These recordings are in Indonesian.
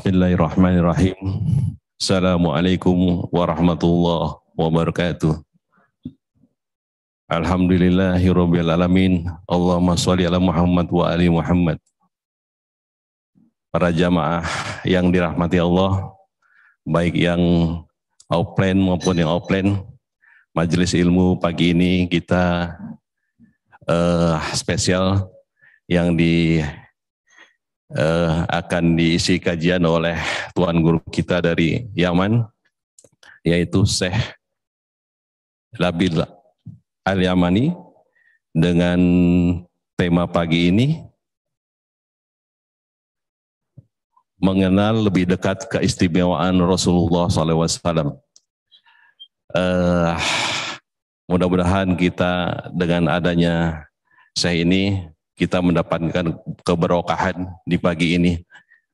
Bismillahirrahmanirrahim. Assalamualaikum warahmatullahi wabarakatuh. Alhamdulillahirabbil alamin. Allahumma sholli ala Muhammad wa ali Muhammad. Para jamaah yang dirahmati Allah, baik yang offline maupun yang offline, majelis ilmu pagi ini kita uh, spesial yang di uh, akan diisi kajian oleh tuan guru kita dari Yaman, yaitu Syekh Labil Al-Yamani dengan tema pagi ini mengenal lebih dekat keistimewaan Rasulullah SAW. Uh, eh, mudah-mudahan kita dengan adanya saya ini kita mendapatkan keberokahan di pagi ini.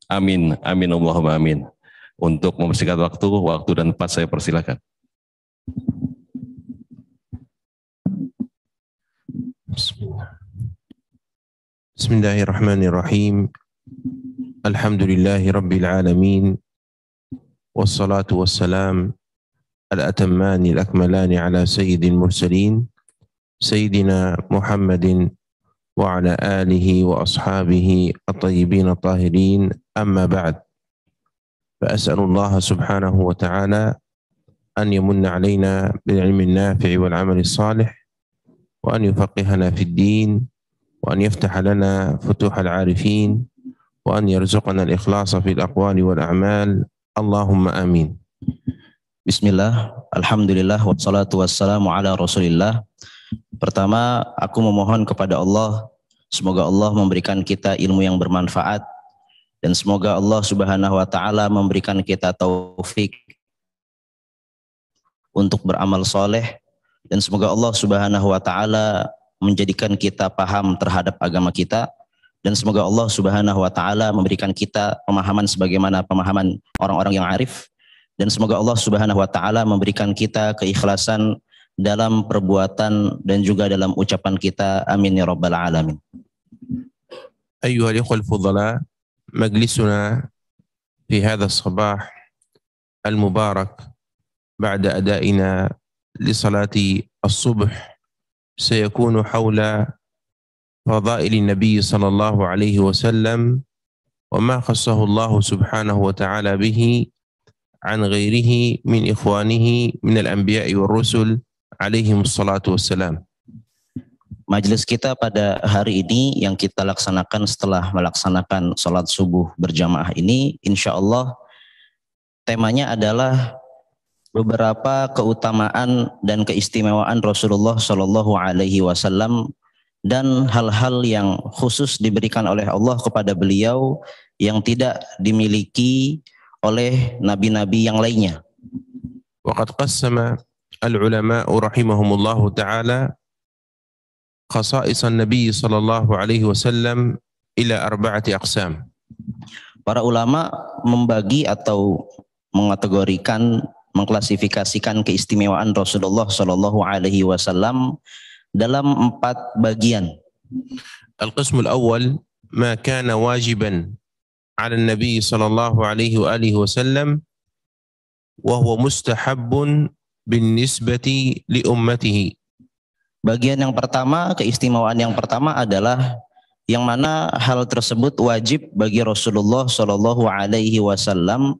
Amin, amin, Allahumma amin. Untuk mempersingkat waktu, waktu dan tempat saya persilakan. Bismillahirrahmanirrahim. Alhamdulillahi Rabbil Alamin. Wassalatu wassalam. Al-atamani al-akmalani ala Sayyidin mursalin. Sayyidina Muhammadin وعلى آله وأصحابه الطيبين الطاهرين أما بعد فأسأل الله سبحانه وتعالى أن يمن علينا بالعلم النافع والعمل الصالح وأن يفقهنا في الدين وأن يفتح لنا فتوح العارفين وأن يرزقنا الإخلاص في الأقوال والأعمال اللهم آمين بسم الله الحمد لله والصلاة والسلام على رسول الله Pertama, aku memohon kepada Allah, semoga Allah memberikan kita ilmu yang bermanfaat dan semoga Allah Subhanahu wa taala memberikan kita taufik untuk beramal soleh dan semoga Allah Subhanahu wa taala menjadikan kita paham terhadap agama kita dan semoga Allah Subhanahu wa taala memberikan kita pemahaman sebagaimana pemahaman orang-orang yang arif dan semoga Allah Subhanahu wa taala memberikan kita keikhlasan dalam perbuatan dan juga dalam ucapan kita amin ya rabbal alamin fudala majlisuna fi hadha sabah al mubarak ba'da adaina li salati as الصبح سيكون حول فضائل النبي صلى الله عليه وسلم وما خصه الله سبحانه وتعالى به عن غيره من إخوانه من الأنبياء والرسل alaihi salatu wassalam. Majelis kita pada hari ini yang kita laksanakan setelah melaksanakan sholat subuh berjamaah ini, insya Allah temanya adalah beberapa keutamaan dan keistimewaan Rasulullah Shallallahu Alaihi Wasallam dan hal-hal yang khusus diberikan oleh Allah kepada beliau yang tidak dimiliki oleh nabi-nabi yang lainnya. Waqad qassama العلماء رحمهم الله تعالى خصائص النبي صلى الله عليه وسلم إلى أربعة أقسام Para ulama membagi atau mengategorikan mengklasifikasikan keistimewaan Rasulullah Shallallahu Alaihi Wasallam dalam empat bagian. Al-Qismu القسم الأول ما كان واجبا على النبي صلى الله عليه وآله وسلم وهو مستحب li ummatihi. Bagian yang pertama, keistimewaan yang pertama adalah yang mana hal tersebut wajib bagi Rasulullah Shallallahu Alaihi Wasallam,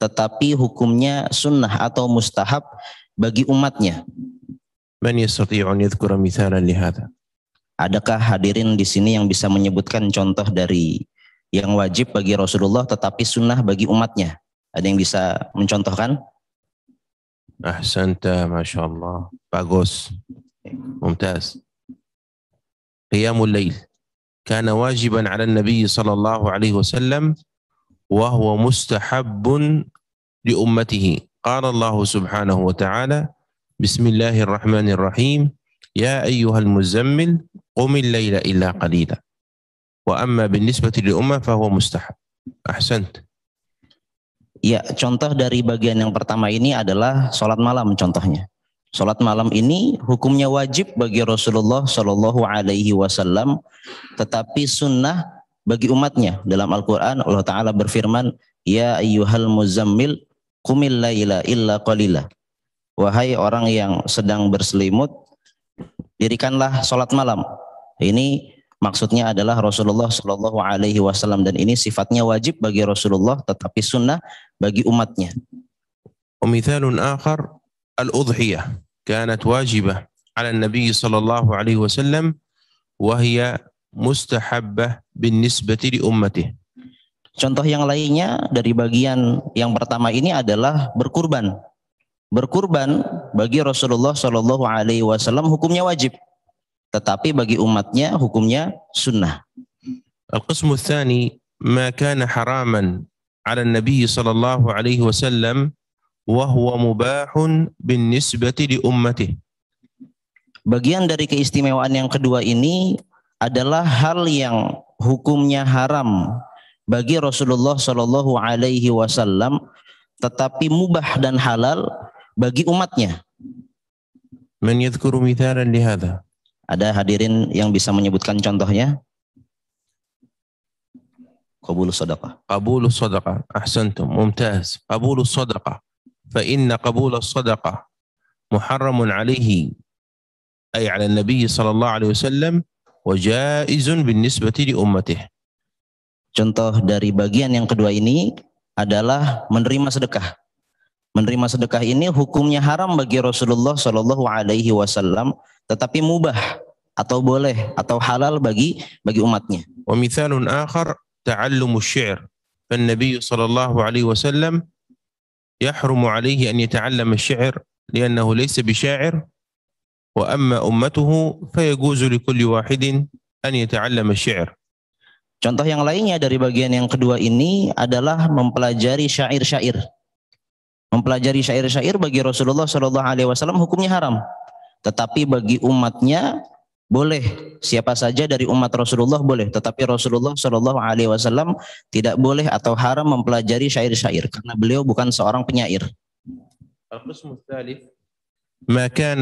tetapi hukumnya sunnah atau mustahab bagi umatnya. Adakah hadirin di sini yang bisa menyebutkan contoh dari yang wajib bagi Rasulullah tetapi sunnah bagi umatnya? Ada yang bisa mencontohkan? أحسنت ما شاء الله باغوس ممتاز قيام الليل كان واجبا على النبي صلى الله عليه وسلم وهو مستحب لأمته قال الله سبحانه وتعالى بسم الله الرحمن الرحيم يا أيها المزمل قم الليل إلا قليلا وأما بالنسبة للأمة فهو مستحب أحسنت Ya, contoh dari bagian yang pertama ini adalah sholat malam contohnya. Sholat malam ini hukumnya wajib bagi Rasulullah Shallallahu Alaihi Wasallam, tetapi sunnah bagi umatnya. Dalam Al-Quran Allah Taala berfirman, Ya ayyuhal muzammil kumil illa qalila. Wahai orang yang sedang berselimut, dirikanlah sholat malam. Ini Maksudnya adalah Rasulullah Shallallahu Alaihi Wasallam dan ini sifatnya wajib bagi Rasulullah, tetapi sunnah bagi umatnya. ومثال آخر الأضحية كانت واجبة على النبي صلى الله عليه وسلم وهي مستحبة بالنسبة لأمته Contoh yang lainnya dari bagian yang pertama ini adalah berkurban. Berkurban bagi Rasulullah Shallallahu Alaihi Wasallam hukumnya wajib tetapi bagi umatnya hukumnya sunnah. Al-Qismu' القسم الثاني ما كان nabi sallallahu alaihi wasallam wa huwa Mubahun Bin Nisbati Di ummatih. Bagian dari keistimewaan yang kedua ini adalah hal yang hukumnya haram bagi Rasulullah Shallallahu Alaihi Wasallam, tetapi mubah dan halal bagi umatnya. Man yadhkuru mithalan lihada. Ada hadirin yang bisa menyebutkan contohnya? Qabulu sadaqah. Qabulu sadaqah. Ahsantum. Mumtaz. Qabulu sadaqah. Fa inna qabulu sadaqah muharramun alihi ay ala nabi sallallahu alaihi wasallam wa jaizun bin nisbati di ummatih. Contoh dari bagian yang kedua ini adalah menerima sedekah. Menerima sedekah ini hukumnya haram bagi Rasulullah Shallallahu Alaihi Wasallam tetapi mubah atau boleh atau halal bagi bagi umatnya. Wa mithalun akhar ta'allumu syi'r. Kan sallallahu alaihi wasallam yahrumu وسلم an عليه أن يتعلم الشعر لأنه ليس بشاعر وأما أمته فيجوز لكل واحد أن يتعلم syi'r. Contoh yang lainnya dari bagian yang kedua ini adalah mempelajari syair-syair. Mempelajari syair-syair bagi Rasulullah sallallahu Alaihi Wasallam hukumnya haram. Tetapi bagi umatnya boleh siapa saja dari umat Rasulullah boleh, tetapi Rasulullah Shallallahu Alaihi Wasallam tidak boleh atau haram mempelajari syair-syair karena beliau bukan seorang penyair. ما كان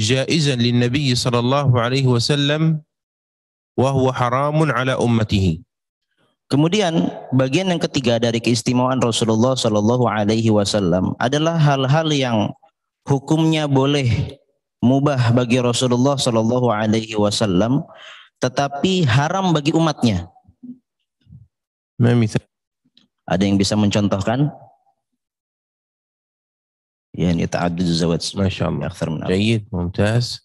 جائزا للنبي صلى الله عليه وسلم Kemudian bagian yang ketiga dari keistimewaan Rasulullah Shallallahu Alaihi Wasallam adalah hal-hal yang hukumnya boleh mubah bagi Rasulullah Shallallahu Alaihi Wasallam, tetapi haram bagi umatnya. Nah, Ada yang bisa mencontohkan? Ya, ini ta'adud zawad. Masya Allah. Jayid, mumtaz.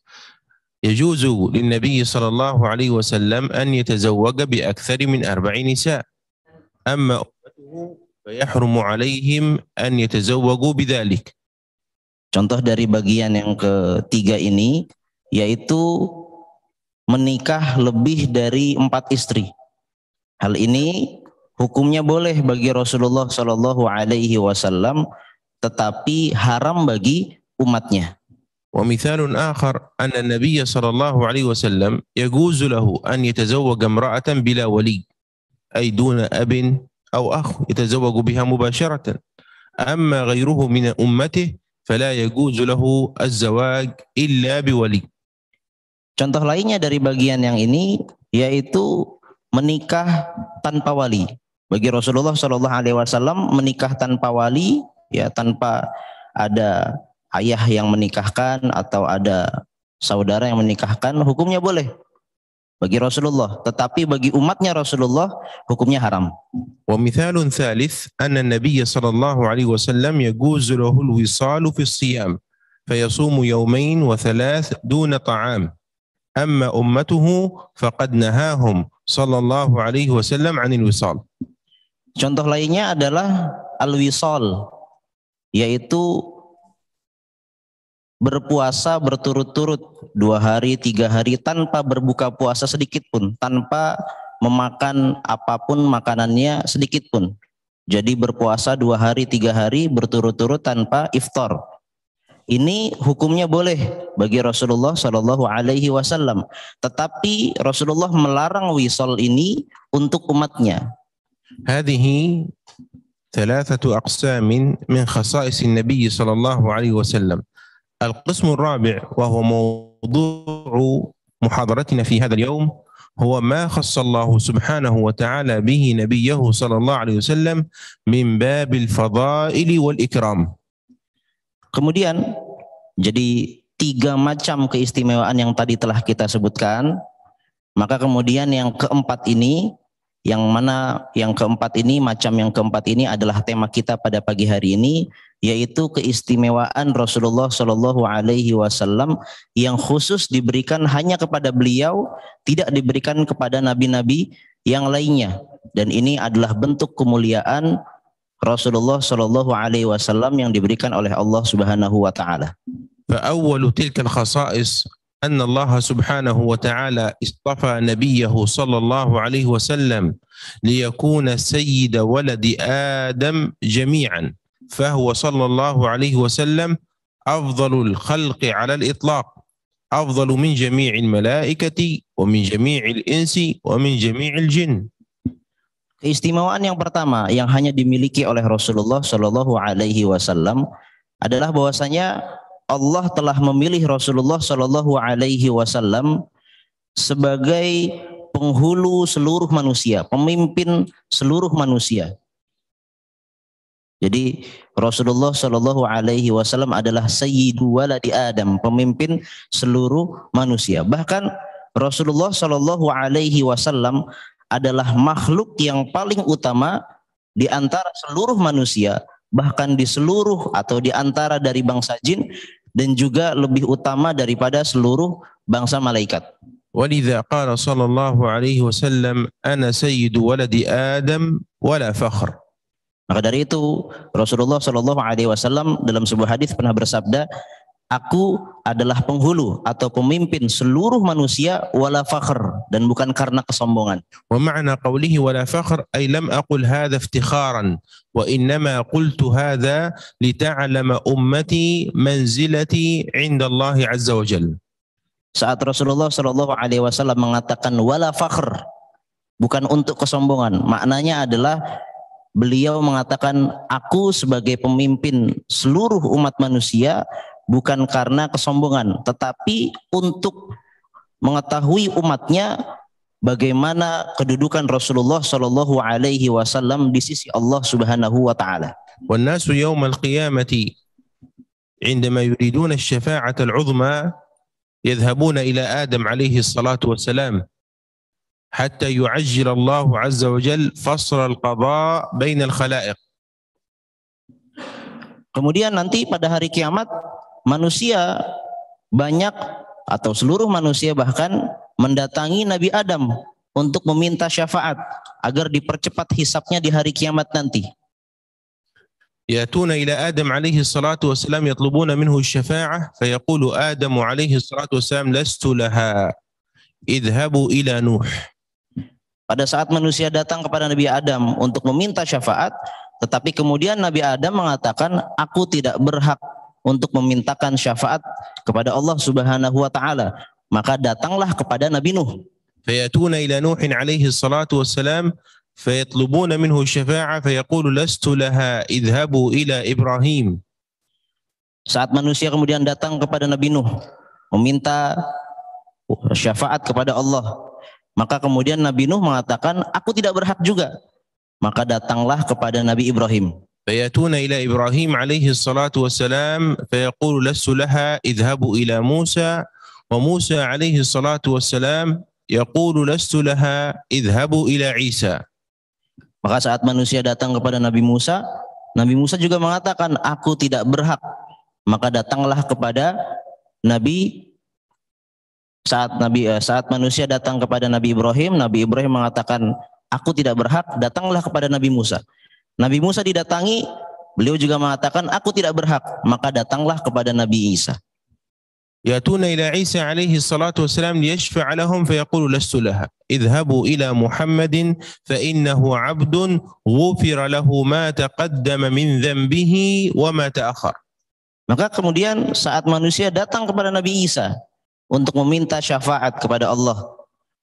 يجوز للنبي صلى الله عليه وسلم أن يتزوج بأكثر من أربع نساء أما أمته فيحرم عليهم أن يتزوجوا بذلك Contoh dari bagian yang ketiga ini yaitu menikah lebih dari empat istri. Hal ini hukumnya boleh bagi Rasulullah Shallallahu Alaihi Wasallam, tetapi haram bagi umatnya. ومثال آخر أن النبي صلى الله عليه وسلم يجوز له أن يتزوج امرأة بلا ولي أي دون أب أو أخ يتزوج بها مباشرة أما غيره من أمته فلا يجوز له الزواج إلا بولي. Contoh lainnya dari bagian yang ini yaitu menikah tanpa wali. Bagi Rasulullah Shallallahu Alaihi Wasallam menikah tanpa wali, ya tanpa ada ayah yang menikahkan atau ada saudara yang menikahkan, hukumnya boleh bagi Rasulullah tetapi bagi umatnya Rasulullah hukumnya haram wa mithalun thalith anna nabiy sallallahu alaihi wasallam yajuzu lahu al-wisal fi siyam fayasumu yawmayn wa thalath duna ta'am amma ummatuhu faqad nahahum sallallahu alaihi wasallam anil wisal contoh lainnya adalah al-wisal yaitu berpuasa berturut-turut dua hari, tiga hari tanpa berbuka puasa sedikit pun, tanpa memakan apapun makanannya sedikit pun. Jadi berpuasa dua hari, tiga hari berturut-turut tanpa iftar. Ini hukumnya boleh bagi Rasulullah Shallallahu Alaihi Wasallam, tetapi Rasulullah melarang wisol ini untuk umatnya. هذه ثلاثة أقسام من خصائص النبي صلى الله عليه وسلم القسم الرابع وهو موضوع موضوع محاضرتنا في هذا اليوم هو ما خص الله سبحانه وتعالى به نبيه صلى الله عليه وسلم من باب الفضائل والإكرام Kemudian jadi tiga macam keistimewaan yang tadi telah kita sebutkan maka kemudian yang keempat ini yang mana yang keempat ini macam yang keempat ini adalah tema kita pada pagi hari ini yaitu keistimewaan Rasulullah Shallallahu Alaihi Wasallam yang khusus diberikan hanya kepada beliau, tidak diberikan kepada nabi-nabi yang lainnya. Dan ini adalah bentuk kemuliaan Rasulullah Shallallahu Alaihi Wasallam yang diberikan oleh Allah Subhanahu Wa Taala. فأول تلك الخصائص أن الله سبحانه وتعالى اصطفى نبيه صلى الله عليه وسلم ليكون سيد ولد آدم جميعاً فهو صلى الله عليه وسلم أفضل الخلق على الإطلاق أفضل من جميع الملائكة ومن جميع الإنس ومن جميع الجن Keistimewaan yang pertama yang hanya dimiliki oleh Rasulullah Shallallahu Alaihi Wasallam adalah bahwasanya Allah telah memilih Rasulullah Shallallahu Alaihi Wasallam sebagai penghulu seluruh manusia, pemimpin seluruh manusia. Jadi Rasulullah Shallallahu Alaihi Wasallam adalah Sayyidu Waladi Adam, pemimpin seluruh manusia. Bahkan Rasulullah Shallallahu Alaihi Wasallam adalah makhluk yang paling utama di antara seluruh manusia, bahkan di seluruh atau di antara dari bangsa jin dan juga lebih utama daripada seluruh bangsa malaikat. ولذا قال صلى الله عليه وسلم أنا سيد ولد آدم ولا maka dari itu Rasulullah Shallallahu Alaihi Wasallam dalam sebuah hadis pernah bersabda, Aku adalah penghulu atau pemimpin seluruh manusia wala fakhr dan bukan karena kesombongan. Wa ma'na qawlihi wala fakhr ay lam aqul hadha iftikharan wa innama qultu hadha ta'lama ummati manzilati 'inda Allah 'azza wa jalla. Saat Rasulullah Shallallahu alaihi wasallam mengatakan wala fakhr bukan untuk kesombongan, maknanya adalah beliau mengatakan aku sebagai pemimpin seluruh umat manusia bukan karena kesombongan tetapi untuk mengetahui umatnya bagaimana kedudukan Rasulullah Shallallahu Alaihi Wasallam di sisi Allah Subhanahu Wa Taala. والناس يوم القيامة عندما يريدون الشفاعة العظمى يذهبون إلى آدم عليه الصلاة والسلام حتى يعجل الله عز وجل فصل القضاء بين الخلائق Kemudian nanti pada hari kiamat manusia banyak atau seluruh manusia bahkan mendatangi Nabi Adam untuk meminta syafaat agar dipercepat hisapnya di hari kiamat nanti. يأتون إلى آدم عليه الصلاة والسلام يطلبون منه الشفاعة فيقول آدم عليه الصلاة والسلام لست لها اذهبوا إلى نوح Pada saat manusia datang kepada Nabi Adam untuk meminta syafaat, tetapi kemudian Nabi Adam mengatakan, "Aku tidak berhak untuk memintakan syafaat kepada Allah Subhanahu wa taala." Maka datanglah kepada Nabi Nuh. Fayatuna ila Nuhin alaihi salatu wassalam fayatlubuna minhu syafa'a فيقول lastu laha idhabu ila Ibrahim. Saat manusia kemudian datang kepada Nabi Nuh meminta syafaat kepada Allah, maka kemudian Nabi Nuh mengatakan, aku tidak berhak juga. Maka datanglah kepada Nabi Ibrahim. ila Ibrahim alaihi salatu wassalam, والسلام lassu laha Idhabu ila Musa. wa Musa alaihi salatu wassalam, يقول lassu laha Idhabu ila Isa. Maka saat manusia datang kepada Nabi Musa, Nabi Musa juga mengatakan, aku tidak berhak. Maka datanglah kepada Nabi saat Nabi eh, saat manusia datang kepada Nabi Ibrahim, Nabi Ibrahim mengatakan, "Aku tidak berhak, datanglah kepada Nabi Musa." Nabi Musa didatangi, beliau juga mengatakan, "Aku tidak berhak," maka datanglah kepada Nabi Isa. يأتون إلى عيسى عليه الصلاة والسلام ليشفع lastu laha. لست ila Muhammadin fa innahu 'abdun عبد lahu ma taqaddama min من wa ma تأخر Maka kemudian saat manusia datang kepada Nabi Isa, untuk meminta syafaat kepada Allah.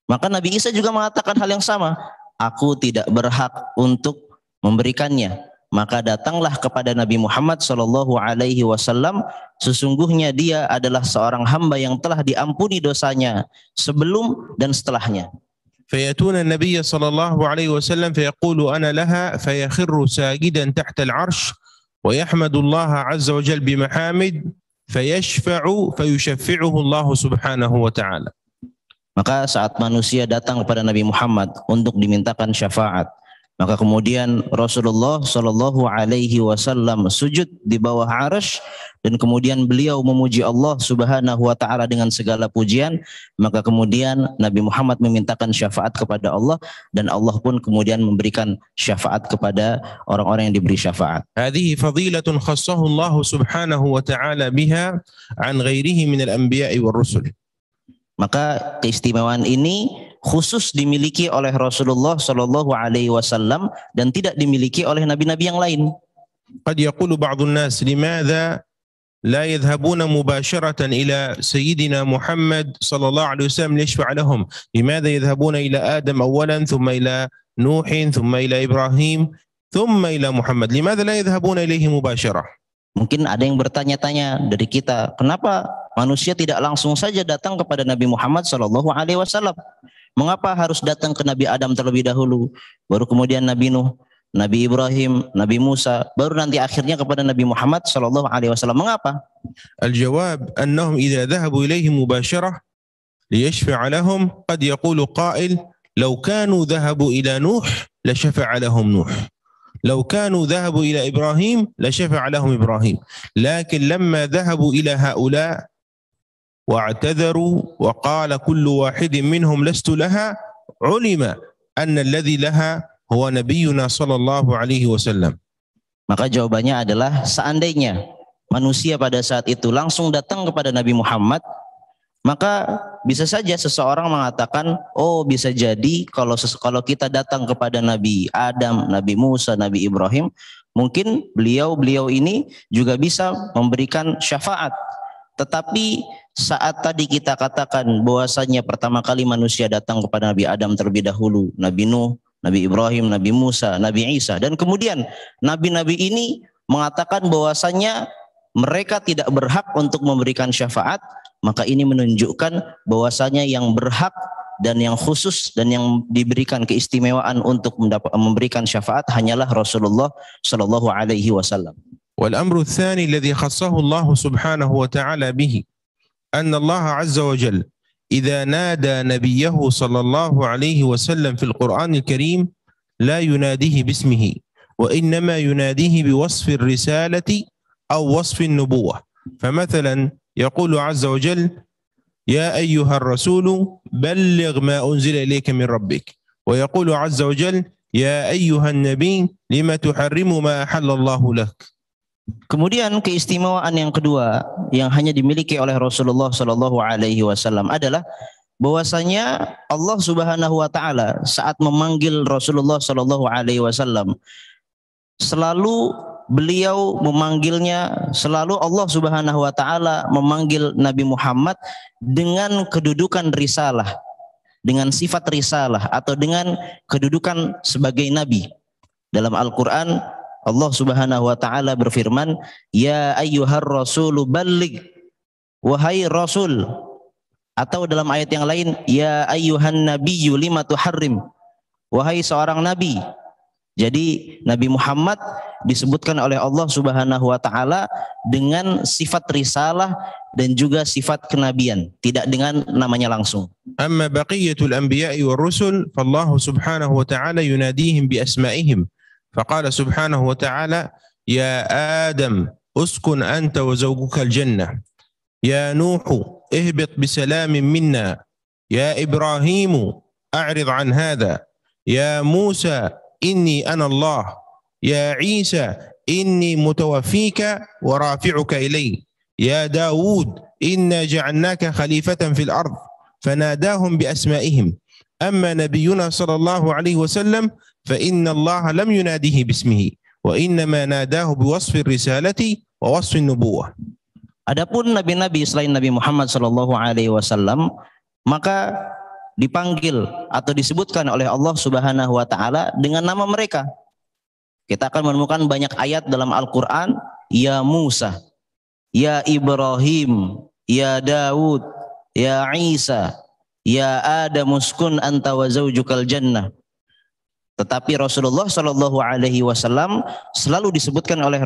Maka Nabi Isa juga mengatakan hal yang sama. Aku tidak berhak untuk memberikannya. Maka datanglah kepada Nabi Muhammad Shallallahu Alaihi Wasallam. Sesungguhnya dia adalah seorang hamba yang telah diampuni dosanya sebelum dan setelahnya. فيأتون النبي صلى الله عليه وسلم فيقول أنا لها فيخر ساجدا تحت العرش ويحمد الله عز وجل بمحامد fayashfa'u fayushaffi'uhu Allah Subhanahu wa taala. Maka saat manusia datang kepada Nabi Muhammad untuk dimintakan syafaat, maka kemudian Rasulullah Shallallahu Alaihi Wasallam sujud di bawah arsh dan kemudian beliau memuji Allah Subhanahu Wa Taala dengan segala pujian. Maka kemudian Nabi Muhammad memintakan syafaat kepada Allah dan Allah pun kemudian memberikan syafaat kepada orang-orang yang diberi syafaat. Hadhi fadilatun khassahu Allah Subhanahu Wa Taala biha an ghairihi min al-anbiya'i wal rusul. Maka keistimewaan ini khusus dimiliki oleh Rasulullah Shallallahu Alaihi Wasallam dan tidak dimiliki oleh nabi-nabi yang lain. Qad yaqulu nas la ila Adam awalan thumma ila thumma ila Ibrahim thumma ila Muhammad la Mungkin ada yang bertanya-tanya dari kita, kenapa manusia tidak langsung saja datang kepada Nabi Muhammad Shallallahu Alaihi Wasallam? Mengapa harus datang ke Nabi Adam terlebih dahulu, baru kemudian Nabi Nuh, Nabi Ibrahim, Nabi Musa, baru nanti akhirnya kepada Nabi Muhammad Shallallahu Alaihi Wasallam. Mengapa? Al-jawab, annahum idha dhahabu ilaihi mubasharah liyashfa' lahum, qad yaqulu qail, law kanu dhahabu ila Nuh, la لشفع لهم Nuh. لو كانوا ذهبوا إلى إبراهيم لشفع لهم إبراهيم لكن لما ذهبوا إلى هؤلاء واعتذروا وقال كل واحد منهم لست لها علم أن الذي لها هو نبينا صلى الله عليه وسلم Maka jawabannya adalah seandainya manusia pada saat itu langsung datang kepada Nabi Muhammad, maka bisa saja seseorang mengatakan, oh bisa jadi kalau kalau kita datang kepada Nabi Adam, Nabi Musa, Nabi Ibrahim, mungkin beliau-beliau ini juga bisa memberikan syafaat tetapi saat tadi kita katakan bahwasanya pertama kali manusia datang kepada Nabi Adam terlebih dahulu, Nabi Nuh, Nabi Ibrahim, Nabi Musa, Nabi Isa dan kemudian nabi-nabi ini mengatakan bahwasanya mereka tidak berhak untuk memberikan syafaat, maka ini menunjukkan bahwasanya yang berhak dan yang khusus dan yang diberikan keistimewaan untuk memberikan syafaat hanyalah Rasulullah Shallallahu Alaihi Wasallam. والأمر الثاني الذي خصه الله سبحانه وتعالى به أن الله عز وجل إذا نادى نبيه صلى الله عليه وسلم في القرآن الكريم لا يناديه باسمه وإنما يناديه بوصف الرسالة أو وصف النبوة فمثلا يقول عز وجل يا أيها الرسول بلغ ما أنزل إليك من ربك ويقول عز وجل يا أيها النبي لم تحرم ما أحل الله لك Kemudian keistimewaan yang kedua yang hanya dimiliki oleh Rasulullah Shallallahu Alaihi Wasallam adalah bahwasanya Allah Subhanahu Wa Taala saat memanggil Rasulullah Shallallahu Alaihi Wasallam selalu beliau memanggilnya selalu Allah Subhanahu wa taala memanggil Nabi Muhammad dengan kedudukan risalah, dengan sifat risalah atau dengan kedudukan sebagai nabi. Dalam Al-Qur'an Allah Subhanahu wa taala berfirman, "Ya ayyuhar rasulu balligh." Wahai rasul. Atau dalam ayat yang lain, "Ya ayyuhan nabi lima tuharrim." Wahai seorang nabi. Jadi Nabi Muhammad disebutkan oleh Allah Subhanahu wa taala dengan sifat risalah dan juga sifat kenabian, tidak dengan namanya langsung. Amma baqiyatul anbiya'i wal rusul, fallahu subhanahu wa ta'ala yunadihim bi asma'ihim. فقال سبحانه وتعالى يا آدم اسكن أنت وزوجك الجنة يا نوح اهبط بسلام منا يا إبراهيم أعرض عن هذا يا موسى إني أنا الله يا عيسى إني متوفيك ورافعك إلي يا داود إنا جعلناك خليفة في الأرض فناداهم بأسمائهم أما نبينا صلى الله عليه وسلم فإن الله لم يناديه باسمه وإنما ناداه بوصف الرسالة ووصف النبوة Adapun nabi-nabi selain Nabi Muhammad Shallallahu Alaihi Wasallam, maka dipanggil atau disebutkan oleh Allah Subhanahu Wa Taala dengan nama mereka. Kita akan menemukan banyak ayat dalam Al-Quran, ya Musa, ya Ibrahim, ya Daud, ya Isa, ya Adam uskun anta wa zawjukal jannah. Tetapi Rasulullah Shallallahu Alaihi Wasallam selalu disebutkan oleh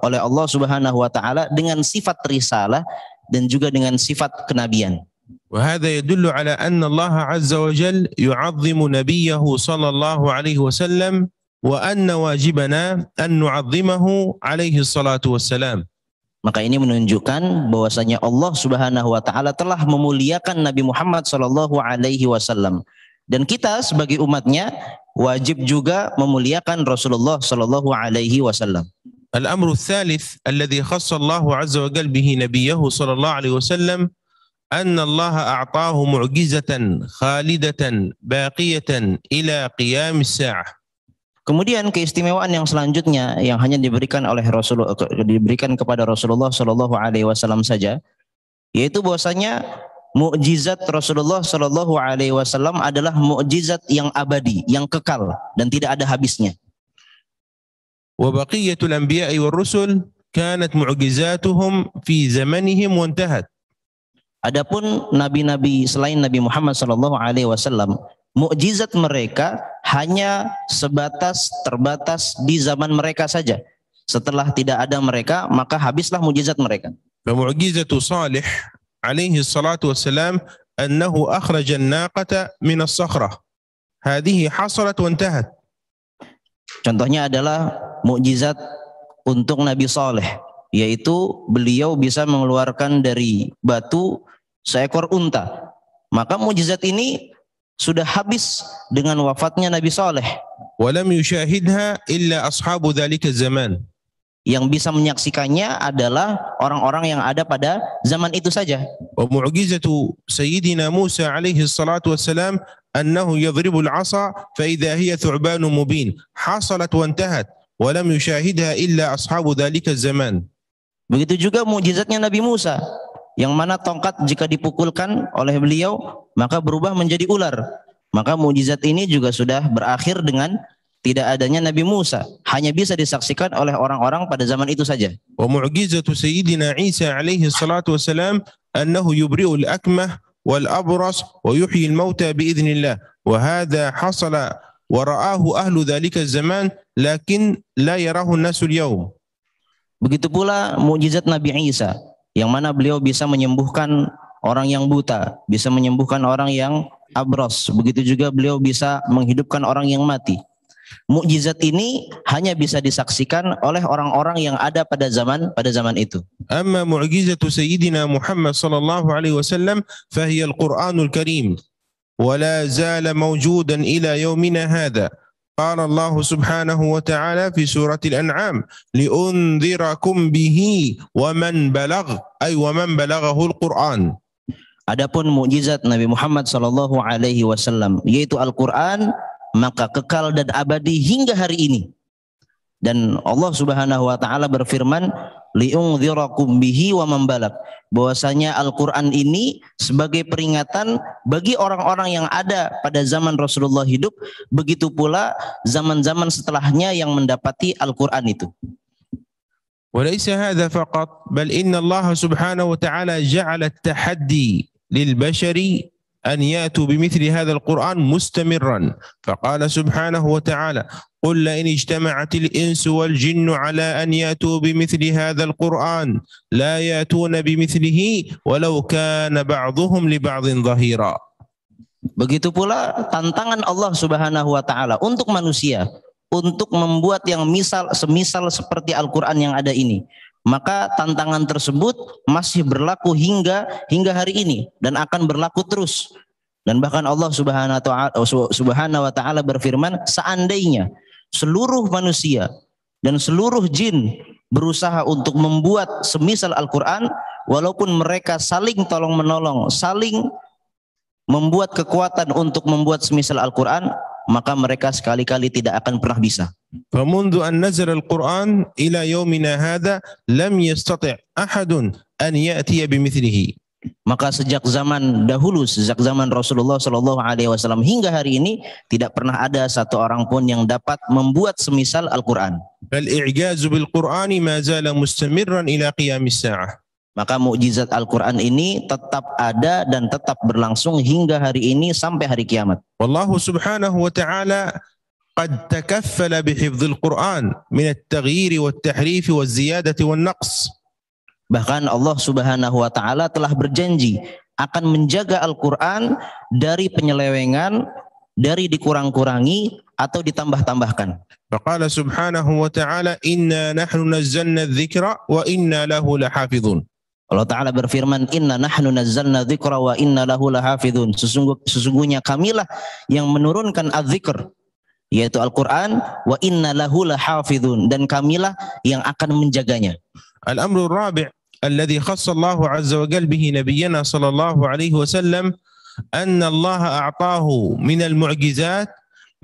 oleh Allah Subhanahu Wa Taala dengan sifat risalah dan juga dengan sifat kenabian. وهذا يدل على أن الله عز وجل يعظم نبيه صلى الله عليه وسلم وأن واجبنا أن نعظمه عليه الصلاة والسلام. Maka ini menunjukkan bahwasanya Allah Subhanahu wa taala telah memuliakan Nabi Muhammad sallallahu alaihi wasallam dan kita sebagai umatnya wajib juga memuliakan Rasulullah Shallallahu Alaihi Wasallam. الأمر الثالث الذي خص الله عز وجل به نبيه صلى الله عليه وسلم أن الله أعطاه معجزة خالدة باقية إلى قيام الساعة. Kemudian keistimewaan yang selanjutnya yang hanya diberikan oleh Rasul diberikan kepada Rasulullah Shallallahu Alaihi Wasallam saja, yaitu bahwasanya mukjizat Rasulullah Shallallahu Alaihi Wasallam adalah mukjizat yang abadi, yang kekal dan tidak ada habisnya. Wabakiyatul anbiya'i wal rusul kanat mu'jizatuhum fi zamanihim wantahat. Adapun nabi-nabi selain Nabi Muhammad Shallallahu Alaihi Wasallam, mukjizat mereka hanya sebatas terbatas di zaman mereka saja. Setelah tidak ada mereka, maka habislah mukjizat mereka. Mukjizatu Salih عليه الصلاة والسلام أنه أخرج الناقة من الصخرة. هذه حصلت وانتهت. Contohnya adalah mukjizat untuk Nabi Saleh, yaitu beliau bisa mengeluarkan dari batu seekor unta. Maka mukjizat ini sudah habis dengan wafatnya Nabi Saleh. Walam yushahidha illa ashabu dzalika zaman yang bisa menyaksikannya adalah orang-orang yang ada pada zaman itu saja. Wa mu'jizatu sayyidina Musa alaihi salatu wassalam annahu yadribu al-'asa fa idha hiya thu'banu mubin hasalat wa intahat wa lam yushahidha illa ashabu dhalika zaman. Begitu juga mukjizatnya Nabi Musa yang mana tongkat jika dipukulkan oleh beliau maka berubah menjadi ular. Maka mukjizat ini juga sudah berakhir dengan tidak adanya Nabi Musa hanya bisa disaksikan oleh orang-orang pada zaman itu saja. Wa mu'jizatu sayyidina Isa alaihi salatu wasalam annahu yubri'u al-akmah wal abras wa yuhyi al-mauta bi idznillah wa hadha hasala wa ra'ahu ahlu dhalika zaman lakin la yarahu nasu al-yawm. Begitu pula mukjizat Nabi Isa yang mana beliau bisa menyembuhkan orang yang buta, bisa menyembuhkan orang yang abros, begitu juga beliau bisa menghidupkan orang yang mati. Mukjizat ini hanya bisa disaksikan oleh orang-orang yang ada pada zaman pada zaman itu. Amma mu'jizatu sayyidina Muhammad sallallahu alaihi wasallam fahiya al-Qur'anul Karim ولا زال موجودا إلى يومنا هذا قال الله سبحانه وتعالى في سورة الأنعام لأنذركم به ومن بلغ أي ومن بلغه القرآن Adapun mukjizat Nabi Muhammad sallallahu alaihi wasallam yaitu Al-Qur'an maka kekal dan abadi hingga hari ini. Dan Allah Subhanahu wa taala berfirman, "Li'unzirakum bihi wa mambalak." Bahwasanya Al-Qur'an ini sebagai peringatan bagi orang-orang yang ada pada zaman Rasulullah hidup, begitu pula zaman-zaman setelahnya yang mendapati Al-Qur'an itu. وليس هذا فقط بل إن الله سبحانه وتعالى جعل التحدي للبشر أن يأتوا بمثل هذا القرآن مستمرا فقال سبحانه وتعالى قل لئن اجتمعت الإنس والجن على أن يأتوا بمثل هذا القرآن لا يأتون بمثله ولو كان بعضهم لبعض ظهيرا Begitu pula tantangan Allah Subhanahu wa taala untuk manusia untuk membuat yang misal semisal seperti Al-Qur'an yang ada ini. maka tantangan tersebut masih berlaku hingga hingga hari ini dan akan berlaku terus. Dan bahkan Allah Subhanahu wa taala berfirman, seandainya seluruh manusia dan seluruh jin berusaha untuk membuat semisal Al-Qur'an walaupun mereka saling tolong menolong, saling membuat kekuatan untuk membuat semisal Al-Qur'an, maka mereka sekali-kali tidak akan pernah bisa. فمنذ أن نزل القرآن إلى يومنا هذا لم يستطع أحد أن يأتي بمثله. Maka sejak zaman dahulu, sejak zaman Rasulullah Shallallahu Alaihi Wasallam hingga hari ini tidak pernah ada satu orang pun yang dapat membuat semisal Al-Quran. Bal-i'jazu bil-Qur'ani ma zala mustamirran ila qiyam saah maka mukjizat Al-Quran ini tetap ada dan tetap berlangsung hingga hari ini sampai hari kiamat. Wallahu subhanahu wa ta'ala قد تكفل بحفظ القرآن من التغيير والتحريف والزيادة والنقص bahkan Allah Subhanahu wa taala telah berjanji akan menjaga Al-Qur'an dari penyelewengan, dari dikurang-kurangi atau ditambah-tambahkan. Faqala subhanahu wa ta'ala inna nahnu nazzalna adh-dhikra wa inna lahu lahafizun. Allah Ta'ala berfirman, Inna nahnu nazzalna dhikra wa inna lahu lahafidhun. Sesungguh, sesungguhnya kamilah yang menurunkan al-dhikr. yaitu Al-Quran, wa inna lahu lahafidhun. Dan kamilah yang akan menjaganya. Al-amru rabi' الذي خص الله عز وجل به نبينا صلى الله عليه وسلم أن الله أعطاه من المعجزات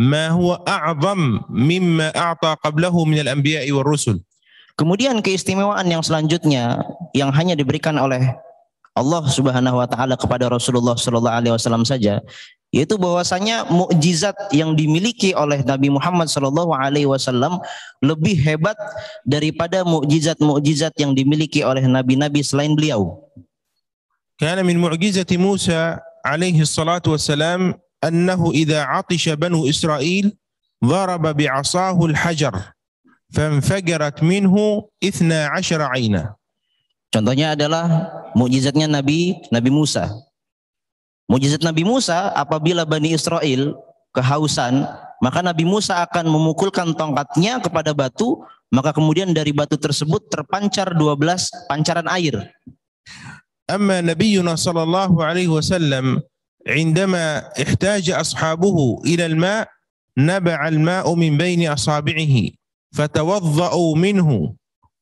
ما هو أعظم مما أعطى قبله من الأنبياء والرسل Kemudian keistimewaan yang selanjutnya yang hanya diberikan oleh Allah Subhanahu wa taala kepada Rasulullah sallallahu alaihi wasallam saja yaitu bahwasanya mukjizat yang dimiliki oleh Nabi Muhammad sallallahu alaihi wasallam lebih hebat daripada mukjizat-mukjizat yang dimiliki oleh nabi-nabi selain beliau. Karena min mu'jizati Musa alaihi salatu wasallam annahu idza atisha banu Israel ضرب بعصاه الحجر فانفجرت minhu اثنا عشر عينا Contohnya adalah mukjizatnya Nabi Nabi Musa. Mukjizat Nabi Musa apabila Bani Israel kehausan, maka Nabi Musa akan memukulkan tongkatnya kepada batu, maka kemudian dari batu tersebut terpancar 12 pancaran air. Amma Nabiyuna sallallahu alaihi wasallam عندما احتاج أصحابه إلى الماء نبع الماء من بين أصابعه fatawadda'u منه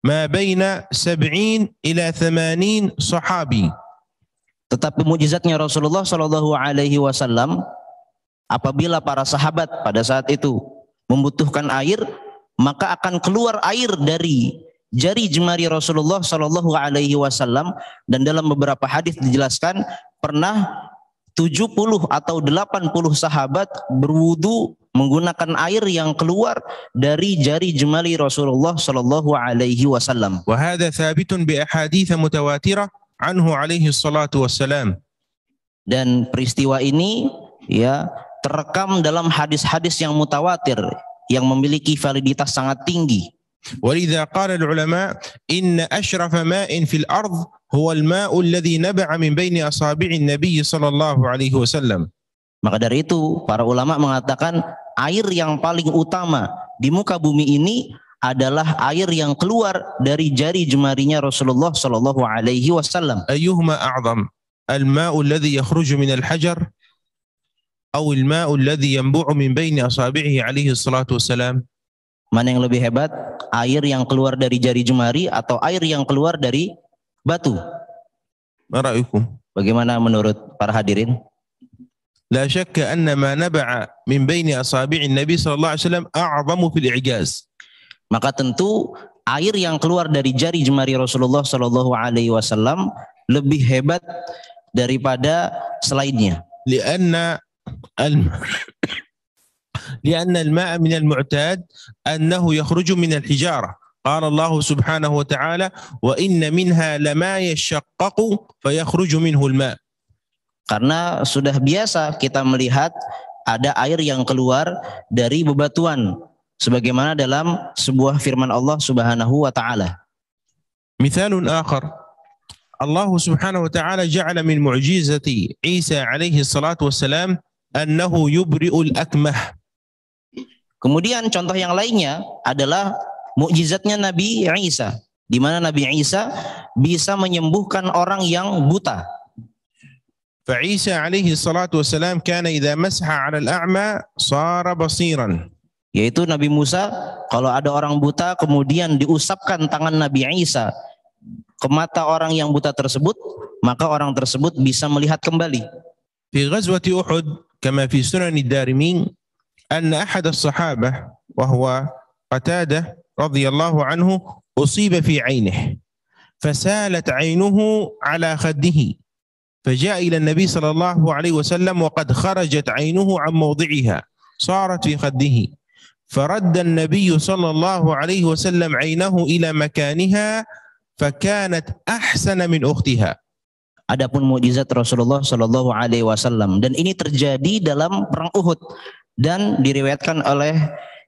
ما بين سبعين إلى ثمانين صحابي. Tetapi mujizatnya Rasulullah Shallallahu Alaihi Wasallam apabila para sahabat pada saat itu membutuhkan air maka akan keluar air dari jari jemari Rasulullah Shallallahu Alaihi Wasallam dan dalam beberapa hadis dijelaskan pernah 70 atau 80 sahabat berwudu menggunakan air yang keluar dari jari jemali Rasulullah sallallahu alaihi wasallam. Wa hadha thabitun bi ahadits mutawatirah anhu alaihi salatu wassalam. Dan peristiwa ini ya terekam dalam hadis-hadis yang mutawatir yang memiliki validitas sangat tinggi. ولذا قال العلماء إن أشرف ماء في الأرض هو الماء الذي نبع من بين أصابع النبي صلى الله عليه وسلم. Maka dari itu para ulama mengatakan air yang paling utama di muka bumi ini adalah air yang keluar dari jari jemarinya Rasulullah Shallallahu Alaihi Wasallam. Ayuhma a'zam الماء الذي يخرج من الحجر أو الماء الذي ينبع من بين أصابعه عليه الصلاة والسلام Mana yang lebih hebat? Air yang keluar dari jari jemari atau air yang keluar dari batu? Bagaimana menurut para hadirin? لا شك أن ما نبع من بين أصابع النبي صلى الله عليه وسلم أعظم في الإعجاز maka tentu air yang keluar dari jari jemari Rasulullah Shallallahu Alaihi Wasallam lebih hebat daripada selainnya. karena لأن لأن الماء من المعتاد أنه يخرج من الحجارة قال الله سبحانه وتعالى وإن منها لما يشقق فيخرج منه الماء Karena sudah biasa kita melihat ada air yang keluar dari bebatuan sebagaimana dalam sebuah firman Allah Subhanahu wa taala. Misalun akhar Allah Subhanahu wa taala ja'ala min mu'jizati Isa alaihi salatu wassalam annahu yubri'ul akmah. Kemudian contoh yang lainnya adalah mukjizatnya Nabi Isa di mana Nabi Isa bisa menyembuhkan orang yang buta. فعيسى عليه الصلاة والسلام كان إذا مسح على الأعمى صار بصيرا yaitu Nabi Musa kalau ada orang buta kemudian diusapkan tangan Nabi Isa ke mata orang yang buta tersebut maka orang tersebut bisa melihat kembali في غزوة أحد كما في سنن الدارمي أن أحد الصحابة وهو قتادة رضي الله عنه أصيب في عينه فسالت عينه على خده فجاء إلى النبي صلى الله عليه وسلم وقد خرجت عينه عن موضعها صارت في خده فرد النبي صلى الله عليه وسلم عينه إلى مكانها فكانت أحسن من أختها Adapun mukjizat Rasulullah Shallallahu Alaihi Wasallam dan ini terjadi dalam perang Uhud dan diriwayatkan oleh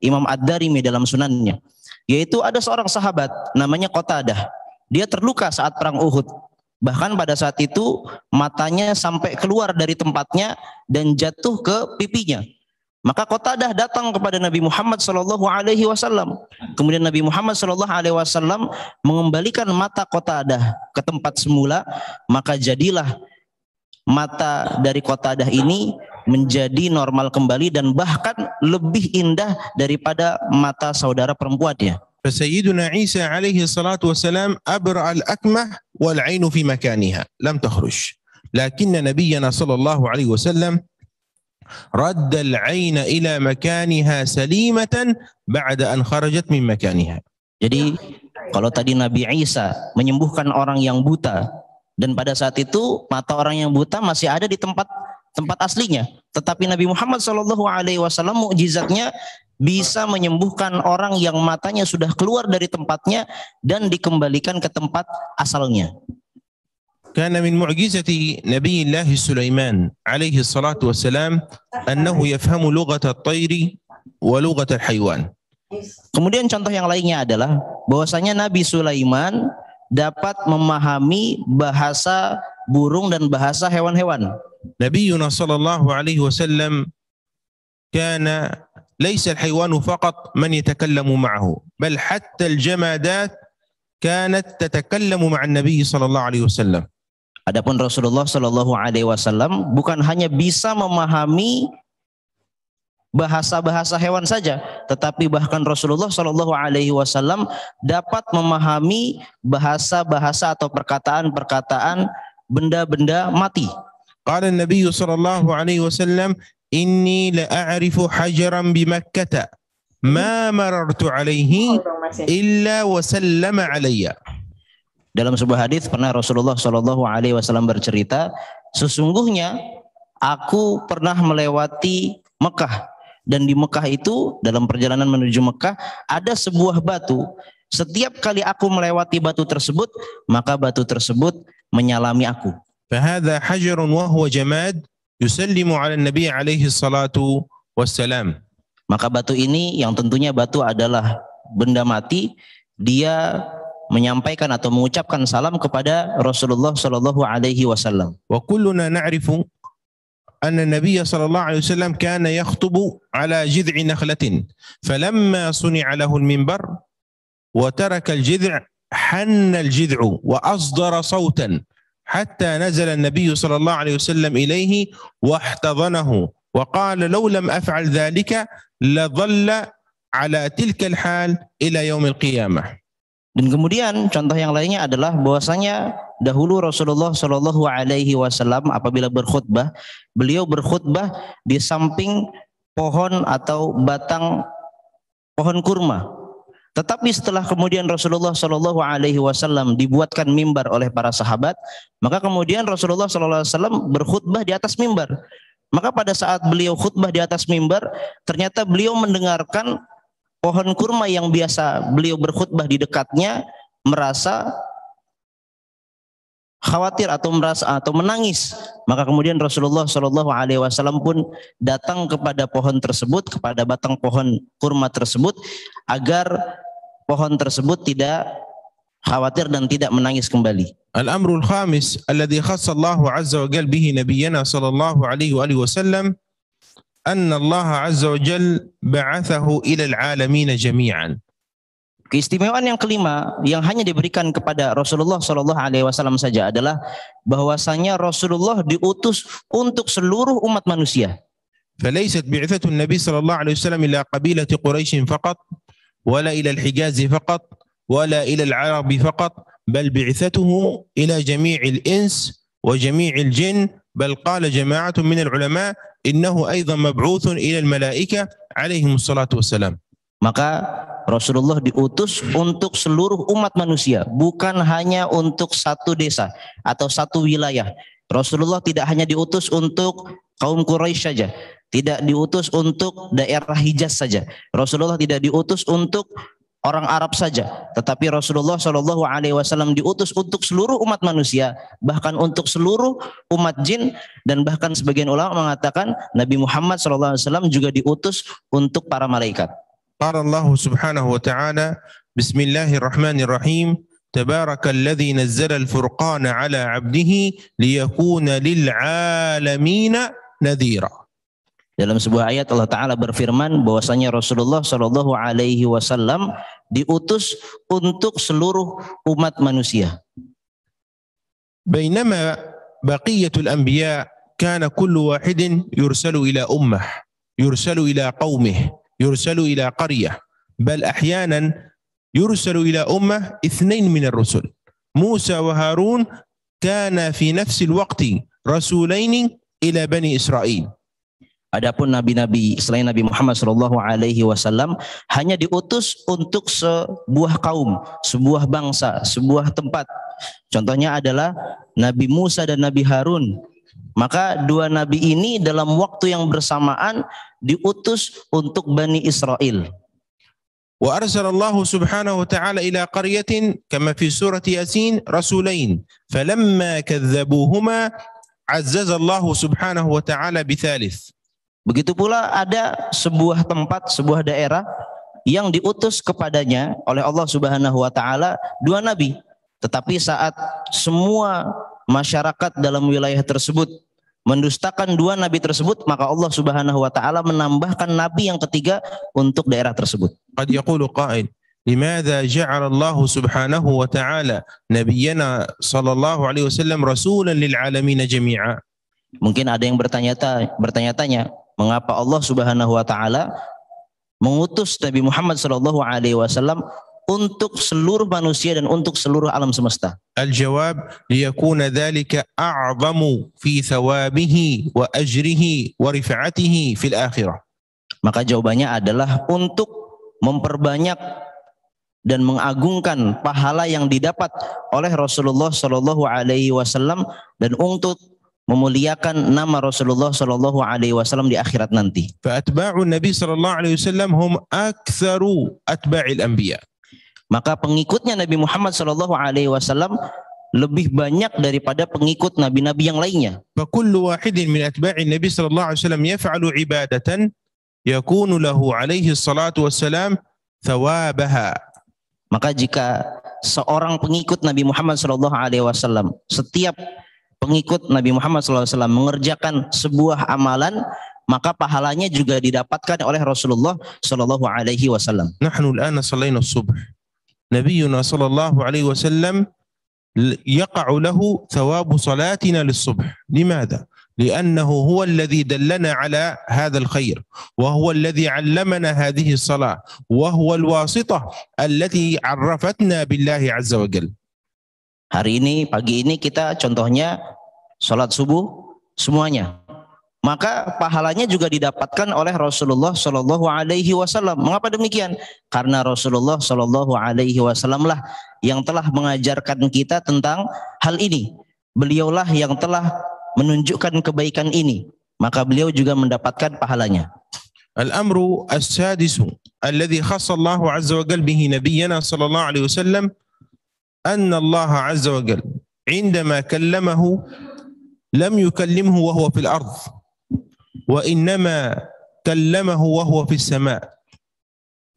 Imam Ad-Darimi dalam sunannya yaitu ada seorang sahabat namanya Qatadah dia terluka saat perang Uhud Bahkan pada saat itu matanya sampai keluar dari tempatnya dan jatuh ke pipinya. Maka Qatadah datang kepada Nabi Muhammad Shallallahu Alaihi Wasallam. Kemudian Nabi Muhammad Shallallahu Alaihi Wasallam mengembalikan mata Qatadah ke tempat semula. Maka jadilah mata dari Qatadah ini menjadi normal kembali dan bahkan lebih indah daripada mata saudara perempuannya. فسيدنا عيسى عليه الصلاة والسلام أبرع الأكمة والعين في مكانها لم تخرج لكن نبينا صلى الله عليه وسلم رد العين إلى مكانها سليمة بعد أن خرجت من مكانها Jadi kalau tadi Nabi Isa menyembuhkan orang yang buta dan pada saat itu mata orang yang buta masih ada di tempat tempat aslinya. Tetapi Nabi Muhammad saw Alaihi Wasallam mukjizatnya bisa menyembuhkan orang yang matanya sudah keluar dari tempatnya dan dikembalikan ke tempat asalnya. Karena كان من Sulaiman alaihi salatu wassalam annahu yafhamu والسلام at-tayri wa الطير al haywan Kemudian contoh yang lainnya adalah bahwasanya Nabi Sulaiman dapat memahami bahasa burung dan bahasa hewan-hewan. Nabi Yunus sallallahu alaihi wasallam kana ليس الحيوان فقط من يتكلم معه بل حتى الجمادات كانت تتكلم مع النبي صلى الله عليه وسلم Adapun Rasulullah Shallallahu Alaihi Wasallam bukan hanya bisa memahami bahasa-bahasa hewan saja, tetapi bahkan Rasulullah Shallallahu Alaihi Wasallam dapat memahami bahasa-bahasa atau perkataan-perkataan benda-benda mati. قال Nabi Shallallahu Alaihi Wasallam, inni la'arifu hajaran bi Makkah ma marartu alaihi ya. illa wa Dalam sebuah hadis pernah Rasulullah Shallallahu alaihi wasallam bercerita, sesungguhnya aku pernah melewati Mekah dan di Mekah itu dalam perjalanan menuju Mekah ada sebuah batu. Setiap kali aku melewati batu tersebut, maka batu tersebut menyalami aku. فهذا حجر وهو جماد yusallimu ala nabi alaihi salatu wassalam. Maka batu ini yang tentunya batu adalah benda mati, dia menyampaikan atau mengucapkan salam kepada Rasulullah Shallallahu Alaihi Wasallam. Wa kulluna na'rifu anna Nabi Shallallahu Alaihi Wasallam kana yakhtubu ala jid'i nakhlatin, falamma suni'a lahu al-minbar wa taraka al-jid'a hanna al-jid'u wa asdara sautan حتى نزل النبي صلى الله عليه وسلم إليه واحتضنه وقال لو لم أفعل ذلك لظل على تلك الحال إلى يوم القيامة Dan kemudian contoh yang lainnya adalah bahwasanya dahulu Rasulullah Shallallahu Alaihi Wasallam apabila berkhutbah, beliau berkhutbah di samping pohon atau batang pohon kurma tetapi setelah kemudian Rasulullah Shallallahu Alaihi Wasallam dibuatkan mimbar oleh para sahabat, maka kemudian Rasulullah Shallallahu Alaihi Wasallam berkhutbah di atas mimbar. Maka pada saat beliau khutbah di atas mimbar, ternyata beliau mendengarkan pohon kurma yang biasa beliau berkhutbah di dekatnya merasa khawatir atau merasa atau menangis maka kemudian Rasulullah Shallallahu Alaihi Wasallam pun datang kepada pohon tersebut kepada batang pohon kurma tersebut agar pohon tersebut tidak khawatir dan tidak menangis kembali. Al-amrul khamis alladhi khassa Allah azza wa jalla bihi nabiyyana sallallahu alaihi wa alihi wasallam أن الله عز وجل بعثه إلى العالمين جميعا. Keistimewaan yang kelima yang hanya diberikan kepada Rasulullah Shallallahu Alaihi Wasallam saja adalah bahwasanya Rasulullah diutus untuk seluruh umat manusia. فليست بعثة النبي صلى الله عليه وسلم إلى قبيلة قريش فقط ولا إلى الحجاز فقط ولا إلى العرب فقط بل بعثته إلى جميع الإنس وجميع الجن بل قال جماعة من العلماء إنه أيضا مبعوث إلى الملائكة عليهم الصلاة والسلام Maka Rasulullah diutus untuk seluruh umat manusia, bukan hanya untuk satu desa atau satu wilayah. Rasulullah tidak hanya diutus untuk kaum Quraisy saja, tidak diutus untuk daerah Hijaz saja. Rasulullah tidak diutus untuk orang Arab saja, tetapi Rasulullah Shallallahu Alaihi Wasallam diutus untuk seluruh umat manusia, bahkan untuk seluruh umat jin dan bahkan sebagian ulama mengatakan Nabi Muhammad Shallallahu Alaihi Wasallam juga diutus untuk para malaikat. Qala Allah Subhanahu wa taala Bismillahirrahmanirrahim تبارك الذي نزل الفرقان على عبده ليكون للعالمين نذيرا Dalam sebuah ayat Allah Ta'ala berfirman bahwasanya Rasulullah Shallallahu Alaihi Wasallam diutus untuk seluruh umat manusia. بينما بقية الأنبياء كان كل واحد يرسل إلى أمه يرسل إلى قومه يرسل إلى قرية بل أحيانا يرسل إلى أمة اثنين من الرسل موسى وهارون كان في نفس الوقت رسولين إلى بني إسرائيل Adapun nabi-nabi selain Nabi Muhammad Shallallahu Alaihi Wasallam hanya diutus untuk sebuah kaum, sebuah bangsa, sebuah tempat. Contohnya adalah Nabi Musa dan Nabi Harun. Maka dua nabi ini dalam waktu yang bersamaan diutus untuk Bani Israel. arsalallahu subhanahu wa ta'ala ila qaryatin kama fi سورة Yasin rasulain. Falamma kazzabuhuma azzazallahu subhanahu wa ta'ala bithalith. Begitu pula ada sebuah tempat, sebuah daerah yang diutus kepadanya oleh Allah Subhanahu wa taala dua nabi. Tetapi saat semua masyarakat dalam wilayah tersebut mendustakan dua nabi tersebut, maka Allah Subhanahu wa taala menambahkan nabi yang ketiga untuk daerah tersebut. Qad yaqulu qa'il لماذا جعل الله سبحانه وتعالى نبينا صلى الله عليه وسلم رسولا للعالمين جميعا Mungkin ada yang bertanya-tanya, mengapa Allah Subhanahu wa taala mengutus Nabi Muhammad sallallahu alaihi wasallam untuk seluruh manusia dan untuk seluruh alam semesta? Al-jawab liyakuna dhalika a'zamu fi thawabihi wa ajrihi wa rifa'atihi fil akhirah. Maka jawabannya adalah untuk memperbanyak dan mengagungkan pahala yang didapat oleh Rasulullah Shallallahu Alaihi Wasallam dan untuk memuliakan nama Rasulullah Shallallahu Alaihi Wasallam di akhirat nanti. Atba'u Nabi Shallallahu Alaihi Wasallam hum aktsaru atba'il anbiya. Maka pengikutnya Nabi Muhammad Shallallahu Alaihi Wasallam lebih banyak daripada pengikut nabi-nabi yang lainnya. Fakullu wahidin min atba'i Nabi sallallahu alaihi wasallam yaf'alu ibadatan yakunu lahu alaihi salatu wassalam thawabaha. Maka jika seorang pengikut Nabi Muhammad sallallahu alaihi wasallam setiap pengikut Nabi Muhammad SAW mengerjakan sebuah amalan maka pahalanya juga didapatkan oleh Rasulullah SAW. Alaihi Wasallam. Nahnu al-ana salayna subh. Nabiuna sallallahu Alaihi Wasallam lahu thawab salatina صلاتنا للصبح لماذا؟ لأنه هو الذي دلنا على هذا الخير وهو الذي علمنا هذه الصلاة وهو الواسطة التي عرفتنا بالله عز وجل Hari ini, pagi ini kita contohnya sholat subuh, semuanya. Maka pahalanya juga didapatkan oleh Rasulullah Shallallahu Alaihi Wasallam. Mengapa demikian? Karena Rasulullah Shallallahu Alaihi Wasallam lah yang telah mengajarkan kita tentang hal ini. Beliaulah yang telah menunjukkan kebaikan ini. Maka beliau juga mendapatkan pahalanya. Al-amru as-sadisu alladhi khassa Allah azza wa jalla bihi nabiyyana sallallahu alaihi wasallam anna Allah azza wa jalla indama kallamahu لم يكلمه وهو في الأرض وإنما كلمه وهو في السماء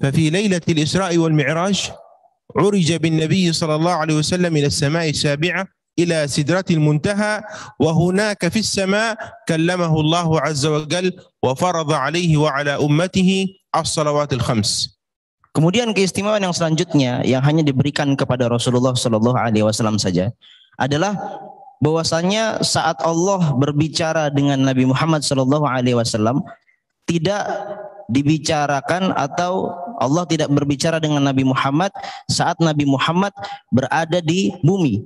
ففي ليلة الإسراء والمعراج عرج بالنبي صلى الله عليه وسلم إلى السماء السابعة إلى سدرة المنتهى وهناك في السماء كلمه الله عز وجل وفرض عليه وعلى أمته الصلوات الخمس Kemudian keistimewaan yang selanjutnya yang hanya diberikan kepada Rasulullah Shallallahu Alaihi Wasallam saja adalah bahwasanya saat Allah berbicara dengan Nabi Muhammad Shallallahu Alaihi Wasallam tidak dibicarakan atau Allah tidak berbicara dengan Nabi Muhammad saat Nabi Muhammad berada di bumi.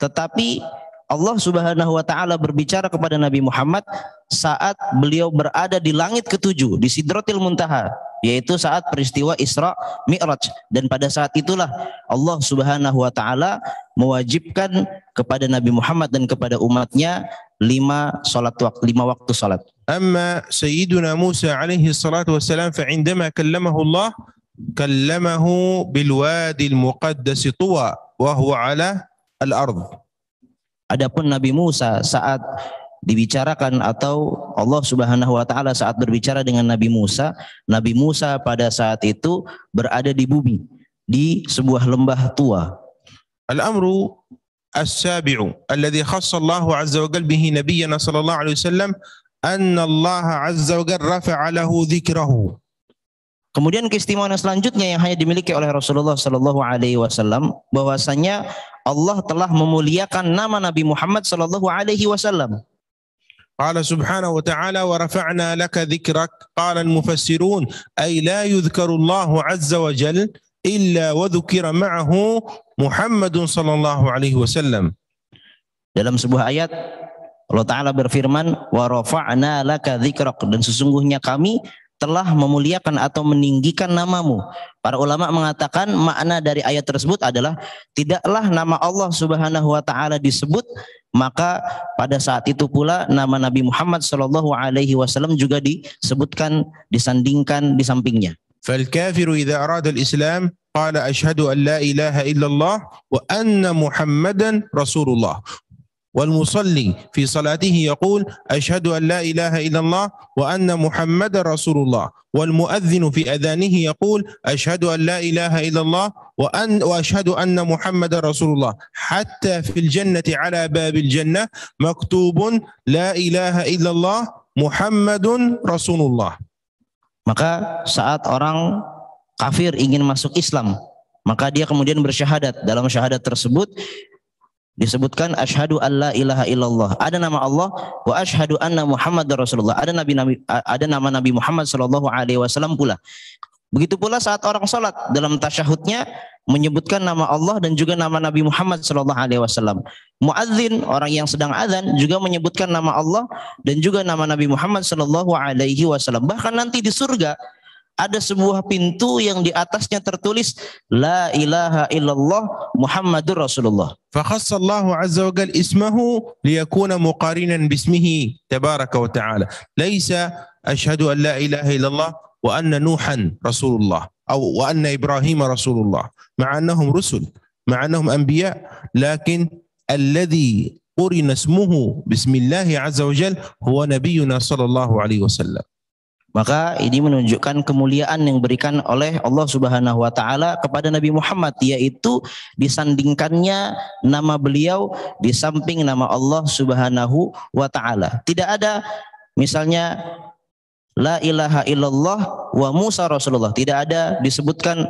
Tetapi Allah Subhanahu wa taala berbicara kepada Nabi Muhammad saat beliau berada di langit ketujuh di Sidrotil Muntaha yaitu saat peristiwa Isra Mi'raj dan pada saat itulah Allah Subhanahu wa taala mewajibkan kepada Nabi Muhammad dan kepada umatnya lima salat waktu lima waktu salat. Amma Sayyiduna Musa alaihi salatu wassalam fa indama kallamahu Allah kallamahu bil wadi al muqaddas tuwa wa huwa ala al ard. Adapun Nabi Musa saat dibicarakan atau Allah Subhanahu wa taala saat berbicara dengan Nabi Musa, Nabi Musa pada saat itu berada di bumi di sebuah lembah tua الأمر السابع الذي خص الله عز وجل به نبينا صلى الله عليه وسلم أن الله عز وجل رفع له ذكره Kemudian keistimewaan yang selanjutnya yang hanya dimiliki oleh Rasulullah Sallallahu Alaihi Wasallam bahwasanya Allah telah memuliakan nama Nabi Muhammad Sallallahu Alaihi Wasallam. قال سبحانه وتعالى ورفعنا لك ذكرك قال المفسرون أي لا يذكر الله عز وجل illa wa dhukira ma'ahu Muhammadun sallallahu alaihi wasallam. Dalam sebuah ayat Allah Ta'ala berfirman, wa rafa'na laka dhikrak dan sesungguhnya kami telah memuliakan atau meninggikan namamu. Para ulama mengatakan makna dari ayat tersebut adalah tidaklah nama Allah Subhanahu wa taala disebut maka pada saat itu pula nama Nabi Muhammad Shallallahu alaihi wasallam juga disebutkan, disandingkan di sampingnya. فالكافر إذا أراد الإسلام قال أشهد أن لا إله إلا الله وأن محمدا رسول الله والمصلي في صلاته يقول أشهد أن لا إله إلا الله وأن محمدا رسول الله والمؤذن في أذانه يقول أشهد أن لا إله إلا الله وأن وأشهد أن محمدا رسول الله حتى في الجنة على باب الجنة مكتوب لا إله إلا الله محمد رسول الله Maka saat orang kafir ingin masuk Islam, maka dia kemudian bersyahadat. Dalam syahadat tersebut disebutkan asyhadu alla ilaha illallah. Ada nama Allah wa asyhadu anna Muhammad Rasulullah. Ada nabi, nabi ada nama Nabi Muhammad sallallahu alaihi wasallam pula. Begitu pula saat orang sholat dalam tasyahudnya menyebutkan nama Allah dan juga nama Nabi Muhammad Shallallahu Alaihi Wasallam. Muadzin orang yang sedang adzan juga menyebutkan nama Allah dan juga nama Nabi Muhammad Shallallahu Alaihi Wasallam. Bahkan nanti di surga ada sebuah pintu yang di atasnya tertulis La ilaha illallah Muhammadur Rasulullah. Fakhasallahu azza wa jal ismahu liyakuna muqarinan bismihi tabaraka wa ta'ala. Laisa ashadu an la ilaha illallah wa anna Nuhan Rasulullah atau wa anna Ibrahim Rasulullah مع أنهم ma'annahum مع أنهم أنبياء لكن الذي قرن اسمه بسم الله عز وجل هو نبينا صلى الله عليه وسلم Maka ini menunjukkan kemuliaan yang diberikan oleh Allah Subhanahu wa taala kepada Nabi Muhammad yaitu disandingkannya nama beliau di samping nama Allah Subhanahu wa taala. Tidak ada misalnya la ilaha illallah wa Musa Rasulullah. Tidak ada disebutkan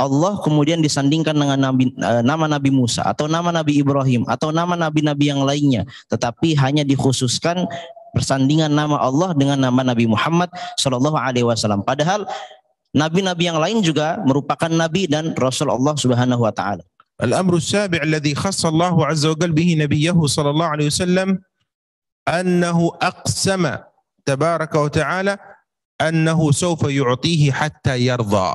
Allah kemudian disandingkan dengan nabi, eh, nama Nabi Musa atau nama Nabi Ibrahim atau nama nabi-nabi yang lainnya, tetapi hanya dikhususkan persandingan nama Allah dengan nama Nabi Muhammad Shallallahu Alaihi Wasallam. Padahal nabi-nabi yang lain juga merupakan nabi dan Rasul Allah Subhanahu Wa Taala. الأمر sabi alladhi khassa Allah 'azza wa jalla bihi صلى sallallahu alaihi wasallam annahu aqsama تبارك وتعالى انه سوف يعطيه حتى يرضى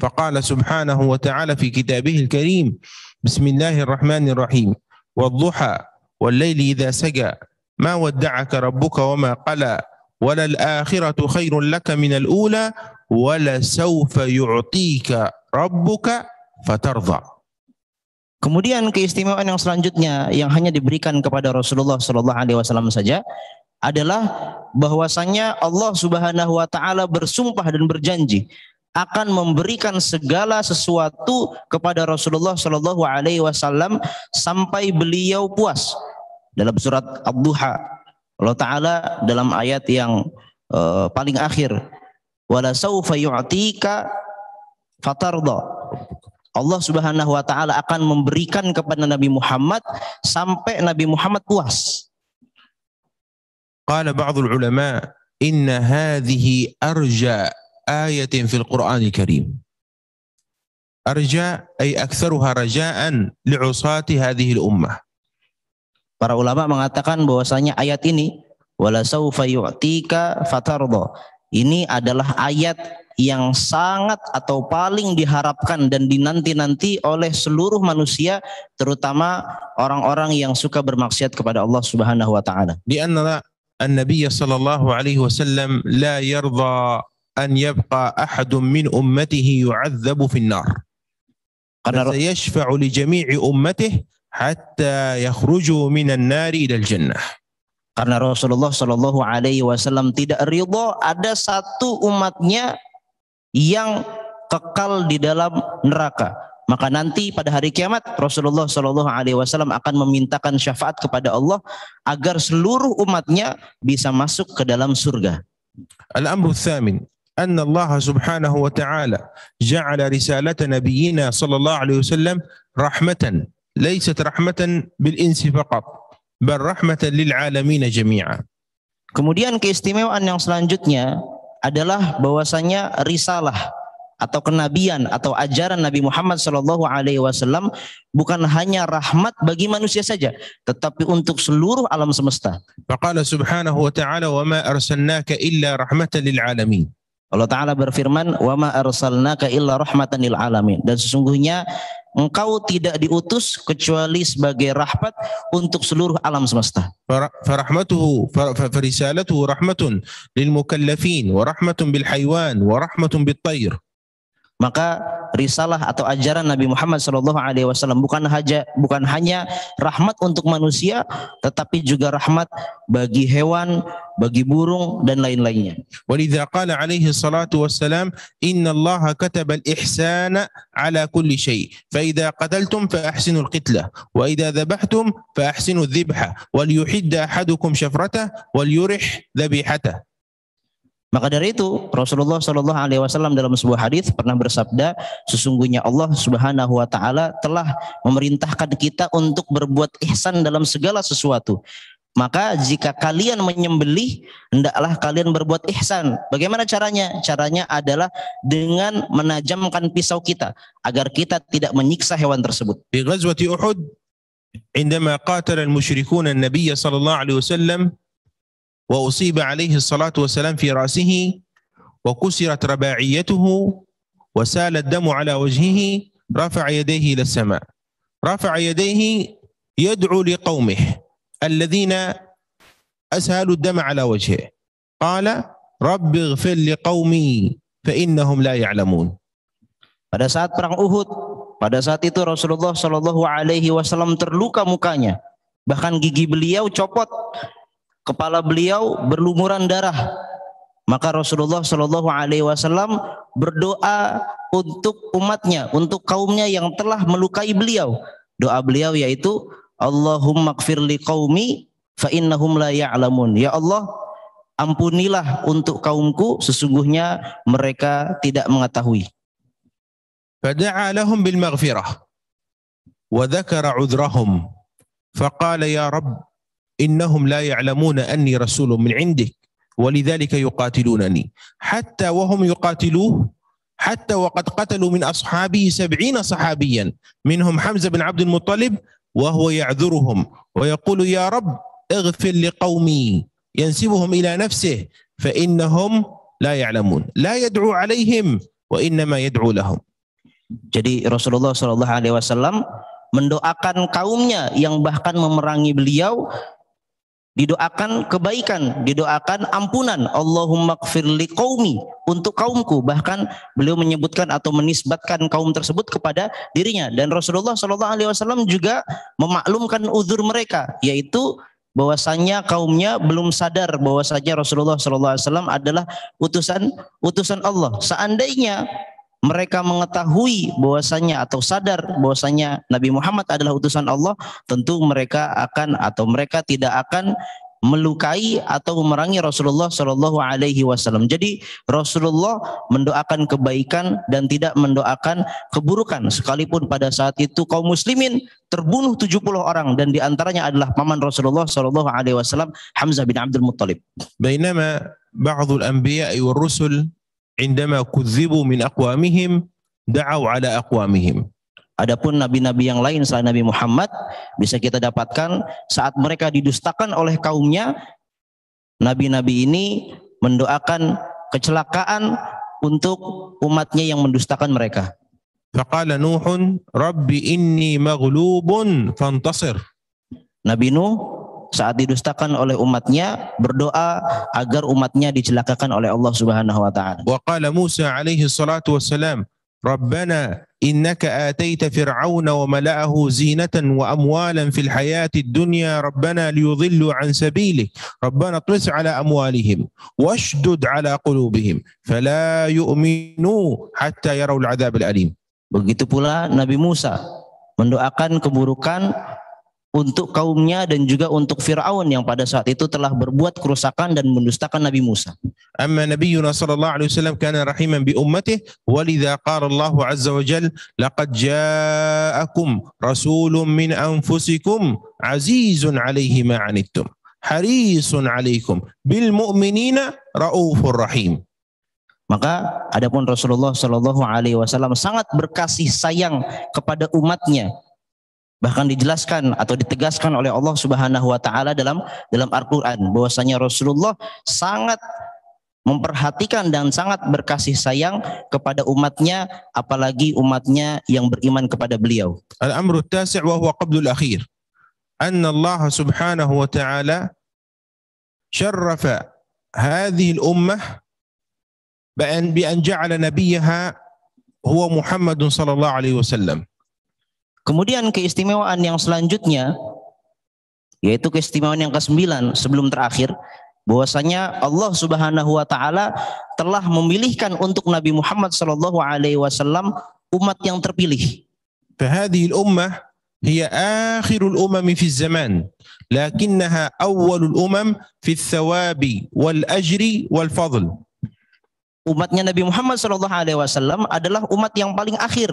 فقال سبحانه وتعالى في كتابه الكريم بسم الله الرحمن الرحيم والضحى والليل اذا سجى ما ودعك ربك وما قلى وللآخرة خير لك من الأولى ولسوف يعطيك ربك فترضى Kemudian keistimewaan yang selanjutnya yang hanya diberikan kepada Rasulullah Shallallahu Alaihi Wasallam saja adalah bahwasanya Allah Subhanahu wa taala bersumpah dan berjanji akan memberikan segala sesuatu kepada Rasulullah Shallallahu alaihi wasallam sampai beliau puas. Dalam surat Ad-Duha Allah taala dalam ayat yang uh, paling akhir wala saufa yu'tika fatardha. Allah Subhanahu wa taala akan memberikan kepada Nabi Muhammad sampai Nabi Muhammad puas. قال بعض ulama inna هذه arja آية في القرآن Karim. Arja أي أكثرها رجاء لعصاة هذه الأمة Para ulama mengatakan bahwasanya ayat ini wala saufa yu'tika fatardo. Ini adalah ayat yang sangat atau paling diharapkan dan dinanti-nanti oleh seluruh manusia terutama orang-orang yang suka bermaksiat kepada Allah Subhanahu wa taala. Di antara النبي صلى الله عليه وسلم لا يرضى أن يبقى أحد من أمته يعذب في النار يشفع لجميع أمته حتى يخرجوا من النار إلى الجنة Karena Rasulullah Shallallahu Alaihi Wasallam tidak ridho ada satu umatnya yang kekal di dalam neraka. Maka nanti pada hari kiamat Rasulullah Shallallahu Alaihi Wasallam akan memintakan syafaat kepada Allah agar seluruh umatnya bisa masuk ke dalam surga. Al-amru thamin أن الله سبحانه وتعالى جعل رسالة نبينا صلى الله عليه وسلم رحمة ليست رحمة بالإنس فقط بل رحمة للعالمين جميعا Kemudian keistimewaan yang selanjutnya adalah bahwasanya risalah atau kenabian atau ajaran Nabi Muhammad Shallallahu Alaihi Wasallam bukan hanya rahmat bagi manusia saja, tetapi untuk seluruh alam semesta. Faqala subhanahu wa ta'ala wa ma arsalnaka illa rahmatan lil alamin. Allah Ta'ala berfirman, "Wa ma arsalnaka illa rahmatan lil alamin." Dan sesungguhnya engkau tidak diutus kecuali sebagai rahmat untuk seluruh alam semesta. Farahmatuhu farisalatuhu rahmatun lil mukallafin wa rahmatun bil haywan wa rahmatun bil tayr. Maka risalah atau ajaran Nabi Muhammad Shallallahu Alaihi Wasallam bukan hanya bukan hanya rahmat untuk manusia, tetapi juga rahmat bagi hewan, bagi burung dan lain-lainnya. Walidha qala alaihi salatu wassalam, "Inna Allah kataba al-ihsana ala kulli shay. Fa idza qataltum fa ahsinu al-qitla, wa idza dhabhtum fa ahsinu al dhibha wal yuhidda ahadukum shafrata wal yurih dhabihatahu." Maka dari itu Rasulullah Shallallahu Alaihi Wasallam dalam sebuah hadis pernah bersabda, sesungguhnya Allah Subhanahu Wa Taala telah memerintahkan kita untuk berbuat ihsan dalam segala sesuatu. Maka jika kalian menyembelih, hendaklah kalian berbuat ihsan. Bagaimana caranya? Caranya adalah dengan menajamkan pisau kita agar kita tidak menyiksa hewan tersebut. Di Uhud, عندما قاتل المشركون النبي صلى الله عليه وسلم وأصيب عليه الصلاة والسلام في رأسه وكسرت رباعيته وسال الدم على وجهه رفع يديه إلى السماء رفع يديه يدعو لقومه الذين أسهلوا الدم على وجهه قال رب اغفر لقومي فإنهم لا يعلمون Pada saat perang Uhud, pada saat itu Rasulullah Shallallahu Alaihi Wasallam terluka mukanya, bahkan gigi beliau copot kepala beliau berlumuran darah. Maka Rasulullah Shallallahu Alaihi Wasallam berdoa untuk umatnya, untuk kaumnya yang telah melukai beliau. Doa beliau yaitu Allahumma kfirli li qaumi fa innahum la ya'lamun. Ya Allah, ampunilah untuk kaumku sesungguhnya mereka tidak mengetahui. Fada'a lahum bil maghfirah wa dzakara udzrahum. Faqala ya Rabb إنهم لا يعلمون أني رسول من عندك ولذلك يقاتلونني حتى وهم يقاتلوه حتى وقد قتلوا من أصحابه سبعين صحابيا منهم حمزة بن عبد المطلب وهو يعذرهم ويقول يا رب اغفر لقومي ينسبهم إلى نفسه فإنهم لا يعلمون لا يدعو عليهم وإنما يدعو لهم Jadi Rasulullah Shallallahu Alaihi Wasallam mendoakan kaumnya yang bahkan memerangi beliau didoakan kebaikan, didoakan ampunan. Allahumma kfirli qawmi untuk kaumku. Bahkan beliau menyebutkan atau menisbatkan kaum tersebut kepada dirinya. Dan Rasulullah SAW juga memaklumkan uzur mereka, yaitu bahwasanya kaumnya belum sadar bahwasanya Rasulullah SAW adalah utusan utusan Allah. Seandainya mereka mengetahui bahwasanya atau sadar bahwasanya Nabi Muhammad adalah utusan Allah, tentu mereka akan atau mereka tidak akan melukai atau memerangi Rasulullah Shallallahu Alaihi Wasallam. Jadi Rasulullah mendoakan kebaikan dan tidak mendoakan keburukan. Sekalipun pada saat itu kaum muslimin terbunuh 70 orang dan diantaranya adalah paman Rasulullah Shallallahu Alaihi Wasallam Hamzah bin Abdul Muttalib. Bainama بعض الأنبياء والرسل عندما كذبوا min أقوامهم دعوا على أقوامهم Adapun nabi-nabi yang lain selain Nabi Muhammad bisa kita dapatkan saat mereka didustakan oleh kaumnya nabi-nabi ini mendoakan kecelakaan untuk umatnya yang mendustakan mereka. Faqala Nuhun, Rabbi inni maghlubun fantasir. Nabi Nuh saat didustakan oleh umatnya berdoa agar umatnya dicelakakan oleh Allah Subhanahu wa taala. Wa qala Musa alaihi salatu wassalam, "Rabbana innaka ataita fir'auna wa mala'ahu zinatan wa amwalan fil hayatid dunya rabbana liyudhillu an sabilik. Rabbana tris 'ala amwalihim washdud 'ala qulubihim fala yu'minu hatta yarau al-'adzab al-alim." Begitu pula Nabi Musa mendoakan keburukan untuk kaumnya dan juga untuk Firaun yang pada saat itu telah berbuat kerusakan dan mendustakan Nabi Musa. Amma nabiyyuna sallallahu alaihi wasallam kana rahiman bi ummatihi lidza qala Allahu azza wa jal laqad ja'akum rasulun min anfusikum azizun alaihi ma anittum harisun alaikum bil mu'minina raufur rahim. Maka adapun Rasulullah Shallallahu Alaihi Wasallam sangat berkasih sayang kepada umatnya bahkan dijelaskan atau ditegaskan oleh Allah Subhanahu wa taala dalam dalam Al-Qur'an bahwasanya Rasulullah sangat memperhatikan dan sangat berkasih sayang kepada umatnya apalagi umatnya yang beriman kepada beliau. Al-amru tasi' wa huwa qablul akhir Anna Allah Subhanahu wa taala syarrafa hadhihi al-ummah bi an ja'ala nabiyaha Huwa محمد sallallahu Alaihi Wasallam Kemudian keistimewaan yang selanjutnya yaitu keistimewaan yang ke-9 sebelum terakhir bahwasanya Allah Subhanahu wa taala telah memilihkan untuk Nabi Muhammad sallallahu alaihi wasallam umat yang terpilih. al-ummah فهذه الأمة هي آخر الأمم في umam fi أول thawabi wal-ajri wal-fadl. Umatnya Nabi Muhammad sallallahu Alaihi Wasallam adalah umat yang paling akhir,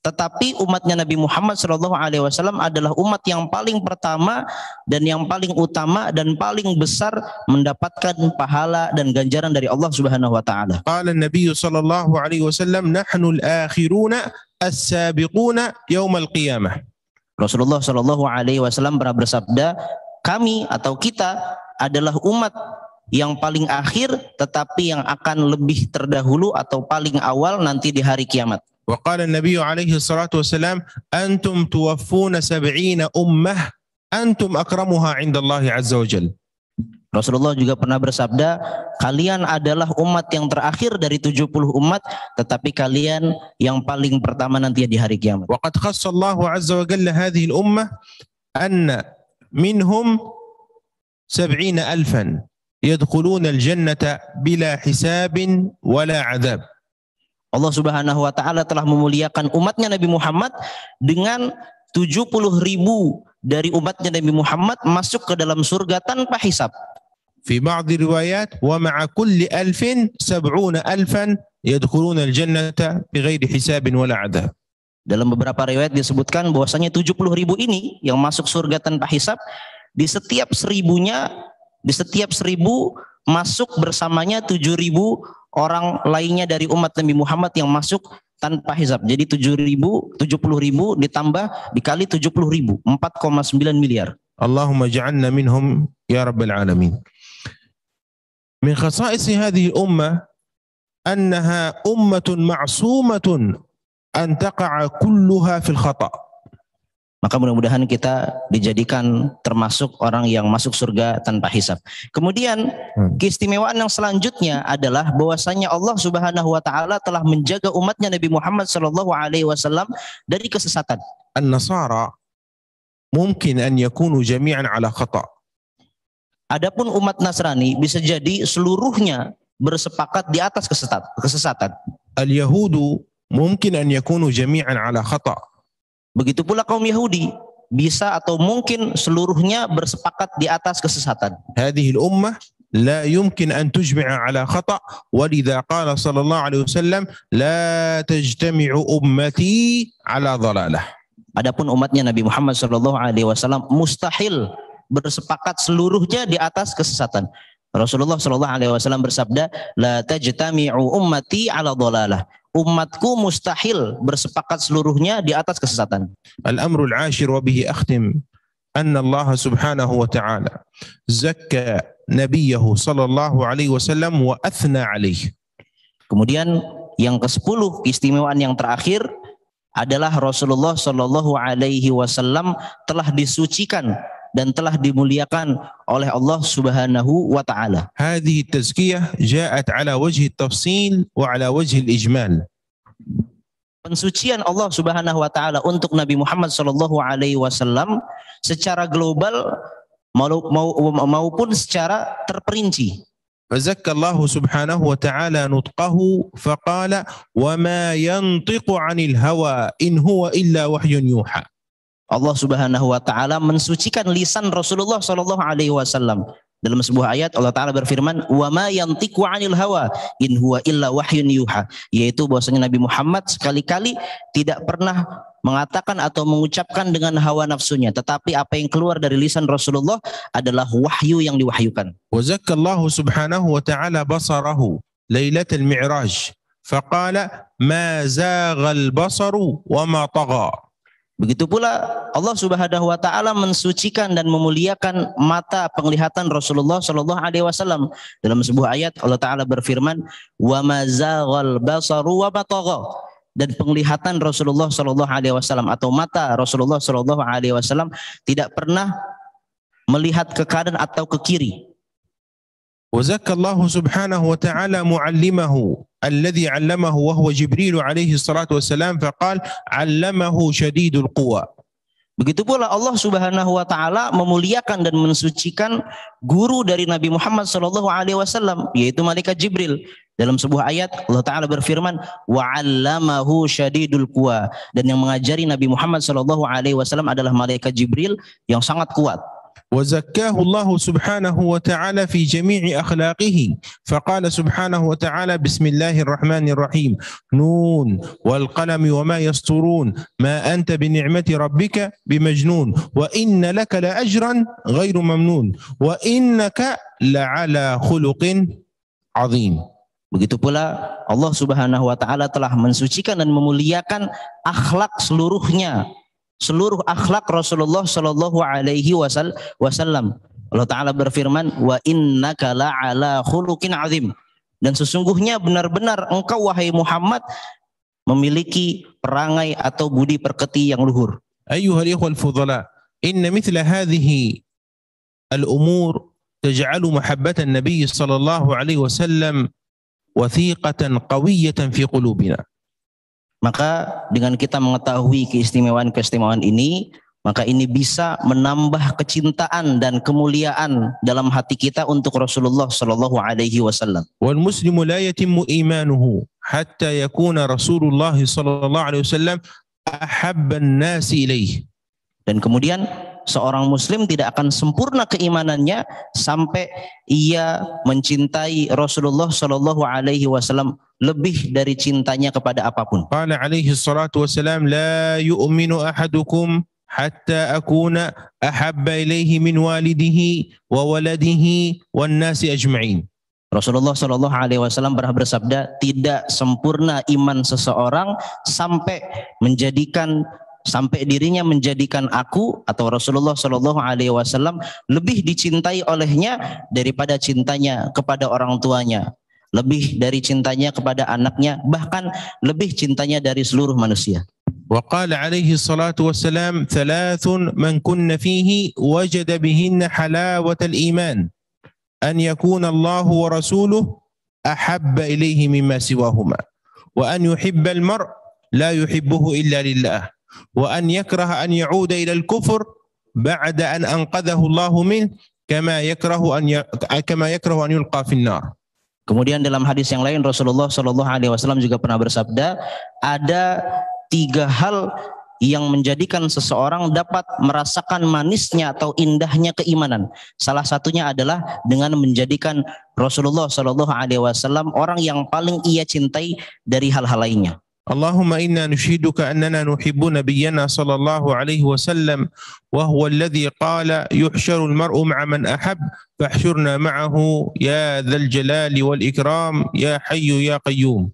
tetapi umatnya Nabi Muhammad Shallallahu Alaihi Wasallam adalah umat yang paling pertama dan yang paling utama dan paling besar mendapatkan pahala dan ganjaran dari Allah Subhanahu Wa Taala. Qala Nabi Shallallahu Alaihi Wasallam, "Nahnu al-akhiruna as-sabiquna yom al-qiyamah." Rasulullah Shallallahu Alaihi Wasallam pernah bersabda, kami atau kita adalah umat yang paling akhir tetapi yang akan lebih terdahulu atau paling awal nanti di hari kiamat. وقال النبي عليه الصلاة والسلام أنتم توفون سبعين أمة أنتم أكرمها عند الله عز وجل Rasulullah juga pernah bersabda, kalian adalah umat yang terakhir dari 70 umat, tetapi kalian yang paling pertama nanti di hari kiamat. Waqad khassallahu azza wa jalla hadhihi al-ummah an minhum 70 alfan yadkhuluna al-jannata bila hisabin wala adab. Allah Subhanahu wa taala telah memuliakan umatnya Nabi Muhammad dengan 70 ribu dari umatnya Nabi Muhammad masuk ke dalam surga tanpa hisab. Fi ba'd riwayat wa ma'a kulli alfin sab'una alfan yadkhuluna al-jannata bighairi hisabin wala adab. Dalam beberapa riwayat disebutkan bahwasanya 70 ribu ini yang masuk surga tanpa hisab di setiap seribunya di setiap seribu masuk bersamanya 7000 orang lainnya dari umat Nabi Muhammad yang masuk tanpa hisab. Jadi 7000 70000 ditambah dikali 70000 4,9 miliar. Allahumma ja'alna minhum ya rabbal alamin. Min khasa'is hadhihi ummah annaha ummatun ma'sumatun an taqa'a kulluha fil khata'. Maka mudah-mudahan kita dijadikan termasuk orang yang masuk surga tanpa hisap. Kemudian hmm. keistimewaan yang selanjutnya adalah bahwasanya Allah Subhanahu wa taala telah menjaga umatnya Nabi Muhammad sallallahu alaihi wasallam dari kesesatan. An-Nasara mungkin an yakunu jami'an ala khata. Adapun umat Nasrani bisa jadi seluruhnya bersepakat di atas kesesatan. Al-Yahudu mungkin an yakunu jami'an ala khata. Begitu pula kaum Yahudi bisa atau mungkin seluruhnya bersepakat di atas kesesatan. Hadhil ummah la yumkin أن تجمع على خطأ ولذا قال صلى الله عليه وسلم لا تجتمع أمتي على Adapun umatnya Nabi Muhammad Shallallahu Alaihi Wasallam mustahil bersepakat seluruhnya di atas kesesatan. Rasulullah Shallallahu Alaihi Wasallam bersabda, la tajtami'u ummati ala dolalah Umatku mustahil bersepakat seluruhnya di atas kesesatan. Al-amrul ashir wa bihi akhtim allah subhanahu wa taala zakka نبيه sallallahu alaihi wasallam wa athna alaihi. Kemudian yang ke-10 keistimewaan yang terakhir adalah Rasulullah Shallallahu alaihi wasallam telah disucikan dan telah dimuliakan oleh Allah Subhanahu wa taala. Hadhihi tazkiyah ja'at ala wajhi tafsil wa ala wajhi ijmal Pensucian Allah Subhanahu wa taala untuk Nabi Muhammad sallallahu alaihi wasallam secara global maupun secara terperinci. فزكى الله سبحانه وتعالى نطقه فقال وما ينطق عن الهوى إن هو إلا وحي يوحى Allah Subhanahu wa taala mensucikan lisan Rasulullah sallallahu alaihi wasallam. Dalam sebuah ayat Allah taala berfirman, "Wa ma yantiqu 'anil hawa in huwa illa wahyun yuha." Yaitu bahwasanya Nabi Muhammad sekali-kali tidak pernah mengatakan atau mengucapkan dengan hawa nafsunya, tetapi apa yang keluar dari lisan Rasulullah adalah wahyu yang diwahyukan. Wa zakkallahu subhanahu wa ta'ala basarahu lailatul mi'raj. Faqala ma zaghal basaru wa ma tagha. Begitu pula Allah Subhanahu wa taala mensucikan dan memuliakan mata penglihatan Rasulullah Shallallahu alaihi wasallam. Dalam sebuah ayat Allah taala berfirman, "Wa mazaghal basaru wa batagha." Dan penglihatan Rasulullah Shallallahu alaihi wasallam atau mata Rasulullah Shallallahu alaihi wasallam tidak pernah melihat ke kanan atau ke kiri. Wa zakallahu subhanahu wa ta'ala muallimahu الذي علمه وهو جبريل عليه الصلاة والسلام فقال علمه شديد القوى Begitu pula Allah Subhanahu wa taala memuliakan dan mensucikan guru dari Nabi Muhammad sallallahu alaihi wasallam yaitu malaikat Jibril. Dalam sebuah ayat Allah taala berfirman wa 'allamahu syadidul quwa dan yang mengajari Nabi Muhammad sallallahu alaihi wasallam adalah malaikat Jibril yang sangat kuat. وزكاه الله سبحانه وتعالى في جميع اخلاقه فقال سبحانه وتعالى بسم الله الرحمن الرحيم نون والقلم وما يسطرون ما انت بنعمه ربك بمجنون وان لك لاجرا غير ممنون وانك لعلى خلق عظيم Begitu pula Allah Subhanahu wa taala telah mensucikan dan memuliakan akhlak seluruhnya seluruh akhlak Rasulullah Shallallahu Alaihi Wasallam. Allah Taala berfirman, wa inna kala ala khuluqin azim. Dan sesungguhnya benar-benar engkau wahai Muhammad memiliki perangai atau budi perketi yang luhur. Ayuhal ikhwal fudala, inna mithla hadhihi al-umur taj'alu mahabbatan Nabi Sallallahu Alaihi Wasallam, wathiqatan وثيقة fi qulubina. Maka dengan kita mengetahui keistimewaan-keistimewaan ini, maka ini bisa menambah kecintaan dan kemuliaan dalam hati kita untuk Rasulullah Sallallahu Alaihi Wasallam. Wal muslimu la yatimu imanuhu hatta yakuna Rasulullah sallallahu Alaihi Wasallam ahabban nasi ilaih. Dan kemudian seorang muslim tidak akan sempurna keimanannya sampai ia mencintai Rasulullah Shallallahu alaihi wasallam lebih dari cintanya kepada apapun. Qala alaihi salatu wasalam la yu'minu ahadukum hatta akuna ahabba ilaihi min walidihi wa waladihi wan nasi ajma'in. Rasulullah Shallallahu Alaihi Wasallam pernah bersabda, tidak sempurna iman seseorang sampai menjadikan sampai dirinya menjadikan aku atau Rasulullah Shallallahu Alaihi Wasallam lebih dicintai olehnya daripada cintanya kepada orang tuanya, lebih dari cintanya kepada anaknya, bahkan lebih cintanya dari seluruh manusia. وقال عليه الصلاة والسلام ثلاث من كن فيه وجد بهن حلاوة الإيمان أن يكون الله ورسوله أحب إليه مما سواهما وأن يحب المرء لا يحبه إلا لله wa an أن an ya'uda ila al أن ba'da an anqadahu Allah min kama ي an ya, kama أن an yulqa النار. nar. Kemudian dalam hadis yang lain Rasulullah Shallallahu Alaihi Wasallam juga pernah bersabda, ada tiga hal yang menjadikan seseorang dapat merasakan manisnya atau indahnya keimanan. Salah satunya adalah dengan menjadikan Rasulullah Shallallahu Alaihi Wasallam orang yang paling ia cintai dari hal-hal lainnya. اللهم انا نشهدك اننا نحب نبينا صلى الله عليه وسلم وهو الذي قال يحشر المرء مع من احب فاحشرنا معه يا ذا الجلال والاكرام يا حي يا قيوم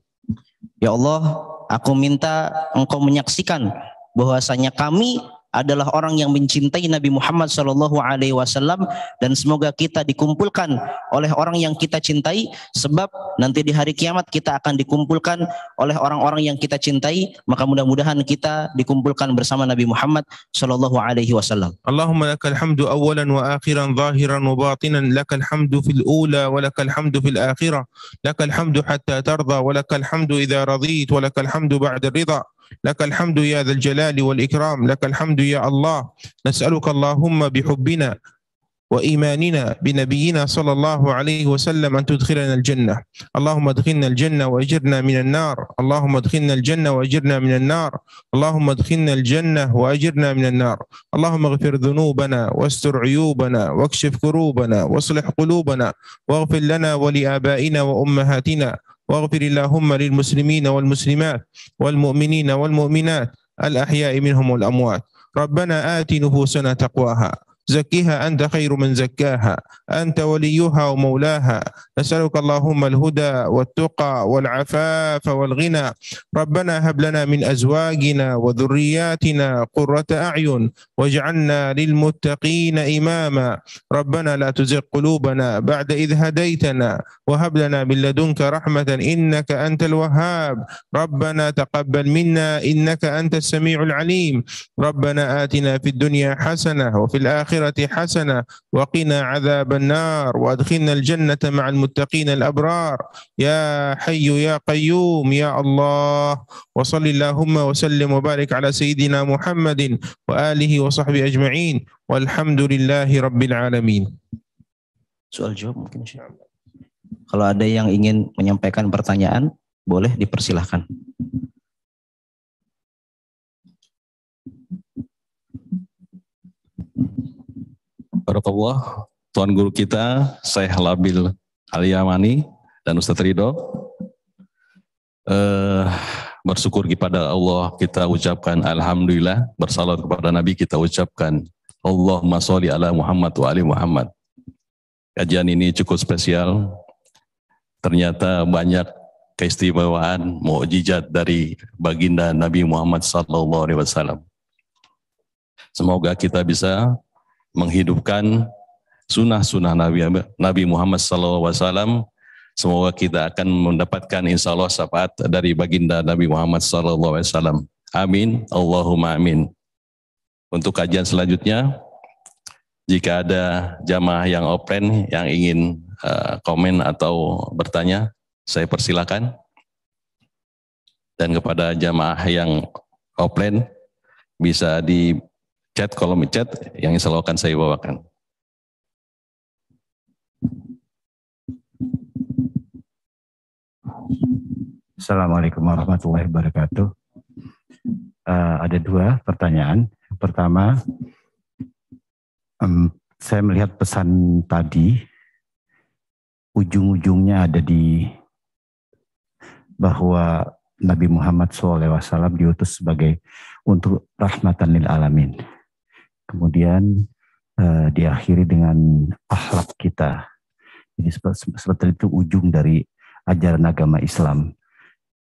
يا الله aku minta engkau menyaksikan bahwasanya kami adalah orang yang mencintai Nabi Muhammad Shallallahu Alaihi Wasallam dan semoga kita dikumpulkan oleh orang yang kita cintai sebab nanti di hari kiamat kita akan dikumpulkan oleh orang-orang yang kita cintai maka mudah-mudahan kita dikumpulkan bersama Nabi Muhammad Shallallahu Alaihi Wasallam. Allahumma lakal hamdu awalan wa akhiran zahiran wa batinan lakal hamdu fil ula wa lakal hamdu fil akhirah lakal hamdu hatta tarda wa lakal hamdu idha radit wa lakal hamdu ba'da rida لك الحمد يا ذا الجلال والإكرام لك الحمد يا الله نسألك اللهم بحبنا وإيماننا بنبينا صلى الله عليه وسلم أن تدخلنا الجنة اللهم ادخلنا الجنة وأجرنا من النار اللهم ادخلنا الجنة وأجرنا من النار اللهم ادخلنا الجنة وأجرنا من النار اللهم اغفر ذنوبنا واستر عيوبنا واكشف كروبنا واصلح قلوبنا واغفر لنا ولآبائنا وأمهاتنا واغفر اللهم للمسلمين والمسلمات والمؤمنين والمؤمنات الأحياء منهم والأموات ربنا آت نفوسنا تقواها زكيها أنت خير من زكاها أنت وليها ومولاها نسألك اللهم الهدى والتقى والعفاف والغنى ربنا هب لنا من أزواجنا وذرياتنا قرة أعين واجعلنا للمتقين إماما ربنا لا تزغ قلوبنا بعد إذ هديتنا وهب لنا من لدنك رحمة إنك أنت الوهاب ربنا تقبل منا إنك أنت السميع العليم ربنا آتنا في الدنيا حسنة وفي الآخرة الآخرة حسنة وقنا عذاب النار وأدخلنا الجنة مع المتقين الأبرار يا حي يا قيوم يا الله وصل اللهم وسلم وبارك على سيدنا محمد وآله وصحبه أجمعين والحمد لله رب العالمين Soal jawab mungkin Kalau ada yang ingin menyampaikan pertanyaan, boleh dipersilahkan. Barakallah, Tuan Guru kita, Syekh Labil Aliyamani dan Ustadz Ridho. Eh, bersyukur kepada Allah kita ucapkan Alhamdulillah, bersalat kepada Nabi kita ucapkan Allahumma sholli ala Muhammad wa ali Muhammad. Kajian ini cukup spesial. Ternyata banyak keistimewaan, mukjizat dari baginda Nabi Muhammad sallallahu alaihi wasallam. Semoga kita bisa menghidupkan sunnah-sunnah Nabi, Nabi Muhammad SAW. Semoga kita akan mendapatkan insya Allah syafaat dari baginda Nabi Muhammad SAW. Amin. Allahumma amin. Untuk kajian selanjutnya, jika ada jamaah yang offline yang ingin eh, komen atau bertanya, saya persilakan. Dan kepada jamaah yang offline, bisa di chat kolom chat yang Allah akan saya bawakan. Assalamualaikum warahmatullahi wabarakatuh. Uh, ada dua pertanyaan. Pertama, um, saya melihat pesan tadi ujung-ujungnya ada di bahwa Nabi Muhammad SAW diutus sebagai untuk rahmatan lil alamin kemudian uh, diakhiri dengan akhlak kita. Jadi seperti itu ujung dari ajaran agama Islam.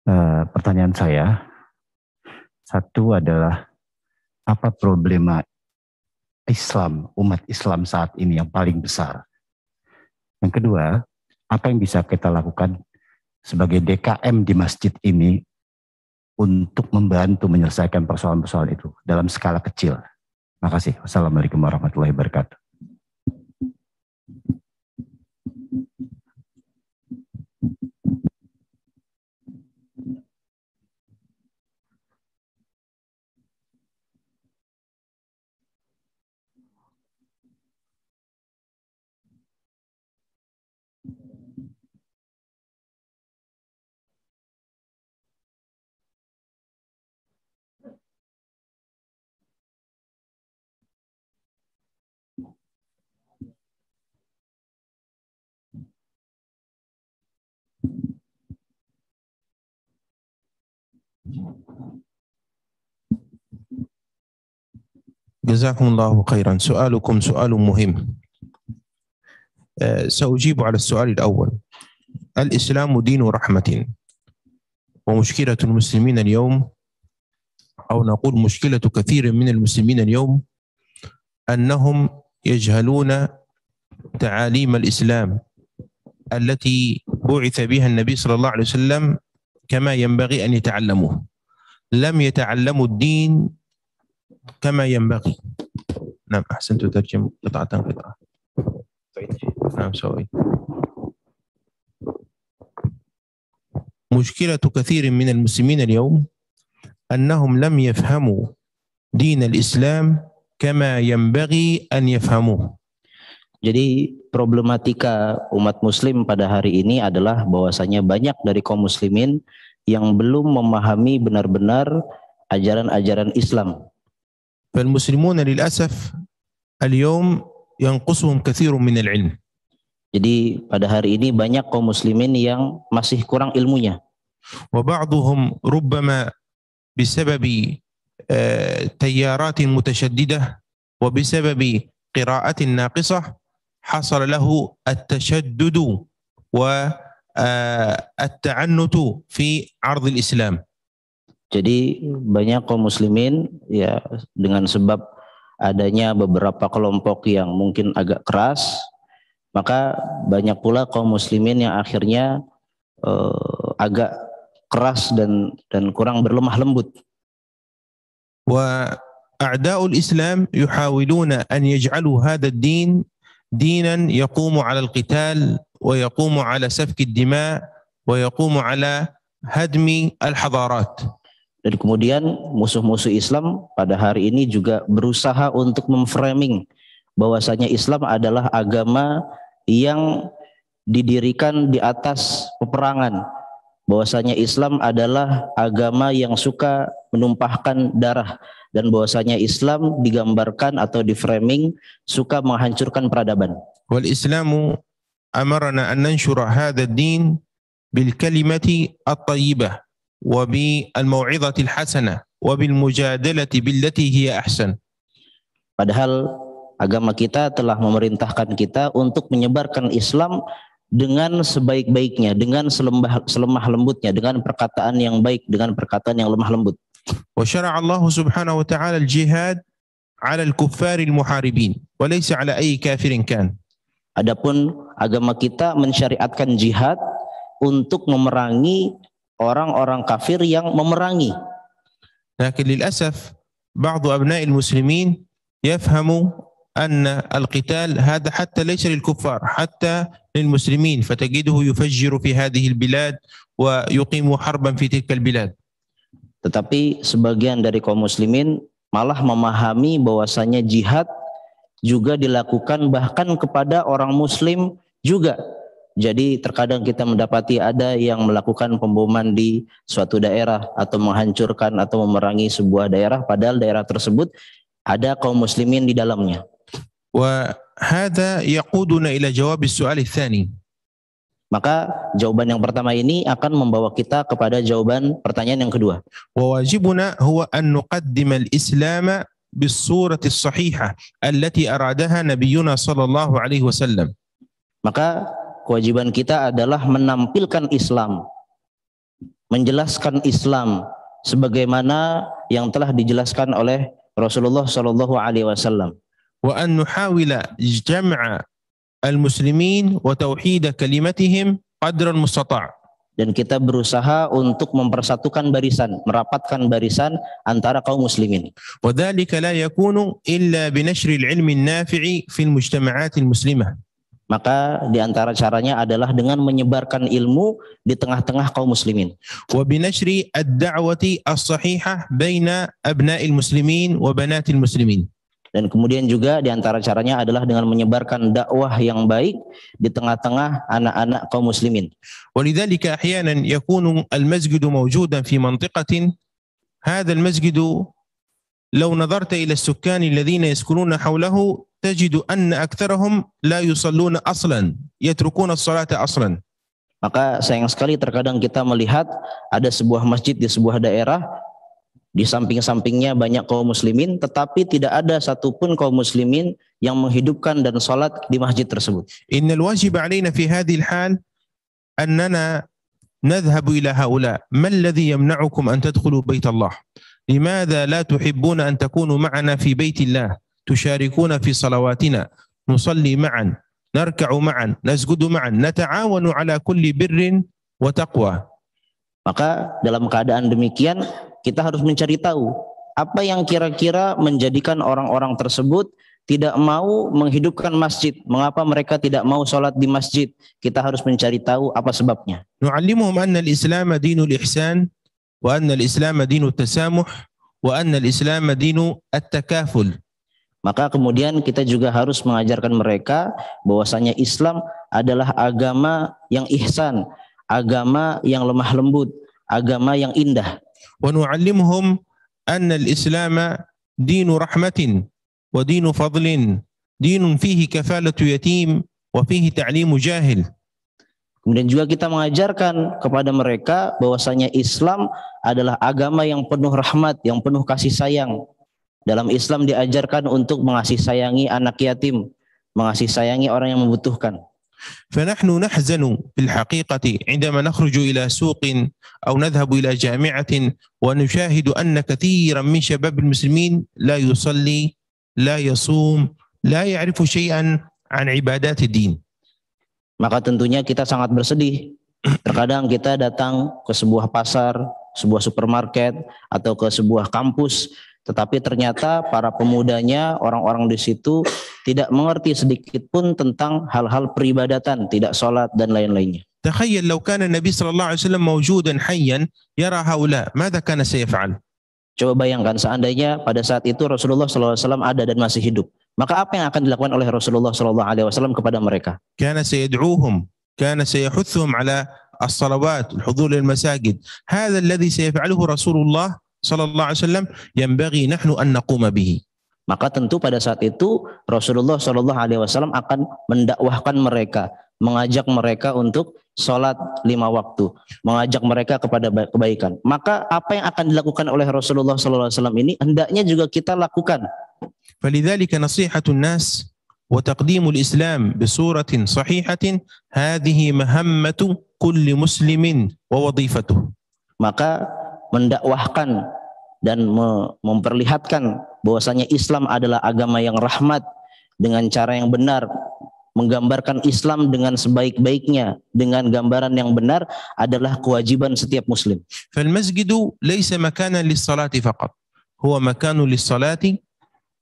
Uh, pertanyaan saya satu adalah apa problema Islam umat Islam saat ini yang paling besar? Yang kedua, apa yang bisa kita lakukan sebagai DKM di masjid ini untuk membantu menyelesaikan persoalan-persoalan itu dalam skala kecil? Makasih. Wassalamualaikum warahmatullahi wabarakatuh. جزاكم الله خيرا سؤالكم سؤال مهم آه، سأجيب على السؤال الأول الإسلام دين رحمة ومشكلة المسلمين اليوم أو نقول مشكلة كثير من المسلمين اليوم أنهم يجهلون تعاليم الإسلام التي بعث بها النبي صلى الله عليه وسلم كما ينبغي أن يتعلموه لم يتعلموا الدين كما ينبغي نعم أحسنت ترجم قطعة قطعة نعم سوي مشكلة كثير من المسلمين اليوم أنهم لم يفهموا دين الإسلام كما ينبغي أن يفهموه Jadi problematika umat muslim pada hari ini adalah bahwasanya banyak dari kaum muslimin yang belum memahami benar-benar ajaran-ajaran Islam فالمسلمون للأسف اليوم ينقصهم كثير من العلم Jadi pada hari ini banyak kaum muslimin yang masih kurang ilmunya. وبعضهم ربما بسبب آه، تيارات متشددة وبسبب قراءة ناقصة حصل له التشدد والتعنت آه، في عرض الإسلام. Jadi banyak kaum muslimin ya dengan sebab adanya beberapa kelompok yang mungkin agak keras, maka banyak pula kaum muslimin yang akhirnya eh, agak keras dan dan kurang berlemah lembut. Wa a'da'ul Islam yuhawiluna an yaj'alu hadha ad-din dinan yaqumu 'ala al-qital wa yaqumu 'ala safk ad-dima' wa yaqumu 'ala hadmi al-hadarat. Dan kemudian musuh-musuh Islam pada hari ini juga berusaha untuk memframing bahwasanya Islam adalah agama yang didirikan di atas peperangan. Bahwasanya Islam adalah agama yang suka menumpahkan darah dan bahwasanya Islam digambarkan atau diframing suka menghancurkan peradaban. Wal Islamu amarna an nanshura hadha din bil kalimati at-tayyibah وبالموعظة الحسنة وبالمجادلة بالتي هي أحسن Padahal agama kita telah memerintahkan kita untuk menyebarkan Islam dengan sebaik-baiknya, dengan selembah, selemah lembutnya, dengan perkataan yang baik, dengan perkataan yang lemah lembut. وشرع الله سبحانه وتعالى الجهاد على الكفار المحاربين وليس على أي كافر كان. Adapun agama kita mensyariatkan jihad untuk memerangi orang-orang kafir yang memerangi. Lakin للأسف بعض أبناء المسلمين يفهم أن القتال هذا حتى ليس للكفار حتى للمسلمين فتجده يفجر في هذه البلاد ويقيم حربا في تلك البلاد. Tetapi sebagian dari kaum muslimin malah memahami bahwasanya jihad juga dilakukan bahkan kepada orang muslim juga jadi terkadang kita mendapati ada yang melakukan pemboman di suatu daerah atau menghancurkan atau memerangi sebuah daerah padahal daerah tersebut ada kaum muslimin di dalamnya. Wa hadha yaquduna ila jawab as-su'al tsani Maka jawaban yang pertama ini akan membawa kita kepada jawaban pertanyaan yang kedua. Wa wajibuna huwa an nuqaddim al-islam bis-surati as-sahihah allati aradaha nabiyyuna sallallahu alaihi wasallam. Maka kewajiban kita adalah menampilkan Islam, menjelaskan Islam sebagaimana yang telah dijelaskan oleh Rasulullah Shallallahu Alaihi Wasallam. Wa an nuhawila jam'a al-muslimin wa tauhid kalimatihim qadran mustata' dan kita berusaha untuk mempersatukan barisan, merapatkan barisan antara kaum muslimin. وذلك لا يكون ilmi بنشر العلم fil في al-Muslimah. Maka di antara caranya adalah dengan menyebarkan ilmu di tengah-tengah kaum muslimin. Wa binashri ad-da'wati as-sahihah baina abna'il muslimin wa banatil muslimin. Dan kemudian juga di antara caranya adalah dengan menyebarkan dakwah yang baik di tengah-tengah anak-anak kaum muslimin. Walidhalika ahyanan yakunu al-masjidu mawjudan fi mantiqatin هذا المسجد لو نظرت إلى السكان الذين يسكنون حوله تجد أن أكثرهم لا يصلون أصلا يتركون الصلاة أصلا Maka sayang sekali terkadang kita melihat ada sebuah masjid di sebuah daerah di samping-sampingnya banyak kaum muslimin tetapi tidak ada satupun kaum muslimin yang menghidupkan dan salat di masjid tersebut. Innal wajib alaina fi hadhihi al-hal annana nadhhabu ila haula. Ma alladhi yamna'ukum an tadkhulu bait Allah? Limadha la tuhibbuna an takunu ma'ana fi bait Allah? تشاركون في صلواتنا نصلي معا نركع معا نسجد معا نتعاون على كل بر wa taqwa. Maka dalam keadaan demikian kita harus mencari tahu apa yang kira-kira menjadikan orang-orang tersebut tidak mau menghidupkan masjid. Mengapa mereka tidak mau sholat di masjid? Kita harus mencari tahu apa sebabnya. Nu'allimuhum anna al-islam dinul ihsan wa anna al-islam dinut tasamuh wa anna al-islam dinu at-takaful maka kemudian kita juga harus mengajarkan mereka bahwasanya Islam adalah agama yang ihsan, agama yang lemah lembut, agama yang indah. Wa nu'allimhum anna al-Islam dinu rahmatin wa dinu fadlin, dinun fihi kafalatu yatim wa fihi ta'limu jahil. Kemudian juga kita mengajarkan kepada mereka bahwasanya Islam adalah agama yang penuh rahmat, yang penuh kasih sayang, dalam Islam diajarkan untuk mengasih sayangi anak yatim, mengasih sayangi orang yang membutuhkan. فنحن نحزن بالحقيقة عندما نخرج إلى سوق أو نذهب إلى جامعة ونشاهد أن كثيرا من شباب المسلمين لا يصلي لا يصوم لا يعرف شيئا عن عبادات الدين maka tentunya kita sangat bersedih. Terkadang kita datang ke sebuah pasar, sebuah supermarket, atau ke sebuah kampus tetapi ternyata para pemudanya, orang-orang di situ tidak mengerti sedikit pun tentang hal-hal peribadatan, tidak sholat dan lain-lainnya. Takhayyal law kana Nabi sallallahu alaihi wasallam mawjudan hayyan yara haula, madza kana sayaf'al? Coba bayangkan seandainya pada saat itu Rasulullah sallallahu alaihi wasallam ada dan masih hidup. Maka apa yang akan dilakukan oleh Rasulullah sallallahu alaihi wasallam kepada mereka? Kana sayad'uhum, kana sayahuthuhum ala as-salawat, al-hudhur lil masajid. Hadha alladhi sayaf'aluhu Rasulullah Sallallahu Alaihi Wasallam yang bagi nahnu an bihi. Maka tentu pada saat itu Rasulullah Shallallahu Alaihi Wasallam akan mendakwahkan mereka, mengajak mereka untuk sholat lima waktu, mengajak mereka kepada kebaikan. Maka apa yang akan dilakukan oleh Rasulullah Shallallahu Alaihi Wasallam ini hendaknya juga kita lakukan. فلذلك نصيحة Islam وتقديم الإسلام بصورة صحيحة هذه مهمة كل مسلم ووظيفته. Maka mendakwahkan dan memperlihatkan bahwasanya Islam adalah agama yang rahmat dengan cara yang benar menggambarkan Islam dengan sebaik-baiknya dengan gambaran yang benar adalah kewajiban setiap muslim. فالمسجد ليس مكانا للصلاة فقط هو مكان للصلاة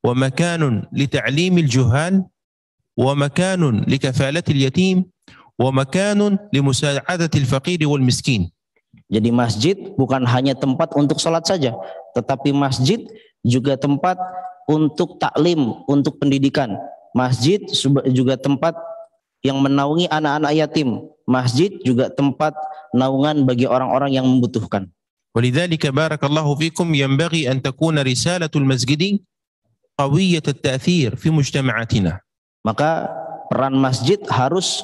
ومكان لتعليم الجهال ومكان لكفالة اليتيم ومكان لمساعدة الفقير والمسكين jadi masjid bukan hanya tempat untuk sholat saja, tetapi masjid juga tempat untuk taklim, untuk pendidikan. Masjid juga tempat yang menaungi anak-anak yatim. Masjid juga tempat naungan bagi orang-orang yang membutuhkan. ولذلك بارك الله فيكم ينبغي أن تكون رسالة المسجد قوية التأثير في مجتمعاتنا. Maka peran masjid harus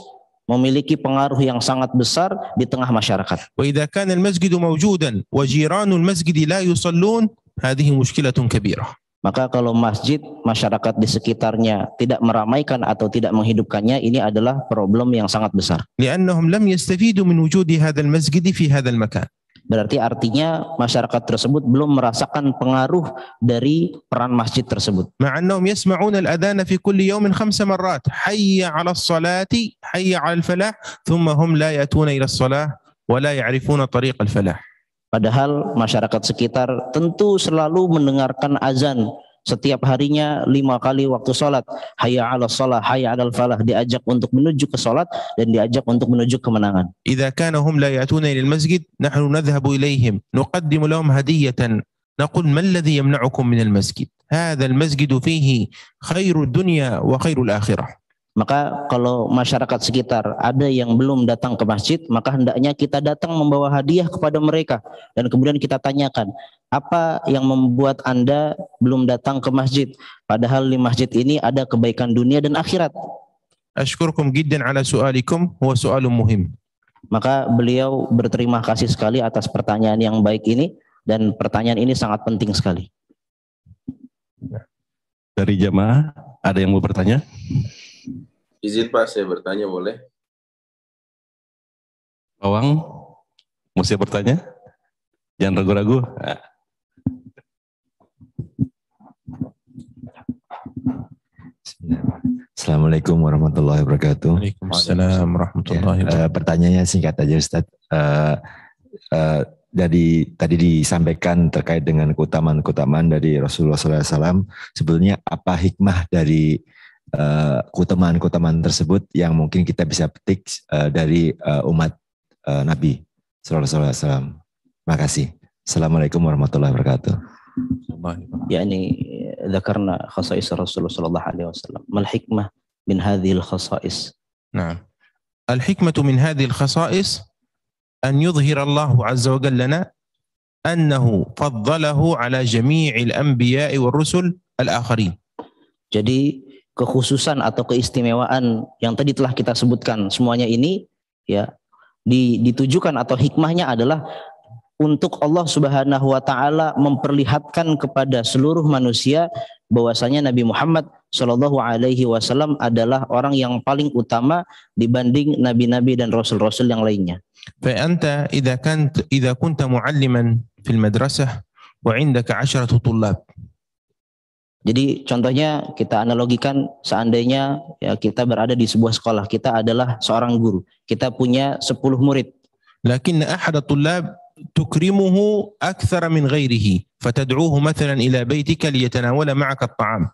memiliki pengaruh yang sangat besar di tengah masyarakat. وإذا كان المسجد موجودا وجيران المسجد لا يصلون هذه مشكلة كبيرة. Maka kalau masjid masyarakat di sekitarnya tidak meramaikan atau tidak menghidupkannya ini adalah problem yang sangat besar. لأنهم لم يستفيدوا من وجود هذا المسجد في هذا المكان. Berarti artinya masyarakat tersebut belum merasakan pengaruh dari peran masjid tersebut. Ma'annahum yasma'una al-adhana fi kulli yawmin khamsa marrat. Hayya 'ala salati hayya 'ala al-falah, thumma hum la yatuna ila as-salah wa la ya'rifuna tariq al-falah. Padahal masyarakat sekitar tentu selalu mendengarkan azan setiap harinya lima kali waktu sholat hayya ala sholat hayya ala falah diajak untuk menuju ke sholat dan diajak untuk menuju kemenangan idza kana hum la yatuna ilil masjid nahnu nadhabu ilayhim nuqaddimu lahum hadiyatan نقول ما الذي يمنعكم minil masjid هذا المسجد فيه خير الدنيا وخير الآخرة Maka kalau masyarakat sekitar ada yang belum datang ke masjid, maka hendaknya kita datang membawa hadiah kepada mereka dan kemudian kita tanyakan, apa yang membuat Anda belum datang ke masjid? Padahal di masjid ini ada kebaikan dunia dan akhirat. Ashkurkum jiddan ala su'alikum wa su'alun muhim. Maka beliau berterima kasih sekali atas pertanyaan yang baik ini dan pertanyaan ini sangat penting sekali. Dari jamaah, ada yang mau bertanya? Izin Pak, saya bertanya boleh? Bawang, mau saya bertanya? Jangan ragu-ragu. Assalamualaikum warahmatullahi wabarakatuh. Waalaikumsalam warahmatullahi ya, eh, wabarakatuh. Ya, uh, pertanyaannya singkat aja Ustaz. Uh, eh, uh, eh, dari tadi disampaikan terkait dengan keutamaan-keutamaan dari Rasulullah SAW, sebetulnya apa hikmah dari keutamaan keutamaan-keutamaan tersebut yang mungkin kita bisa petik uh, dari uh, umat uh, Nabi SAW? Terima kasih. Assalamualaikum warahmatullahi wabarakatuh. Ya ini ذكرنا خصائص الرسول صلى الله عليه وسلم ما الحكمة من هذه الخصائص نعم الحكمة من هذه الخصائص أن يظهر الله عز وجل لنا أنه فضله على جميع الأنبياء والرسل الآخرين Jadi kekhususan atau keistimewaan yang tadi telah kita sebutkan semuanya ini ya ditujukan atau hikmahnya adalah untuk Allah Subhanahu wa taala memperlihatkan kepada seluruh manusia bahwasanya Nabi Muhammad Shallallahu alaihi wasallam adalah orang yang paling utama dibanding nabi-nabi dan rasul-rasul yang lainnya. idza kunt idza إذا mualliman fil madrasah wa indaka عشرة طلاب jadi contohnya kita analogikan seandainya ya, kita berada di sebuah sekolah, kita adalah seorang guru, kita punya 10 murid. Lakin ahad tullab تكرمه أكثر من غيره فتدعوه مثلا إلى بيتك ليتناول معك الطعام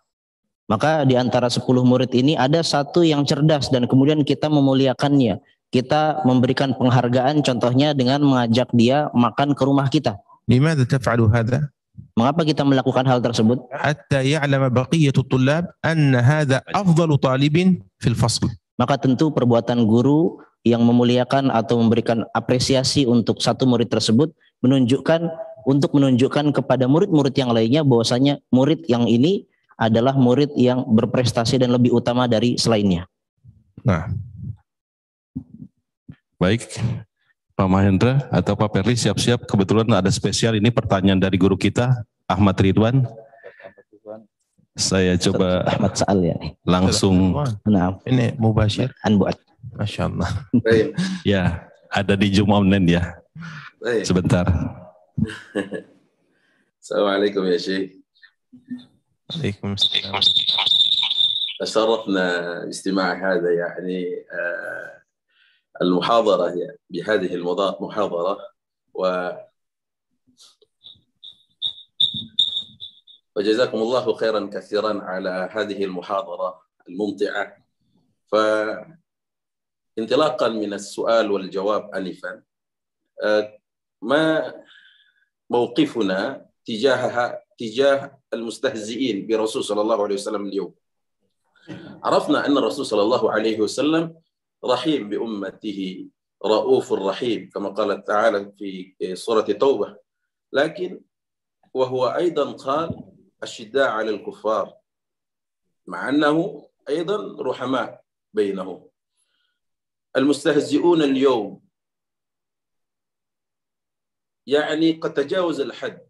Maka di antara 10 murid ini ada satu yang cerdas dan kemudian kita memuliakannya. Kita memberikan penghargaan contohnya dengan mengajak dia makan ke rumah kita. لماذا تفعل هذا؟ Mengapa kita melakukan hal tersebut? Hatta ya'lama baqiyatu tullab anna hadha afdalu talibin fil fasl. Maka tentu perbuatan guru yang memuliakan atau memberikan apresiasi untuk satu murid tersebut menunjukkan untuk menunjukkan kepada murid-murid yang lainnya bahwasanya murid yang ini adalah murid yang berprestasi dan lebih utama dari selainnya. Nah, baik Pak Mahendra atau Pak Perli siap-siap kebetulan ada spesial ini pertanyaan dari guru kita Ahmad Ridwan. Saya coba Ahmad Saal ya. Langsung. Nah, ini Mubashir. Anbuat. Masya Allah. Baik. ya, ada di Jumat nanti ya. Baik. Sebentar. Assalamualaikum ya Syekh. Waalaikumsalam. تشرفنا باستماع هذا يعني المحاضرة بهذه المحاضرة و وجزاكم الله خيرا كثيرا على هذه المحاضرة الممتعة ف انطلاقا من السؤال والجواب انفا آه، ما موقفنا تجاهها تجاه المستهزئين برسول صلى الله عليه وسلم اليوم عرفنا ان الرسول صلى الله عليه وسلم رحيم بامته رؤوف رحيم كما قال تعالى في سوره توبه لكن وهو ايضا قال الشداء على الكفار مع انه ايضا رحماء بينهم المستهزئون اليوم يعني قد تجاوز الحد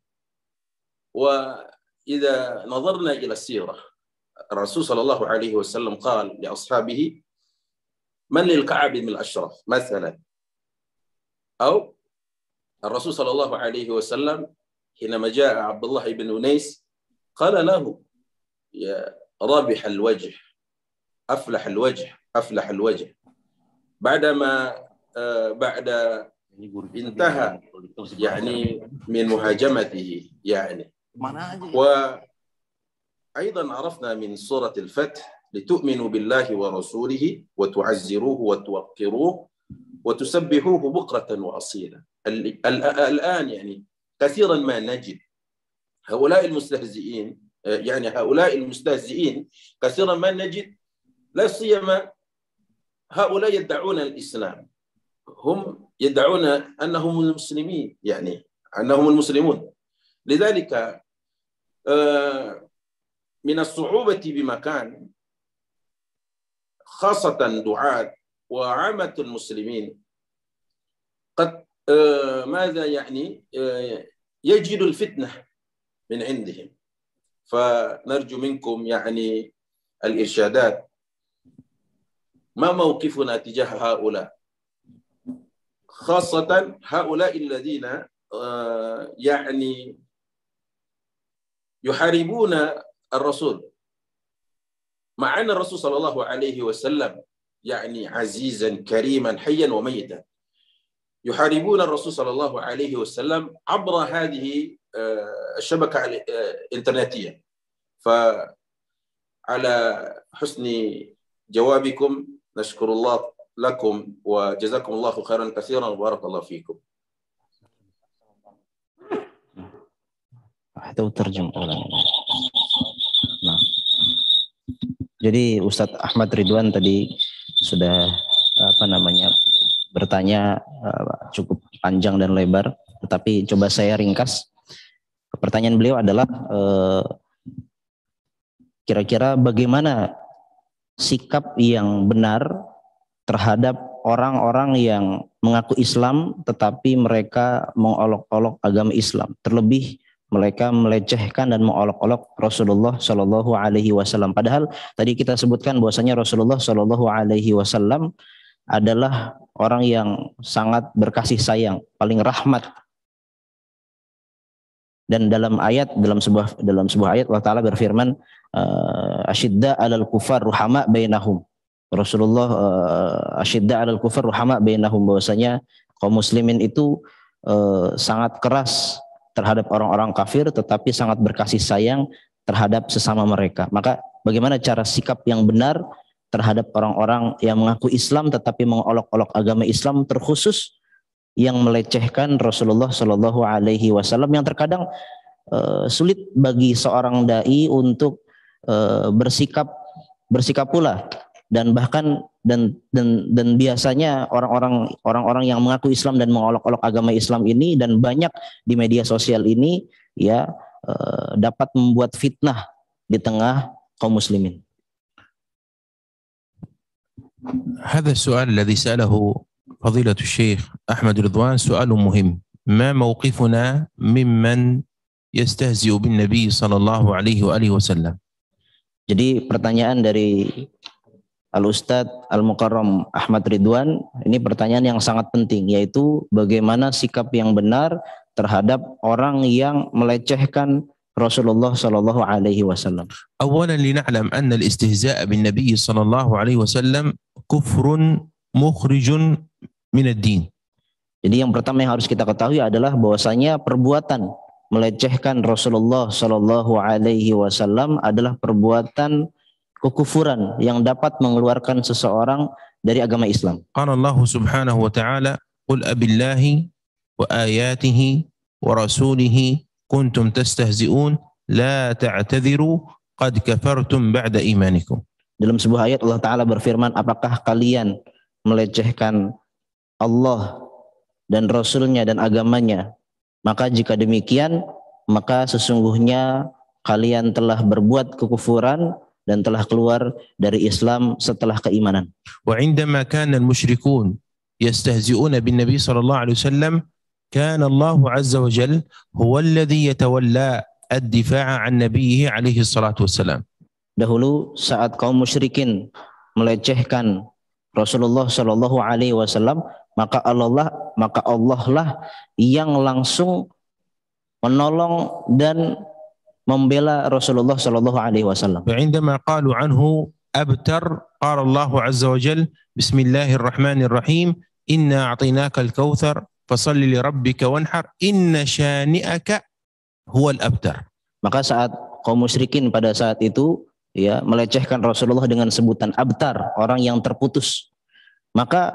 وإذا نظرنا إلى السيرة الرسول صلى الله عليه وسلم قال لأصحابه من للكعب من الأشرف مثلا أو الرسول صلى الله عليه وسلم حينما جاء عبد الله بن أنيس قال له يا رابح الوجه أفلح الوجه أفلح الوجه بعدما آه، بعد انتهى يعني من مهاجمته يعني وأيضا عرفنا من سورة الفتح لتؤمنوا بالله ورسوله وتعزروه وتوقروه وتسبحوه بكرة وأصيلا الآن يعني كثيرا ما نجد هؤلاء المستهزئين آه، يعني هؤلاء المستهزئين كثيرا ما نجد لا سيما هؤلاء يدعون الإسلام هم يدعون أنهم المسلمين يعني أنهم المسلمون لذلك آه، من الصعوبة بمكان خاصة دعاة وعامة المسلمين قد آه، ماذا يعني آه، يجد الفتنة من عندهم فنرجو منكم يعني الإرشادات ما موقفنا تجاه هؤلاء خاصة هؤلاء الذين آه، يعني يحاربون الرسول مع أن الرسول صلى الله عليه وسلم يعني عزيزا كريما حيا وميتا يحاربون الرسول صلى الله عليه وسلم عبر هذه آه، الشبكة الإنترنتية فعلى حسن جوابكم نشكر الله لكم وجزاكم الله خيرا كثيرا وبارك الله فيكم حتى وترجم ulang. Nah, jadi Ustadz Ahmad Ridwan tadi sudah apa namanya bertanya eh, cukup panjang dan lebar, tetapi coba saya ringkas. Pertanyaan beliau adalah eh, kira-kira bagaimana sikap yang benar terhadap orang-orang yang mengaku Islam tetapi mereka mengolok-olok agama Islam. Terlebih mereka melecehkan dan mengolok-olok Rasulullah Shallallahu Alaihi Wasallam. Padahal tadi kita sebutkan bahwasanya Rasulullah Shallallahu Alaihi Wasallam adalah orang yang sangat berkasih sayang, paling rahmat dan dalam ayat dalam sebuah dalam sebuah ayat Allah Taala berfirman eh, asyidda alal kufar ruhama bainahum Rasulullah uh, asyidda alal kufar ruhama bainahum bahwasanya kaum muslimin itu uh, sangat keras terhadap orang-orang kafir tetapi sangat berkasih sayang terhadap sesama mereka maka bagaimana cara sikap yang benar terhadap orang-orang yang mengaku Islam tetapi mengolok-olok agama Islam terkhusus yang melecehkan Rasulullah Shallallahu Alaihi Wasallam yang terkadang uh, sulit bagi seorang dai untuk uh, bersikap bersikap pula dan bahkan dan dan dan biasanya orang-orang orang-orang yang mengaku Islam dan mengolok-olok agama Islam ini dan banyak di media sosial ini ya uh, dapat membuat fitnah di tengah kaum muslimin. هذا السؤال الذي سأله فضيلة الشيخ أحمد رضوان سؤال مهم ما موقفنا ممن يستهزئ بالنبي صلى الله عليه وآله وسلم Jadi pertanyaan dari Al ustaz Al Mukarram Ahmad Ridwan, ini pertanyaan yang sangat penting yaitu bagaimana sikap yang benar terhadap orang yang melecehkan Rasulullah Sallallahu Alaihi Wasallam. أولا anna al-istihza'a bin Nabi Sallallahu Alaihi Wasallam kufrun mukhrijun minad Jadi yang pertama yang harus kita ketahui adalah bahwasanya perbuatan melecehkan Rasulullah Shallallahu Alaihi Wasallam adalah perbuatan kekufuran yang dapat mengeluarkan seseorang dari agama Islam. Allah Subhanahu wa taala, "Qul abillahi wa ayatihi wa rasulihi kuntum la qad kafartum Dalam sebuah ayat Allah taala berfirman, "Apakah kalian melecehkan Allah dan Rasulnya dan agamanya. Maka jika demikian, maka sesungguhnya kalian telah berbuat kekufuran dan telah keluar dari Islam setelah keimanan. وعندما كان المشركون يستهزئون بالنبي صلى الله عليه وسلم كان الله عز وجل هو الذي يتولى الدفاع عن نبيه عليه الصلاة والسلام dahulu saat kaum musyrikin melecehkan Rasulullah Shallallahu Alaihi Wasallam maka Allah maka Allah lah yang langsung menolong dan membela Rasulullah Shallallahu Alaihi Wasallam. عندما قالوا عنه أبتر قال الله عز وجل بسم الله الرحمن الرحيم إنا أعطيناك الكوثر فصل لربك وانحر إن شانئك هو الأبتر. Maka saat kaum musyrikin pada saat itu ya melecehkan Rasulullah dengan sebutan abtar orang yang terputus maka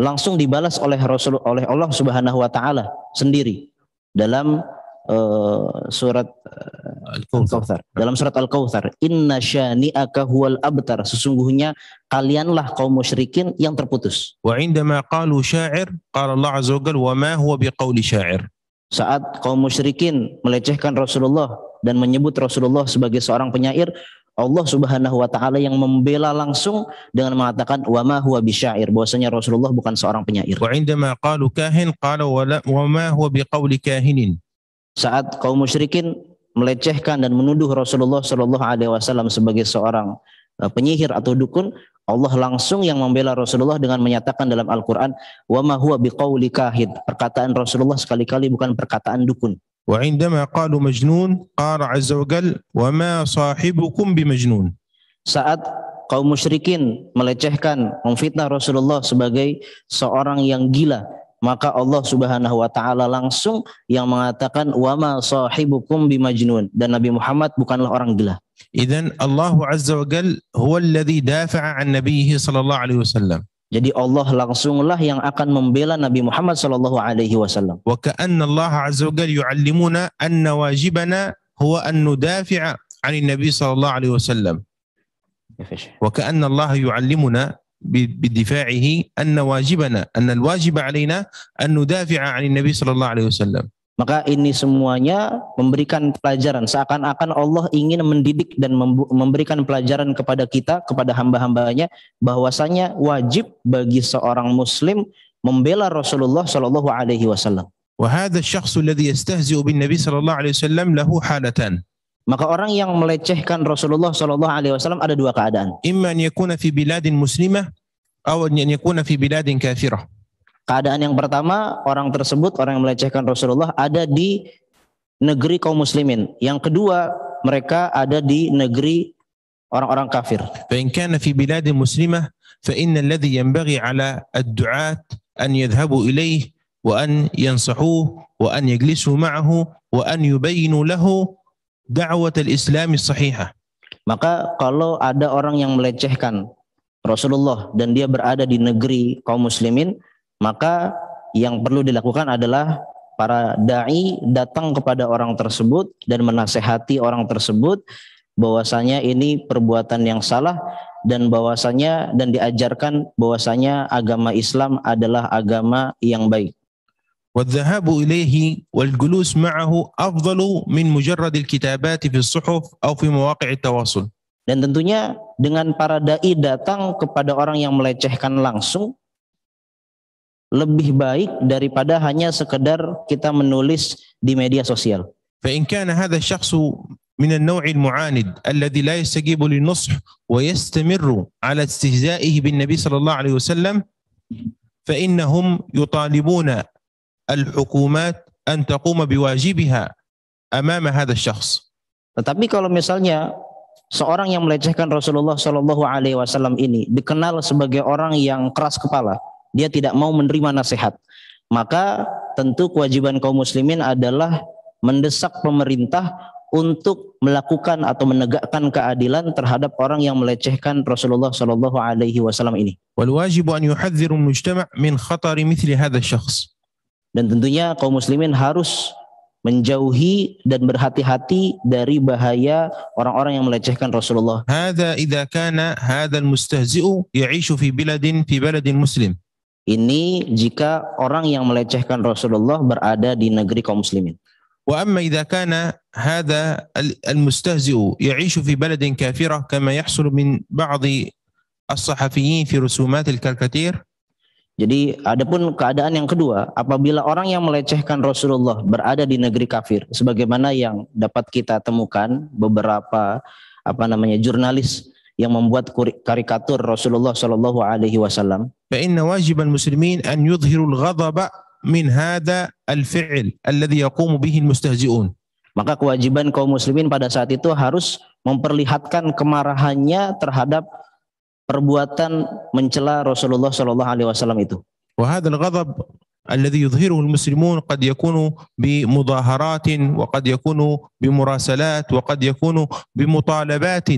langsung dibalas oleh Rasul oleh Allah Subhanahu wa taala sendiri dalam uh, surat eh, Al-Kautsar. Dalam surat Al-Kautsar, "Inna syani'aka huwal abtar." Sesungguhnya kalianlah kaum musyrikin yang terputus. Wa indama qalu sya'ir, qala Allah azza wa "Wa ma huwa biqauli sya'ir." Saat kaum musyrikin melecehkan Rasulullah dan menyebut Rasulullah sebagai seorang penyair, Allah Subhanahu wa taala yang membela langsung dengan mengatakan wa ma huwa bisyair bahwasanya Rasulullah bukan seorang penyair. Wa indama qalu kahin qala wa ma huwa biqauli kahinin. Saat kaum musyrikin melecehkan dan menuduh Rasulullah Shallallahu alaihi wasallam sebagai seorang eh, penyihir atau dukun, Allah langsung yang membela Rasulullah dengan menyatakan dalam Al-Qur'an wa ma huwa biqauli kahin. Perkataan Rasulullah sekali-kali bukan perkataan dukun. وعندما قالوا مجنون قال عز وجل وما صاحبكم بمجنون saat kaum musyrikin melecehkan memfitnah Rasulullah sebagai seorang yang gila maka Allah Subhanahu wa taala langsung yang mengatakan wama sahibukum bimajnun dan Nabi Muhammad bukanlah orang gila. Idzan Allah Azza wa Jal huwa alladhi dafa'a an nabiyhi sallallahu alaihi wasallam. Jadi Allah langsunglah yang akan membela Nabi Muhammad sallallahu alaihi wasallam. Wa ka'anna Allah azza wa yu'allimuna anna wajibana huwa an nudafi'a 'ani Nabi sallallahu alaihi wasallam. Wa ka'anna Allah yu'allimuna بدفاعه أن واجبنا أن الواجب علينا أن ندافع عن النبي صلى الله عليه وسلم Maka ini semuanya memberikan pelajaran. Seakan-akan Allah ingin mendidik dan memberikan pelajaran kepada kita, kepada hamba-hambanya, bahwasanya wajib bagi seorang Muslim membela Rasulullah Shallallahu Alaihi Wasallam. Maka orang yang melecehkan Rasulullah Shallallahu Alaihi Wasallam ada dua keadaan. إما أن يكون في بلاد مسلمة أو أن يكون في Keadaan yang pertama, orang tersebut, orang yang melecehkan Rasulullah ada di negeri kaum muslimin. Yang kedua, mereka ada di negeri orang-orang kafir. فإن Maka kalau ada orang yang melecehkan Rasulullah dan dia berada di negeri kaum muslimin, maka yang perlu dilakukan adalah para dai datang kepada orang tersebut dan menasehati orang tersebut bahwasanya ini perbuatan yang salah dan bahwasanya dan diajarkan bahwasanya agama Islam adalah agama yang baik. والذهاب إليه والجلوس معه أفضل من مجرد الكتابات في الصحف أو في مواقع التواصل. Dan tentunya dengan para dai datang kepada orang yang melecehkan langsung lebih baik daripada hanya sekedar kita menulis di media sosial. فإن كان هذا الشخص من النوع المعاند الذي لا يستجيب للنصح ويستمر على استهزائه بالنبي صلى الله عليه وسلم فإنهم يطالبون الحكومات أن تقوم بواجبها أمام هذا الشخص. Tetapi kalau misalnya seorang yang melecehkan Rasulullah Shallallahu Alaihi Wasallam ini dikenal sebagai orang yang keras kepala, dia tidak mau menerima nasihat. Maka tentu kewajiban kaum muslimin adalah mendesak pemerintah untuk melakukan atau menegakkan keadilan terhadap orang yang melecehkan Rasulullah Shallallahu Alaihi Wasallam ini. an min Dan tentunya kaum muslimin harus menjauhi dan berhati-hati dari bahaya orang-orang yang melecehkan Rasulullah. Hada idza kana hada al-mustahzi'u ya'ishu fi biladin fi baladin muslim. Ini jika orang yang melecehkan Rasulullah berada di negeri kaum muslimin. Wa amma kana hadha al mustahziu ya'ishu fi baladin kafirah kama yahsul min يحصل as بعض fi rusumat al الكاريكاتير Jadi adapun keadaan yang kedua, apabila orang yang melecehkan Rasulullah berada di negeri kafir, sebagaimana yang dapat kita temukan beberapa apa namanya jurnalis yang membuat karikatur Rasulullah Shallallahu Alaihi Wasallam. فإن واجب المسلمين أن يظهروا الغضب من هذا الفعل الذي يقوم به المستهزئون. Maka kewajiban kaum muslimin pada saat itu harus memperlihatkan kemarahannya terhadap perbuatan mencela Rasulullah Shallallahu Alaihi Wasallam itu. وهذا الغضب الذي يظهره المسلمون قد يكون بمظاهرات وقد يكون بمراسلات وقد يكون بمطالبات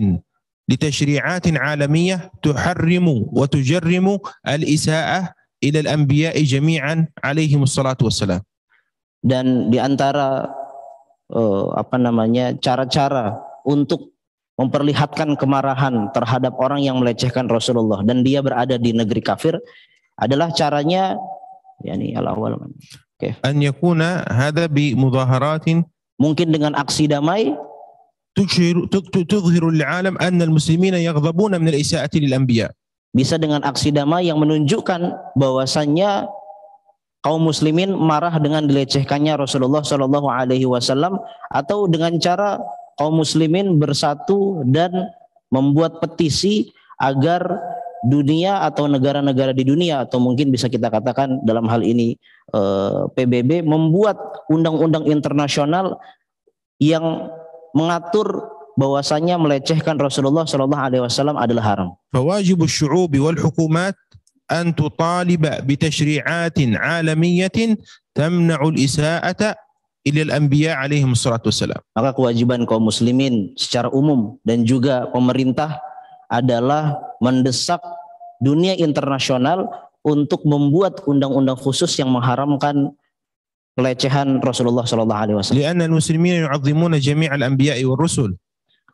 لتشريعات عالمية تحرم وتجرم الإساءة إلى الأنبياء جميعا عليهم الصلاة والسلام dan diantara uh, eh, apa namanya cara-cara untuk memperlihatkan kemarahan terhadap orang yang melecehkan Rasulullah dan dia berada di negeri kafir adalah caranya yakni ya al awal okay. an yakuna hadha bi mudaharatin mungkin dengan aksi damai تظهر للعالم أن المسلمين يغضبون من الإساءة للأنبياء bisa dengan aksi damai yang menunjukkan bahwasannya kaum muslimin marah dengan dilecehkannya Rasulullah Shallallahu Alaihi Wasallam atau dengan cara kaum muslimin bersatu dan membuat petisi agar dunia atau negara-negara di dunia atau mungkin bisa kita katakan dalam hal ini eh, PBB membuat undang-undang internasional yang mengatur bahwasanya melecehkan Rasulullah Shallallahu Alaihi Wasallam adalah haram. an الشعوب والحكومات أن تطالب بتشريعات عالمية تمنع الإساءة إلى الأنبياء عليهم الصلاة والسلام. Maka kewajiban kaum muslimin secara umum dan juga pemerintah adalah mendesak dunia internasional untuk membuat undang-undang khusus yang mengharamkan pelecehan Rasulullah Shallallahu Alaihi Wasallam. Karena muslimin yu'adzimuna jami' al-anbiya'i Rasul.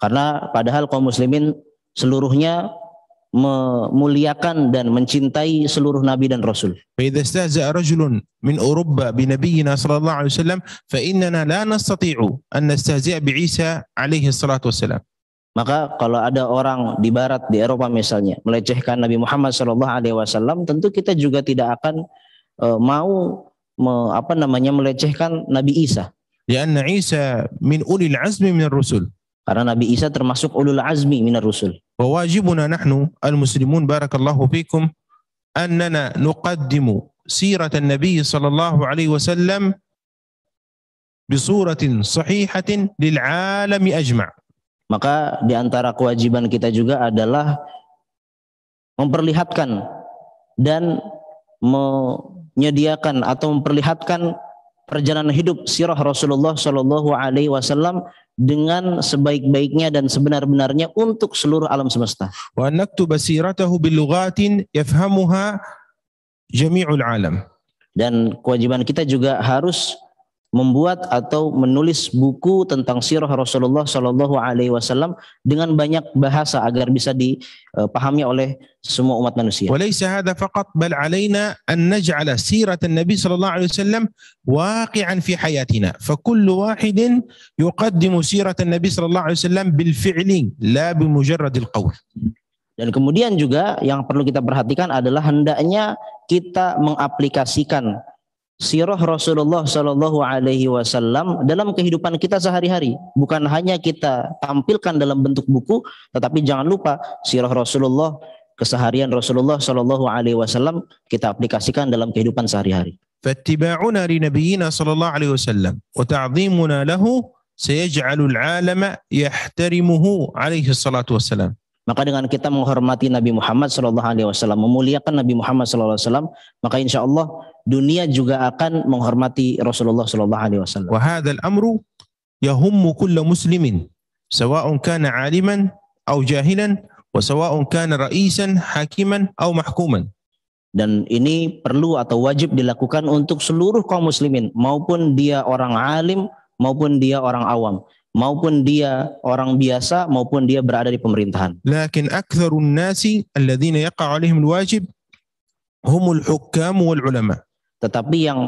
Karena padahal kaum muslimin seluruhnya memuliakan dan mencintai seluruh nabi dan rasul. Jika فإذا استهزأ رجل من أوروبا بنبينا صلى الله عليه وسلم فإننا لا an أن bi Isa Alaihi الصلاة والسلام. Maka kalau ada orang di barat di Eropa misalnya melecehkan Nabi Muhammad Shallallahu alaihi wasallam tentu kita juga tidak akan uh, mau me, apa namanya melecehkan Nabi Isa. Karena Isa min ulil azmi min rusul. Karena Nabi Isa termasuk ulul azmi min rusul. Wajibuna nahnu al-muslimun barakallahu fikum annana nuqaddimu sirat an-nabi sallallahu alaihi wasallam sahihatin lil للعالم ajma'. Maka di antara kewajiban kita juga adalah memperlihatkan dan me menyediakan atau memperlihatkan perjalanan hidup sirah Rasulullah Shallallahu Alaihi Wasallam dengan sebaik-baiknya dan sebenar-benarnya untuk seluruh alam semesta. Wa naktuba siratahu bilughatin yafhamuha jami'ul alam. Dan kewajiban kita juga harus membuat atau menulis buku tentang sirah Rasulullah Shallallahu Alaihi Wasallam dengan banyak bahasa agar bisa dipahami oleh semua umat manusia. وليس هذا فقط بل علينا أن نجعل سيرة النبي صلى الله عليه وسلم واقعا في حياتنا فكل واحد يقدم سيرة النبي صلى الله عليه وسلم بالفعل لا بمجرد القول. Dan kemudian juga yang perlu kita perhatikan adalah hendaknya kita mengaplikasikan sirah Rasulullah Shallallahu Alaihi Wasallam dalam kehidupan kita sehari-hari. Bukan hanya kita tampilkan dalam bentuk buku, tetapi jangan lupa sirah Rasulullah keseharian Rasulullah Shallallahu Alaihi Wasallam kita aplikasikan dalam kehidupan sehari-hari. فاتباعنا لنبينا صلى الله عليه وسلم وتعظيمنا له سيجعل العالم يحترمه عليه الصلاة والسلام maka dengan kita menghormati Nabi Muhammad Sallallahu Alaihi Wasallam, memuliakan Nabi Muhammad Sallallahu Alaihi Wasallam, maka insya Allah dunia juga akan menghormati Rasulullah Shallallahu Alaihi Wasallam. hadzal amru yahummu kull muslimin, sawa'un kana aliman aw jahilan, wa sawa'un kana ra'isan, hakiman aw mahkuman. Dan ini perlu atau wajib dilakukan untuk seluruh kaum muslimin, maupun dia orang alim, maupun dia orang awam, maupun dia orang biasa, maupun dia berada di pemerintahan. Lakin aktsarun nasi alladziina yaqa'u 'alaihim alwajib wajib humul hukkam wal ulama. Tetapi yang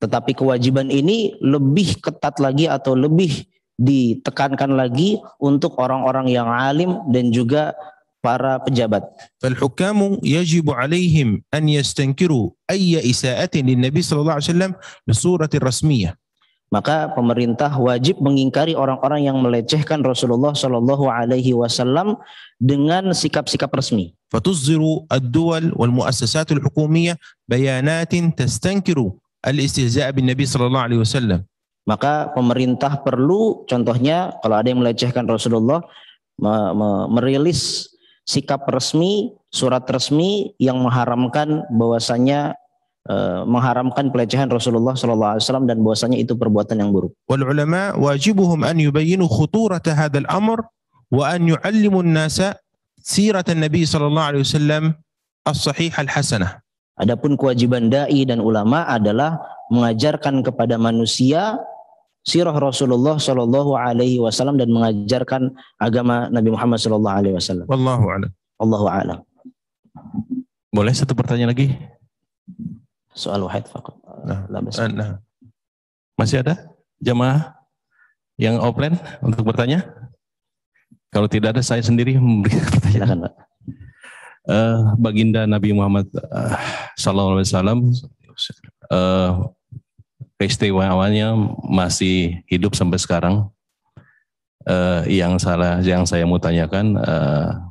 tetapi kewajiban ini lebih ketat lagi atau lebih ditekankan lagi untuk orang-orang yang alim dan juga para pejabat. فالحكام يجب عليهم أن يستنكروا أي إساءة للنبي صلى الله عليه وسلم بصورة رسمية maka pemerintah wajib mengingkari orang-orang yang melecehkan Rasulullah Shallallahu Alaihi Wasallam dengan sikap-sikap resmi. فتصدر الدول والمؤسسات الحكومية بيانات تستنكر الاستهزاء بالنبي صلى الله عليه وسلم. Maka pemerintah perlu, contohnya kalau ada yang melecehkan Rasulullah, merilis sikap resmi, surat resmi yang mengharamkan bahwasanya Eh, mengharamkan pelecehan Rasulullah sallallahu alaihi wasallam dan bahwasanya itu perbuatan yang buruk. Wal ulama wajibuhum an yubayyinu khuturat hadzal amr wa an yu'allimu an-nasa sirat an-nabi sallallahu alaihi wasallam as-sahih al-hasanah. Adapun kewajiban dai dan ulama adalah mengajarkan kepada manusia sirah Rasulullah Sallallahu Alaihi Wasallam dan mengajarkan agama Nabi Muhammad Sallallahu Alaihi Wasallam. Wallahu a'lam. Wallahu a'lam. Boleh satu pertanyaan lagi? Soal wahid fakat. Nah, eh, nah. Masih ada jamaah yang offline untuk bertanya? Kalau tidak ada saya sendiri memberikan pertanyaan. Pak. Uh, baginda Nabi Muhammad uh, Sallallahu Alaihi Wasallam uh, masih hidup sampai sekarang. Uh, yang salah yang saya mau tanyakan uh,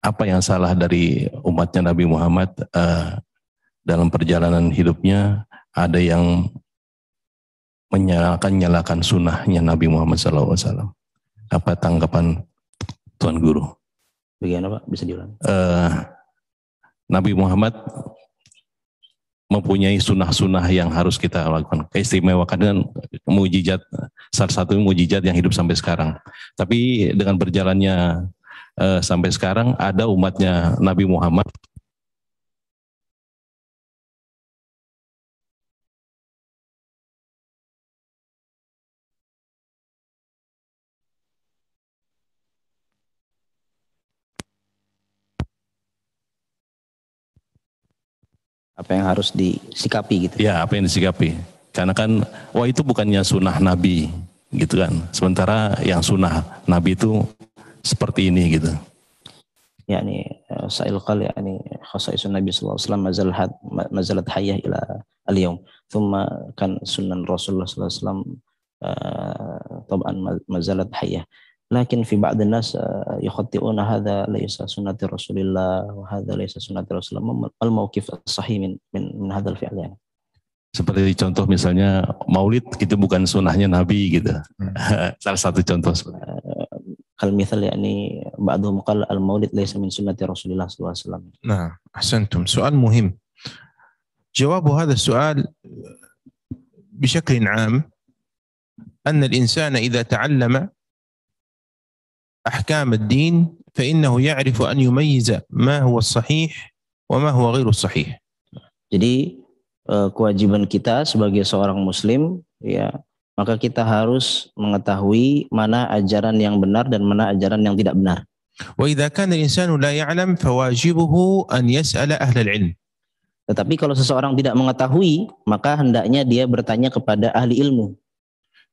apa yang salah dari umatnya Nabi Muhammad uh, dalam perjalanan hidupnya ada yang menyalakan-nyalakan sunnahnya Nabi Muhammad SAW. Apa tanggapan Tuan Guru? Bagaimana Pak Bisa diulang. Uh, Nabi Muhammad mempunyai sunnah-sunnah yang harus kita lakukan. Keistimewaan dengan mujizat, salah satu mujizat yang hidup sampai sekarang. Tapi dengan berjalannya uh, sampai sekarang, ada umatnya Nabi Muhammad apa yang harus disikapi gitu. Ya, apa yang disikapi. Karena kan wah itu bukannya sunnah Nabi gitu kan. Sementara yang sunnah Nabi itu seperti ini gitu. Ya ini eh, sa'il qal ya ini khasaisun Nabi sallallahu alaihi mazalat mazalat hayyah ila al-yaum. Thumma kan sunan Rasulullah saw alaihi eh, tab'an mazalat hayyah. Lakin fi ba'dun nas eh, yakhati'una hadha laysa sunnati Rasulillah wa hadha laysa sunnati Rasulullah al mauqif sahih min min, min hadzal fi'l yani. Seperti contoh misalnya maulid itu bukan sunnahnya Nabi gitu. Hmm. Salah satu contoh. Eh, kal misal yakni ba'dhum qala al maulid laysa min sunnati Rasulillah sallallahu alaihi wasallam. Nah, ahsantum. Soal muhim. جواب هذا السؤال بشكل عام أن الإنسان إذا تعلم احكام الدين فانه يعرف ان يميز ما هو الصحيح وما هو غير الصحيح. Jadi eh, kewajiban kita sebagai seorang muslim ya maka kita harus mengetahui mana ajaran yang benar dan mana ajaran yang tidak benar. وإذا كان الإنسان لا يعلم فواجبه أن يسأل أهل العلم. Tetapi kalau seseorang tidak mengetahui, maka hendaknya dia bertanya kepada ahli ilmu.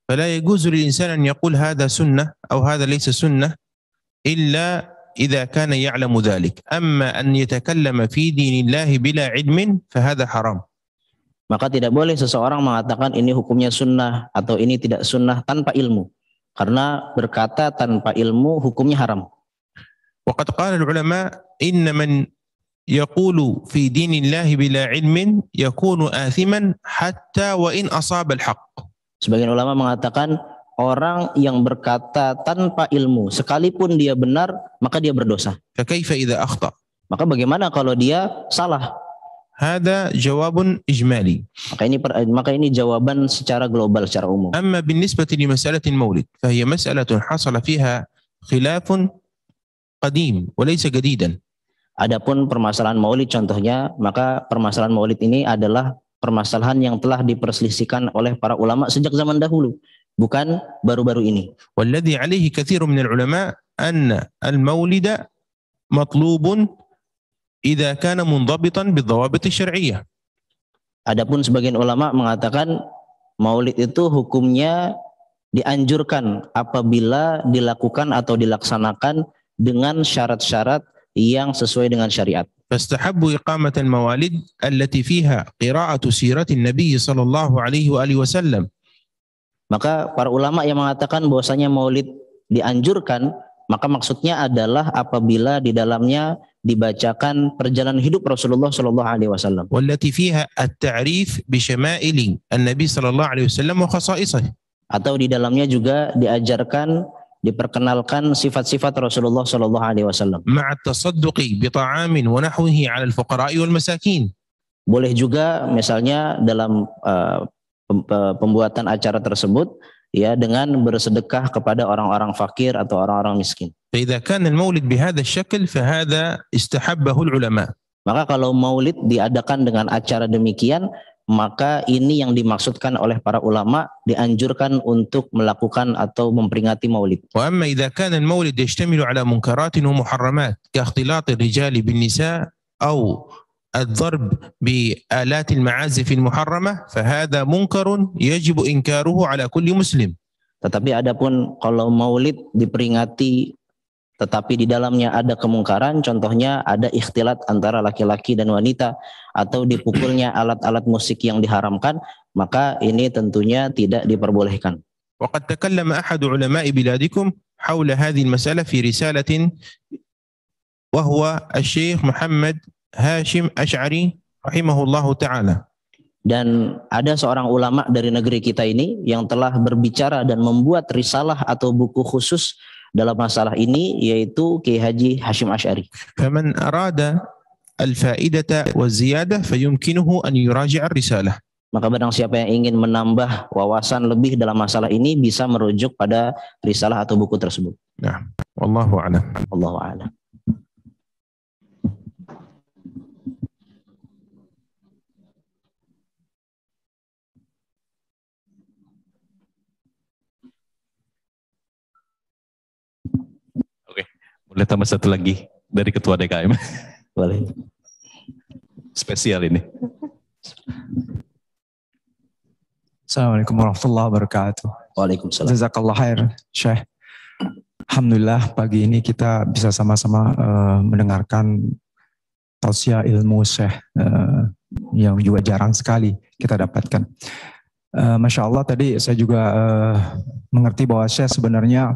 فلا يجوز للإنسان أن يقول هذا سنة أو هذا ليس سنة illa idza kana ya'lamu dzalik amma an yatakallama fi dinillahi bila ilmin fahada haram maka tidak boleh seseorang mengatakan ini hukumnya sunnah atau ini tidak sunnah tanpa ilmu karena berkata tanpa ilmu hukumnya haram وقد قال العلماء إن من يقول في دين الله بلا علم يكون آثما حتى وإن أصاب الحق. Sebagian ulama mengatakan orang yang berkata tanpa ilmu sekalipun dia benar maka dia berdosa. Maka bagaimana kalau dia salah? Hada jawabun ijmali. Maka ini maka ini jawaban secara global secara umum. Amma بالنسبة لمسألة المولد فهي مسألة حصل فيها خلاف قديم وليس جديدا. Adapun permasalahan maulid contohnya, maka permasalahan maulid ini adalah permasalahan yang telah diperselisihkan oleh para ulama sejak zaman dahulu bukan baru-baru ini. Walladhi alaihi kathiru minal ulama anna al-maulida matlubun idha kana mundhabitan bidhawabiti syar'iyyah. Adapun sebagian ulama mengatakan maulid itu hukumnya dianjurkan apabila dilakukan atau dilaksanakan dengan syarat-syarat yang sesuai dengan syariat. فاستحبوا إقامة mawalid التي فيها قراءة سيرة النبي صلى الله عليه alihi wasallam maka para ulama yang mengatakan bahwasanya maulid dianjurkan, maka maksudnya adalah apabila di dalamnya dibacakan perjalanan hidup Rasulullah Shallallahu Alaihi Wasallam. Wallati fiha at-ta'rif bi syama'ili an-nabi Shallallahu Alaihi Wasallam wa khasa'isih. Atau di dalamnya juga diajarkan diperkenalkan sifat-sifat Rasulullah Shallallahu Alaihi Wasallam. Ma'at tasadduqi bi ta'amin wa nahwihi 'ala al-fuqara'i wal masakin. Boleh juga misalnya dalam uh, pembuatan acara tersebut ya dengan bersedekah kepada orang-orang fakir atau orang-orang miskin. فإذا كان المولد بهذا الشكل فهذا استحبه العلماء. Maka kalau maulid diadakan dengan acara demikian, maka ini yang dimaksudkan oleh para ulama dianjurkan untuk melakukan atau memperingati maulid. وأما إذا كان المولد يشتمل على منكرات ومحرمات كاختلاط الرجال بالنساء أو الضرب بآلات المعازف المحرمة فهذا منكر يجب إنكاره على كل مسلم Tetapi adapun kalau maulid diperingati tetapi di dalamnya ada kemungkaran, contohnya ada ikhtilat antara laki-laki dan wanita atau dipukulnya alat-alat musik yang diharamkan, maka ini tentunya tidak diperbolehkan. وقد تكلم أحد علماء بلادكم حول هذه المسألة في رسالة وهو الشيخ محمد Hashim Ash'ari rahimahullahu taala. Dan ada seorang ulama dari negeri kita ini yang telah berbicara dan membuat risalah atau buku khusus dalam masalah ini yaitu Ki Haji Hashim Ash'ari. Faman arada al-faidata wa ziyadah fayumkinuhu an yuraji'a risalah. Maka barang siapa yang ingin menambah wawasan lebih dalam masalah ini bisa merujuk pada risalah atau buku tersebut. Nah, wallahu a'lam. Boleh tambah satu lagi dari Ketua DKM. Boleh. Spesial ini. Assalamualaikum warahmatullahi wabarakatuh. Waalaikumsalam. Jazakallah khair, Syekh. Alhamdulillah pagi ini kita bisa sama-sama uh, mendengarkan tausiah ilmu Syekh uh, yang juga jarang sekali kita dapatkan. Uh, Masya Allah tadi saya juga uh, mengerti bahwa Syekh sebenarnya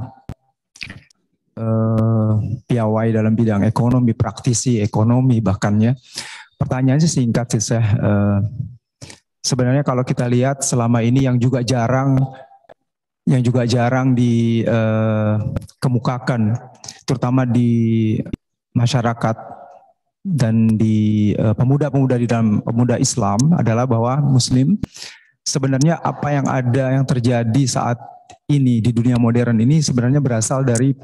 eh, piawai dalam bidang ekonomi, praktisi ekonomi bahkannya. Pertanyaan sih singkat sih eh, sebenarnya kalau kita lihat selama ini yang juga jarang yang juga jarang dikemukakan, eh, terutama di masyarakat dan di eh, pemuda-pemuda di dalam pemuda Islam adalah bahwa Muslim sebenarnya apa yang ada yang terjadi saat ini di dunia modern ini sebenarnya berasal dari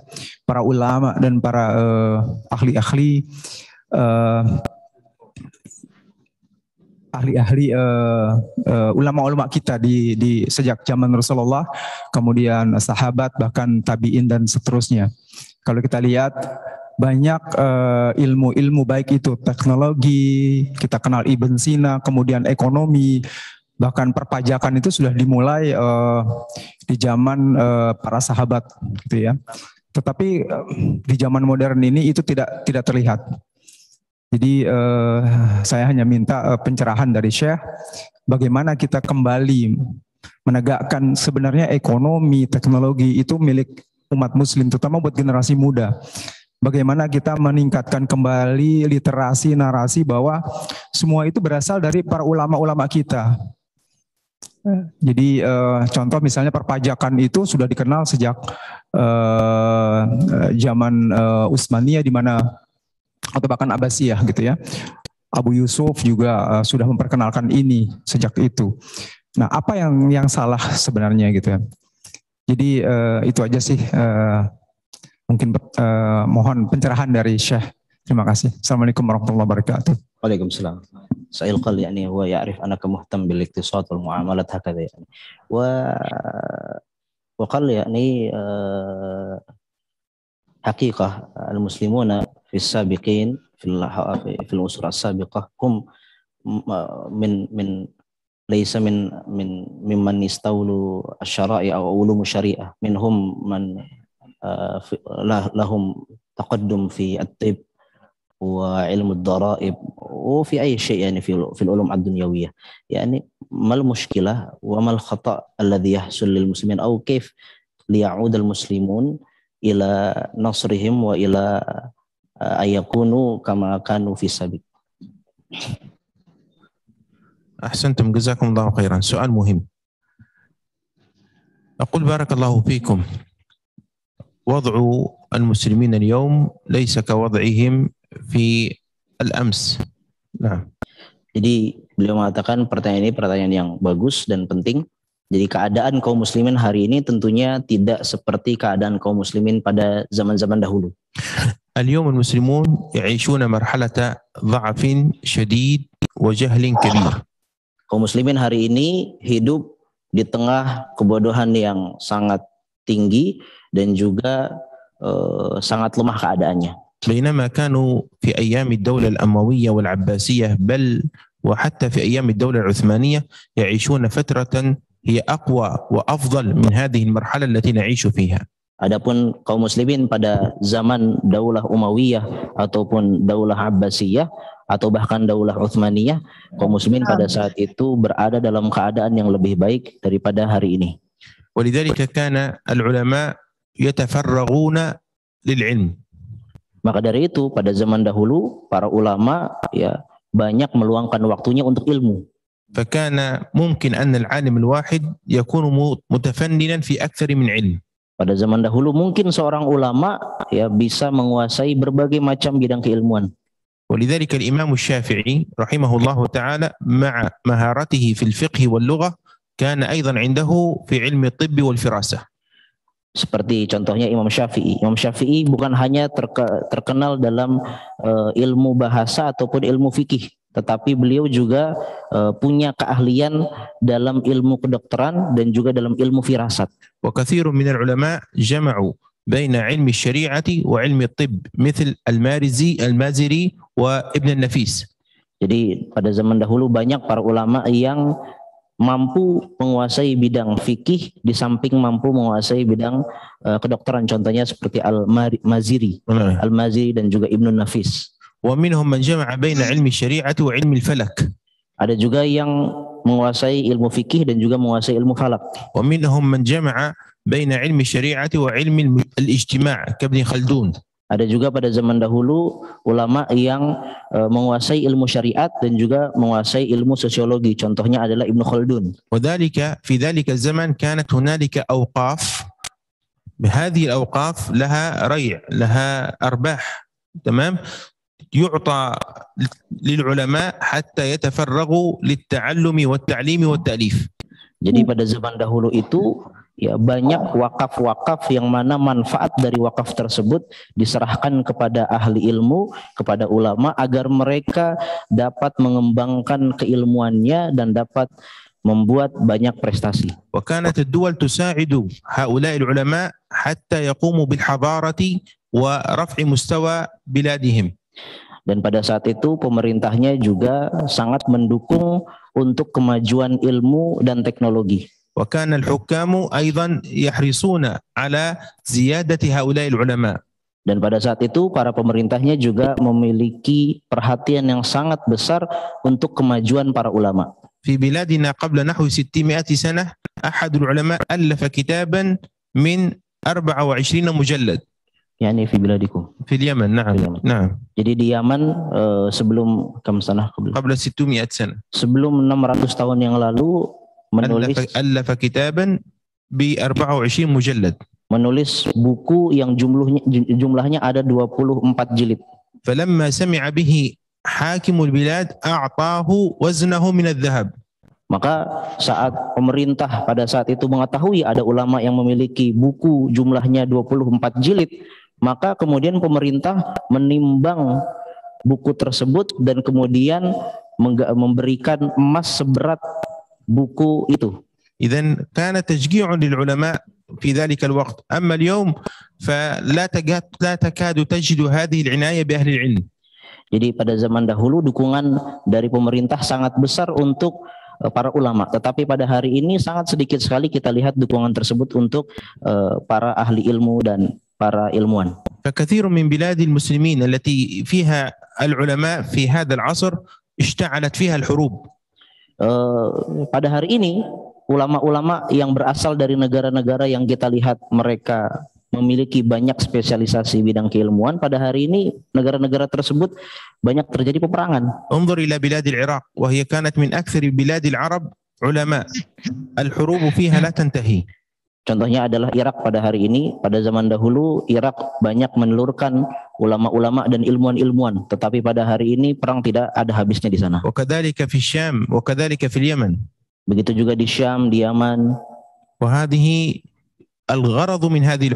para ulama dan para eh, ahli-ahli uh, ahli-ahli uh, uh, ulama-ulama kita di, di sejak zaman Rasulullah, kemudian sahabat bahkan tabiin dan seterusnya. Kalau kita lihat banyak uh, ilmu-ilmu baik itu teknologi, kita kenal Ibn Sina, kemudian ekonomi, bahkan perpajakan itu sudah dimulai uh, di zaman uh, para sahabat gitu ya. Tetapi uh, di zaman modern ini itu tidak tidak terlihat. Jadi uh, saya hanya minta uh, pencerahan dari Syekh bagaimana kita kembali menegakkan sebenarnya ekonomi teknologi itu milik umat muslim terutama buat generasi muda. Bagaimana kita meningkatkan kembali literasi narasi bahwa semua itu berasal dari para ulama-ulama kita jadi uh, contoh misalnya perpajakan itu sudah dikenal sejak uh, zaman uh, Utsmaniyah di mana atau bahkan Abbasiyah gitu ya. Abu Yusuf juga uh, sudah memperkenalkan ini sejak itu. Nah, apa yang yang salah sebenarnya gitu ya. Jadi uh, itu aja sih uh, mungkin uh, mohon pencerahan dari Syekh. Terima kasih. Assalamualaikum warahmatullahi wabarakatuh. Waalaikumsalam. Sa'il qal yani huwa ya'rif annaka muhtam bil iktisad wal muamalat hakadha yani. Wa wa qal yani eh, haqiqah al muslimuna fi sabiqin fil fil usra sabiqah hum mm, min min laisa min min mimman istawlu asy-syara'i aw ulum syariah minhum man eh, lahum taqaddum fi at-tib وعلم الضرائب وفي اي شيء يعني في في العلوم الدنيويه يعني ما المشكله وما الخطا الذي يحصل للمسلمين او كيف ليعود المسلمون الى نصرهم والى آه، ان يكونوا كما كانوا في السابق احسنتم جزاكم الله خيرا سؤال مهم اقول بارك الله فيكم وضع المسلمين اليوم ليس كوضعهم في الأمس نعم Jadi beliau mengatakan pertanyaan ini pertanyaan yang bagus dan penting. Jadi keadaan kaum muslimin hari ini tentunya tidak seperti keadaan kaum muslimin pada zaman-zaman dahulu. اليوم المسلمون يعيشون مرحلة ضعف شديد وجهل كبير. Kaum muslimin hari ini hidup di tengah kebodohan yang sangat tinggi dan juga uh, sangat lemah keadaannya. بينما كانوا في ايام الدوله الامويه والعباسيه بل وحتى في ايام الدوله العثمانيه يعيشون فتره هي اقوى وافضل من هذه المرحله التي نعيش فيها. Adapun kaum muslimin pada zaman Daulah Umayyah ataupun Daulah Abbasiyah atau bahkan Daulah Utsmaniyah, kaum muslimin pada saat itu berada dalam keadaan yang lebih baik daripada hari ini. ولذلك كان العلماء يتفرغون للعلم Maka dari itu pada zaman dahulu para ulama ya banyak meluangkan waktunya untuk ilmu. فكان ممكن أن العالم الواحد يكون متفننا في أكثر من علم. Pada zaman dahulu mungkin seorang ulama ya bisa menguasai berbagai macam bidang keilmuan. ولذلك الإمام الشافعي رحمه الله تعالى مع مهارته في الفقه واللغة كان أيضا عنده في علم الطب والفراسة. Seperti contohnya Imam Syafi'i. Imam Syafi'i bukan hanya terkenal dalam uh, ilmu bahasa ataupun ilmu fikih, tetapi beliau juga uh, punya keahlian dalam ilmu kedokteran dan juga dalam ilmu firasat. Wa katsirun minal ulama jama'u baina ilmi syari'ati wa ilmi tib, mithil Al-Marizi, Al-Maziri wa Ibn Nafis. Jadi pada zaman dahulu banyak para ulama yang mampu menguasai bidang fikih di samping mampu menguasai bidang uh, kedokteran contohnya seperti Al-Maziri, Al-Maziri dan juga Ibnu Nafis. Wa minhum man jama'a baina ilmi syari'ah wa ilmi falak. Ada juga yang menguasai ilmu fikih dan juga menguasai ilmu falak. Wa minhum man jama'a baina ilmi syari'ah wa ilmi al-ijtima' Khaldun. Ada juga pada zaman dahulu ulama yang e, menguasai ilmu syariat dan juga menguasai ilmu sosiologi. Contohnya adalah Ibnu Khaldun. Wadhalika fi dhalika zaman kanat hunalika awqaf bihadhi awqaf laha ريع laha arbah. Tamam? يعطى للعلماء حتى يتفرغوا للتعلم والتعليم والتأليف. Jadi pada zaman dahulu itu ya banyak wakaf-wakaf yang mana manfaat dari wakaf tersebut diserahkan kepada ahli ilmu, kepada ulama agar mereka dapat mengembangkan keilmuannya dan dapat membuat banyak prestasi. tusa'idu ha'ula'i ulama hatta yaqumu bil hadarati wa rafi mustawa biladihim. Dan pada saat itu pemerintahnya juga sangat mendukung untuk kemajuan ilmu dan teknologi. وكان الحكام أيضا يحرصون على زيادة هؤلاء العلماء Dan pada saat itu para pemerintahnya juga memiliki perhatian yang sangat besar untuk kemajuan para ulama. Di biladina qabla نحو 600 sanah, ahad ulama ألف kitaban min 24 mujallad. Yani fi biladikum. Fi Yaman, na'am. Yaman. Na'am. Jadi di Yaman uh, sebelum kam sanah qabla qabla 600 sana. Sebelum 600 tahun yang lalu menulis allafa, allafa kitaban bi 24 mujallad menulis buku yang jumlahnya jumlahnya ada 24 jilid falamma sami'a bihi hakimul bilad a'tahu waznahu min adh-dhahab maka saat pemerintah pada saat itu mengetahui ada ulama yang memiliki buku jumlahnya 24 jilid maka kemudian pemerintah menimbang buku tersebut dan kemudian memberikan emas seberat buku itu. إذا كان تشجيع للعلماء في ذلك الوقت أما اليوم فلا تكاد لا تكاد تجد هذه العناية بأهل العلم Jadi pada zaman dahulu dukungan dari pemerintah sangat besar untuk eh, para ulama. Tetapi pada hari ini sangat sedikit sekali kita lihat dukungan tersebut untuk uh, para ahli ilmu dan para ilmuwan. فكثير من بلاد المسلمين التي فيها العلماء في هذا العصر اشتعلت فيها الحروب. Eh, pada hari ini ulama-ulama yang berasal dari negara-negara yang kita lihat mereka memiliki banyak spesialisasi bidang keilmuan pada hari ini negara-negara tersebut banyak terjadi peperangan. انظر إلى بلاد العراق وهي كانت من أكثر Arab العرب علماء الحروب فيها لا تنتهي. Contohnya adalah Irak pada hari ini, pada zaman dahulu Irak banyak menelurkan ulama-ulama dan ilmuwan-ilmuwan, tetapi pada hari ini perang tidak ada habisnya di sana. وكذلك fi الشام وكذلك fi Yaman. Begitu juga di Syam, di Yaman. وهذه al-hurub, هذه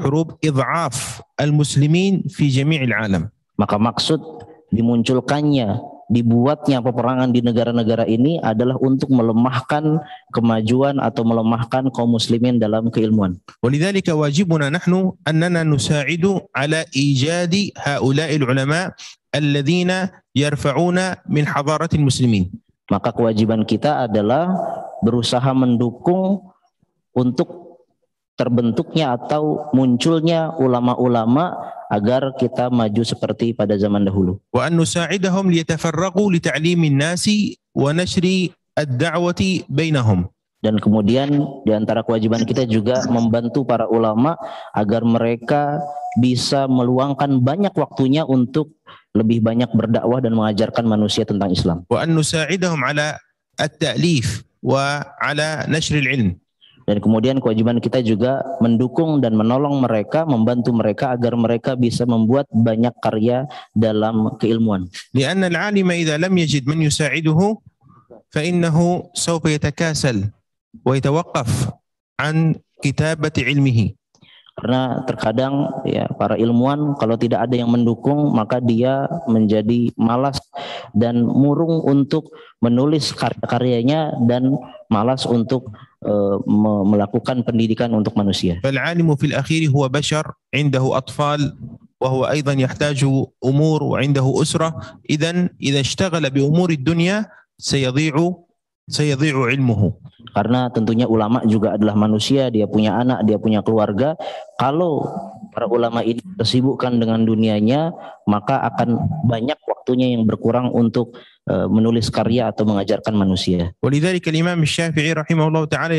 al-Muslimin fi في al-alam. Maka maksud dimunculkannya dibuatnya peperangan di negara-negara ini adalah untuk melemahkan kemajuan atau melemahkan kaum muslimin dalam keilmuan. Walidzalika wajibuna nahnu annana nusa'idu ala ijadi haula'il ulama yarfa'una min hadaratil muslimin. Maka kewajiban kita adalah berusaha mendukung untuk terbentuknya atau munculnya ulama-ulama agar kita maju seperti pada zaman dahulu. Wa an nusa'idahum liyatafarraqu li ta'limin nasi wa nashri ad-da'wati bainahum. Dan kemudian di antara kewajiban kita juga membantu para ulama agar mereka bisa meluangkan banyak waktunya untuk lebih banyak berdakwah dan mengajarkan manusia tentang Islam. Wa an nusa'idahum ala at-ta'lif wa ala al ilm. Dan kemudian kewajiban kita juga mendukung dan menolong mereka, membantu mereka agar mereka bisa membuat banyak karya dalam keilmuan. لأن العالم إذا لم يجد من fa'innahu sawfa yatakasal, wa yatawaqqaf an kitabati ilmihi. Karena terkadang ya para ilmuwan kalau tidak ada yang mendukung maka dia menjadi malas dan murung untuk menulis karya-karyanya dan malas untuk uh, melakukan pendidikan untuk manusia. فالعالم في الأخير هو بشر عنده أطفال وهو أيضا يحتاج أمور وعنده أسرة إذا إذا اشتغل بأمور الدنيا سيضيع sayadhi'u ilmuhu. Karena tentunya ulama juga adalah manusia, dia punya anak, dia punya keluarga. Kalau para ulama ini tersibukkan dengan dunianya, maka akan banyak waktu waktunya yang berkurang untuk eh, menulis karya atau mengajarkan manusia. ولذلك Syafi'i rahimahullah رحمه الله تعالى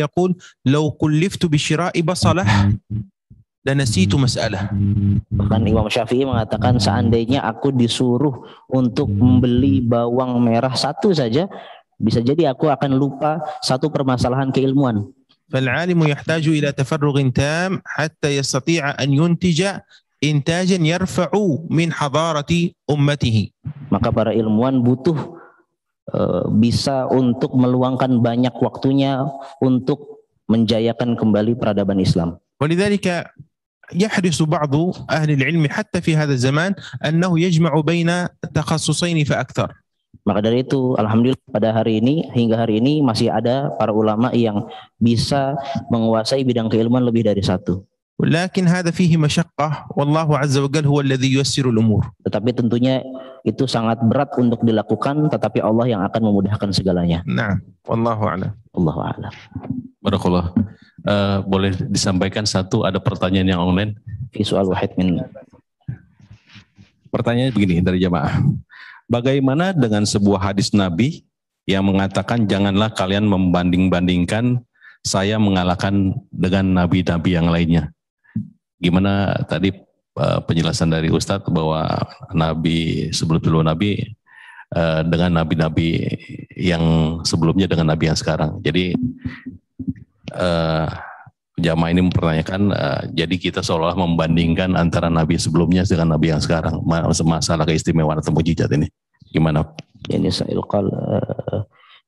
kulliftu bi shira'i basalah dan nasitu masalah. Bahkan Imam Syafi'i mengatakan seandainya aku disuruh untuk membeli bawang merah satu saja, bisa jadi aku akan lupa satu permasalahan keilmuan. فالعالم يحتاج إلى تفرغ تام حتى يستطيع أن ينتج إنتاجا يرفع من حضارة أمته. Maka para ilmuwan butuh e, bisa untuk meluangkan banyak waktunya untuk menjayakan kembali peradaban Islam. يحرص بعض أهل العلم حتى في هذا الزمان أنه يجمع بين تخصصين فأكثر. Maka dari itu, alhamdulillah pada hari ini hingga hari ini masih ada para ulama yang bisa menguasai bidang keilmuan lebih dari satu. Lakin hada fihi masyaqqah wallahu azza wa huwa alladhi yuyassiru Tetapi tentunya itu sangat berat untuk dilakukan tetapi Allah yang akan memudahkan segalanya. Nah, wallahu a'lam. Wallahu a'lam. Barakallah. Uh, boleh disampaikan satu ada pertanyaan yang online? Fi soal wahid min Pertanyaannya begini dari jamaah. Bagaimana dengan sebuah hadis Nabi yang mengatakan janganlah kalian membanding-bandingkan saya mengalahkan dengan nabi-nabi yang lainnya gimana tadi eh, penjelasan dari Ustadz bahwa Nabi sebelum dulu Nabi eh, dengan Nabi-Nabi yang sebelumnya dengan Nabi yang sekarang. Jadi eh, jamaah ini mempertanyakan, jadi kita seolah membandingkan antara Nabi sebelumnya dengan Nabi yang sekarang masalah keistimewaan atau mujizat ini. Gimana? Ini sa'il qal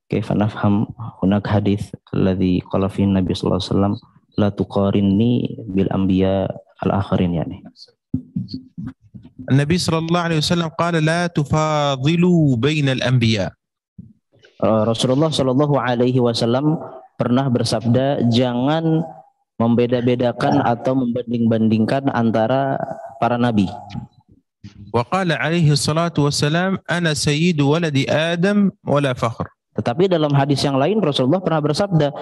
kaifa nafham hunak hadis alladhi qala fi Nabi sallallahu alaihi wasallam la tuqarinni bil anbiya al akharin yani. Nabi sallallahu alaihi wasallam qala la tufadilu bainal anbiya. Uh, Rasulullah sallallahu Alaihi Wasallam pernah bersabda jangan membeda-bedakan atau membanding-bandingkan antara para nabi. Wa وقال عليه الصلاة والسلام أنا سيد ولد آدم ولا fakhr. Tetapi dalam hadis yang lain Rasulullah pernah bersabda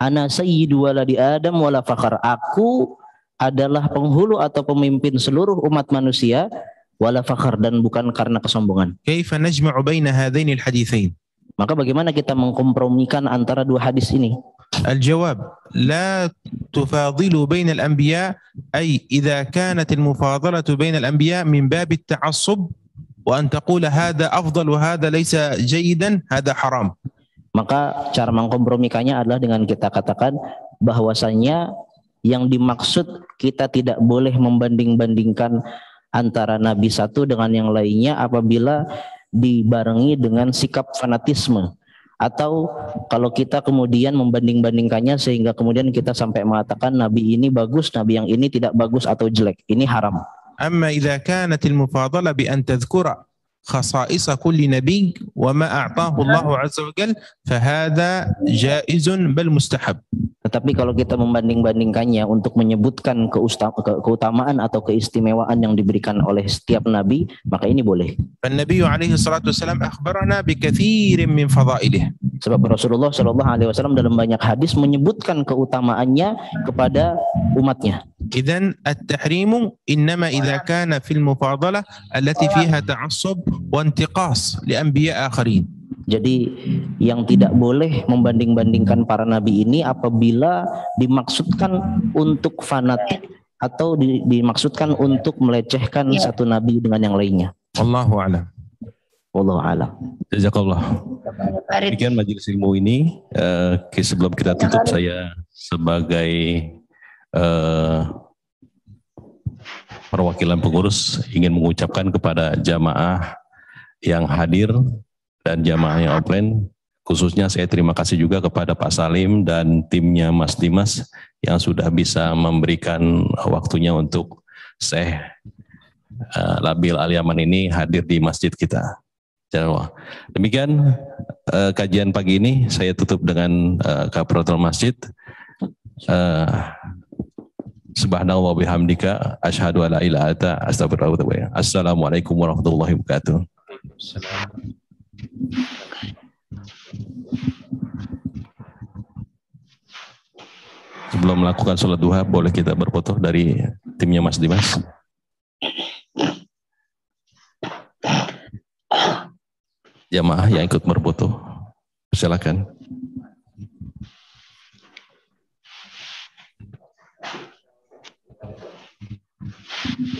Ana sayyidu waladi Adam wala fakhar. Aku adalah penghulu atau pemimpin seluruh umat manusia wala fakhar dan bukan karena kesombongan. Kaifa najma'u baina hadainil haditsain? Maka bagaimana kita mengkompromikan antara dua hadis ini? الجواب لا تفاضل بين الأنبياء أي إذا كانت المفاضلة بين الأنبياء من باب التعصب وأن تقول هذا أفضل وهذا ليس جيدا هذا حرام maka cara mengkompromikannya adalah dengan kita katakan bahwasanya yang dimaksud kita tidak boleh membanding-bandingkan antara nabi satu dengan yang lainnya apabila dibarengi dengan sikap fanatisme atau kalau kita kemudian membanding-bandingkannya sehingga kemudian kita sampai mengatakan nabi ini bagus, nabi yang ini tidak bagus atau jelek. Ini haram. Amma idza kanat mufadala bi an tadhkura خصائص كل نبي وما أعطاه nah. الله عز وجل فهذا جائز بل مستحب Tetapi kalau kita membanding-bandingkannya untuk menyebutkan keutamaan atau keistimewaan yang diberikan oleh setiap nabi, maka ini boleh. Nabi alaihi salatu akhbarana bi min fadailih. Sebab Rasulullah Shallallahu Alaihi Wasallam dalam banyak hadis menyebutkan keutamaannya kepada umatnya. at-tahrimu innama التحريم kana fil كان alati fiha ta'asub wa antiqas li anbiya' akhirin. Jadi yang tidak boleh membanding-bandingkan para nabi ini apabila dimaksudkan untuk fanatik atau dimaksudkan untuk melecehkan ya. satu nabi dengan yang lainnya. Allahu a'lam. Wallahu alam. Jazakallah. Demikian majelis ilmu ini uh, sebelum kita tutup saya sebagai uh, perwakilan pengurus ingin mengucapkan kepada jamaah yang hadir dan jamaah yang offline khususnya saya terima kasih juga kepada Pak Salim dan timnya Mas Dimas yang sudah bisa memberikan waktunya untuk Syekh uh, Labil Aliaman ini hadir di masjid kita. Jawa. Demikian uh, kajian pagi ini saya tutup dengan uh, kapratul masjid. Uh, eh, Subhanallah bihamdika asyhadu alla ilaha illa astagfirullah Assalamualaikum warahmatullahi wabarakatuh. Sebelum melakukan sholat duha, boleh kita berfoto dari timnya Mas Dimas? jamaah yang ikut berbutuh. Silakan. Thank you.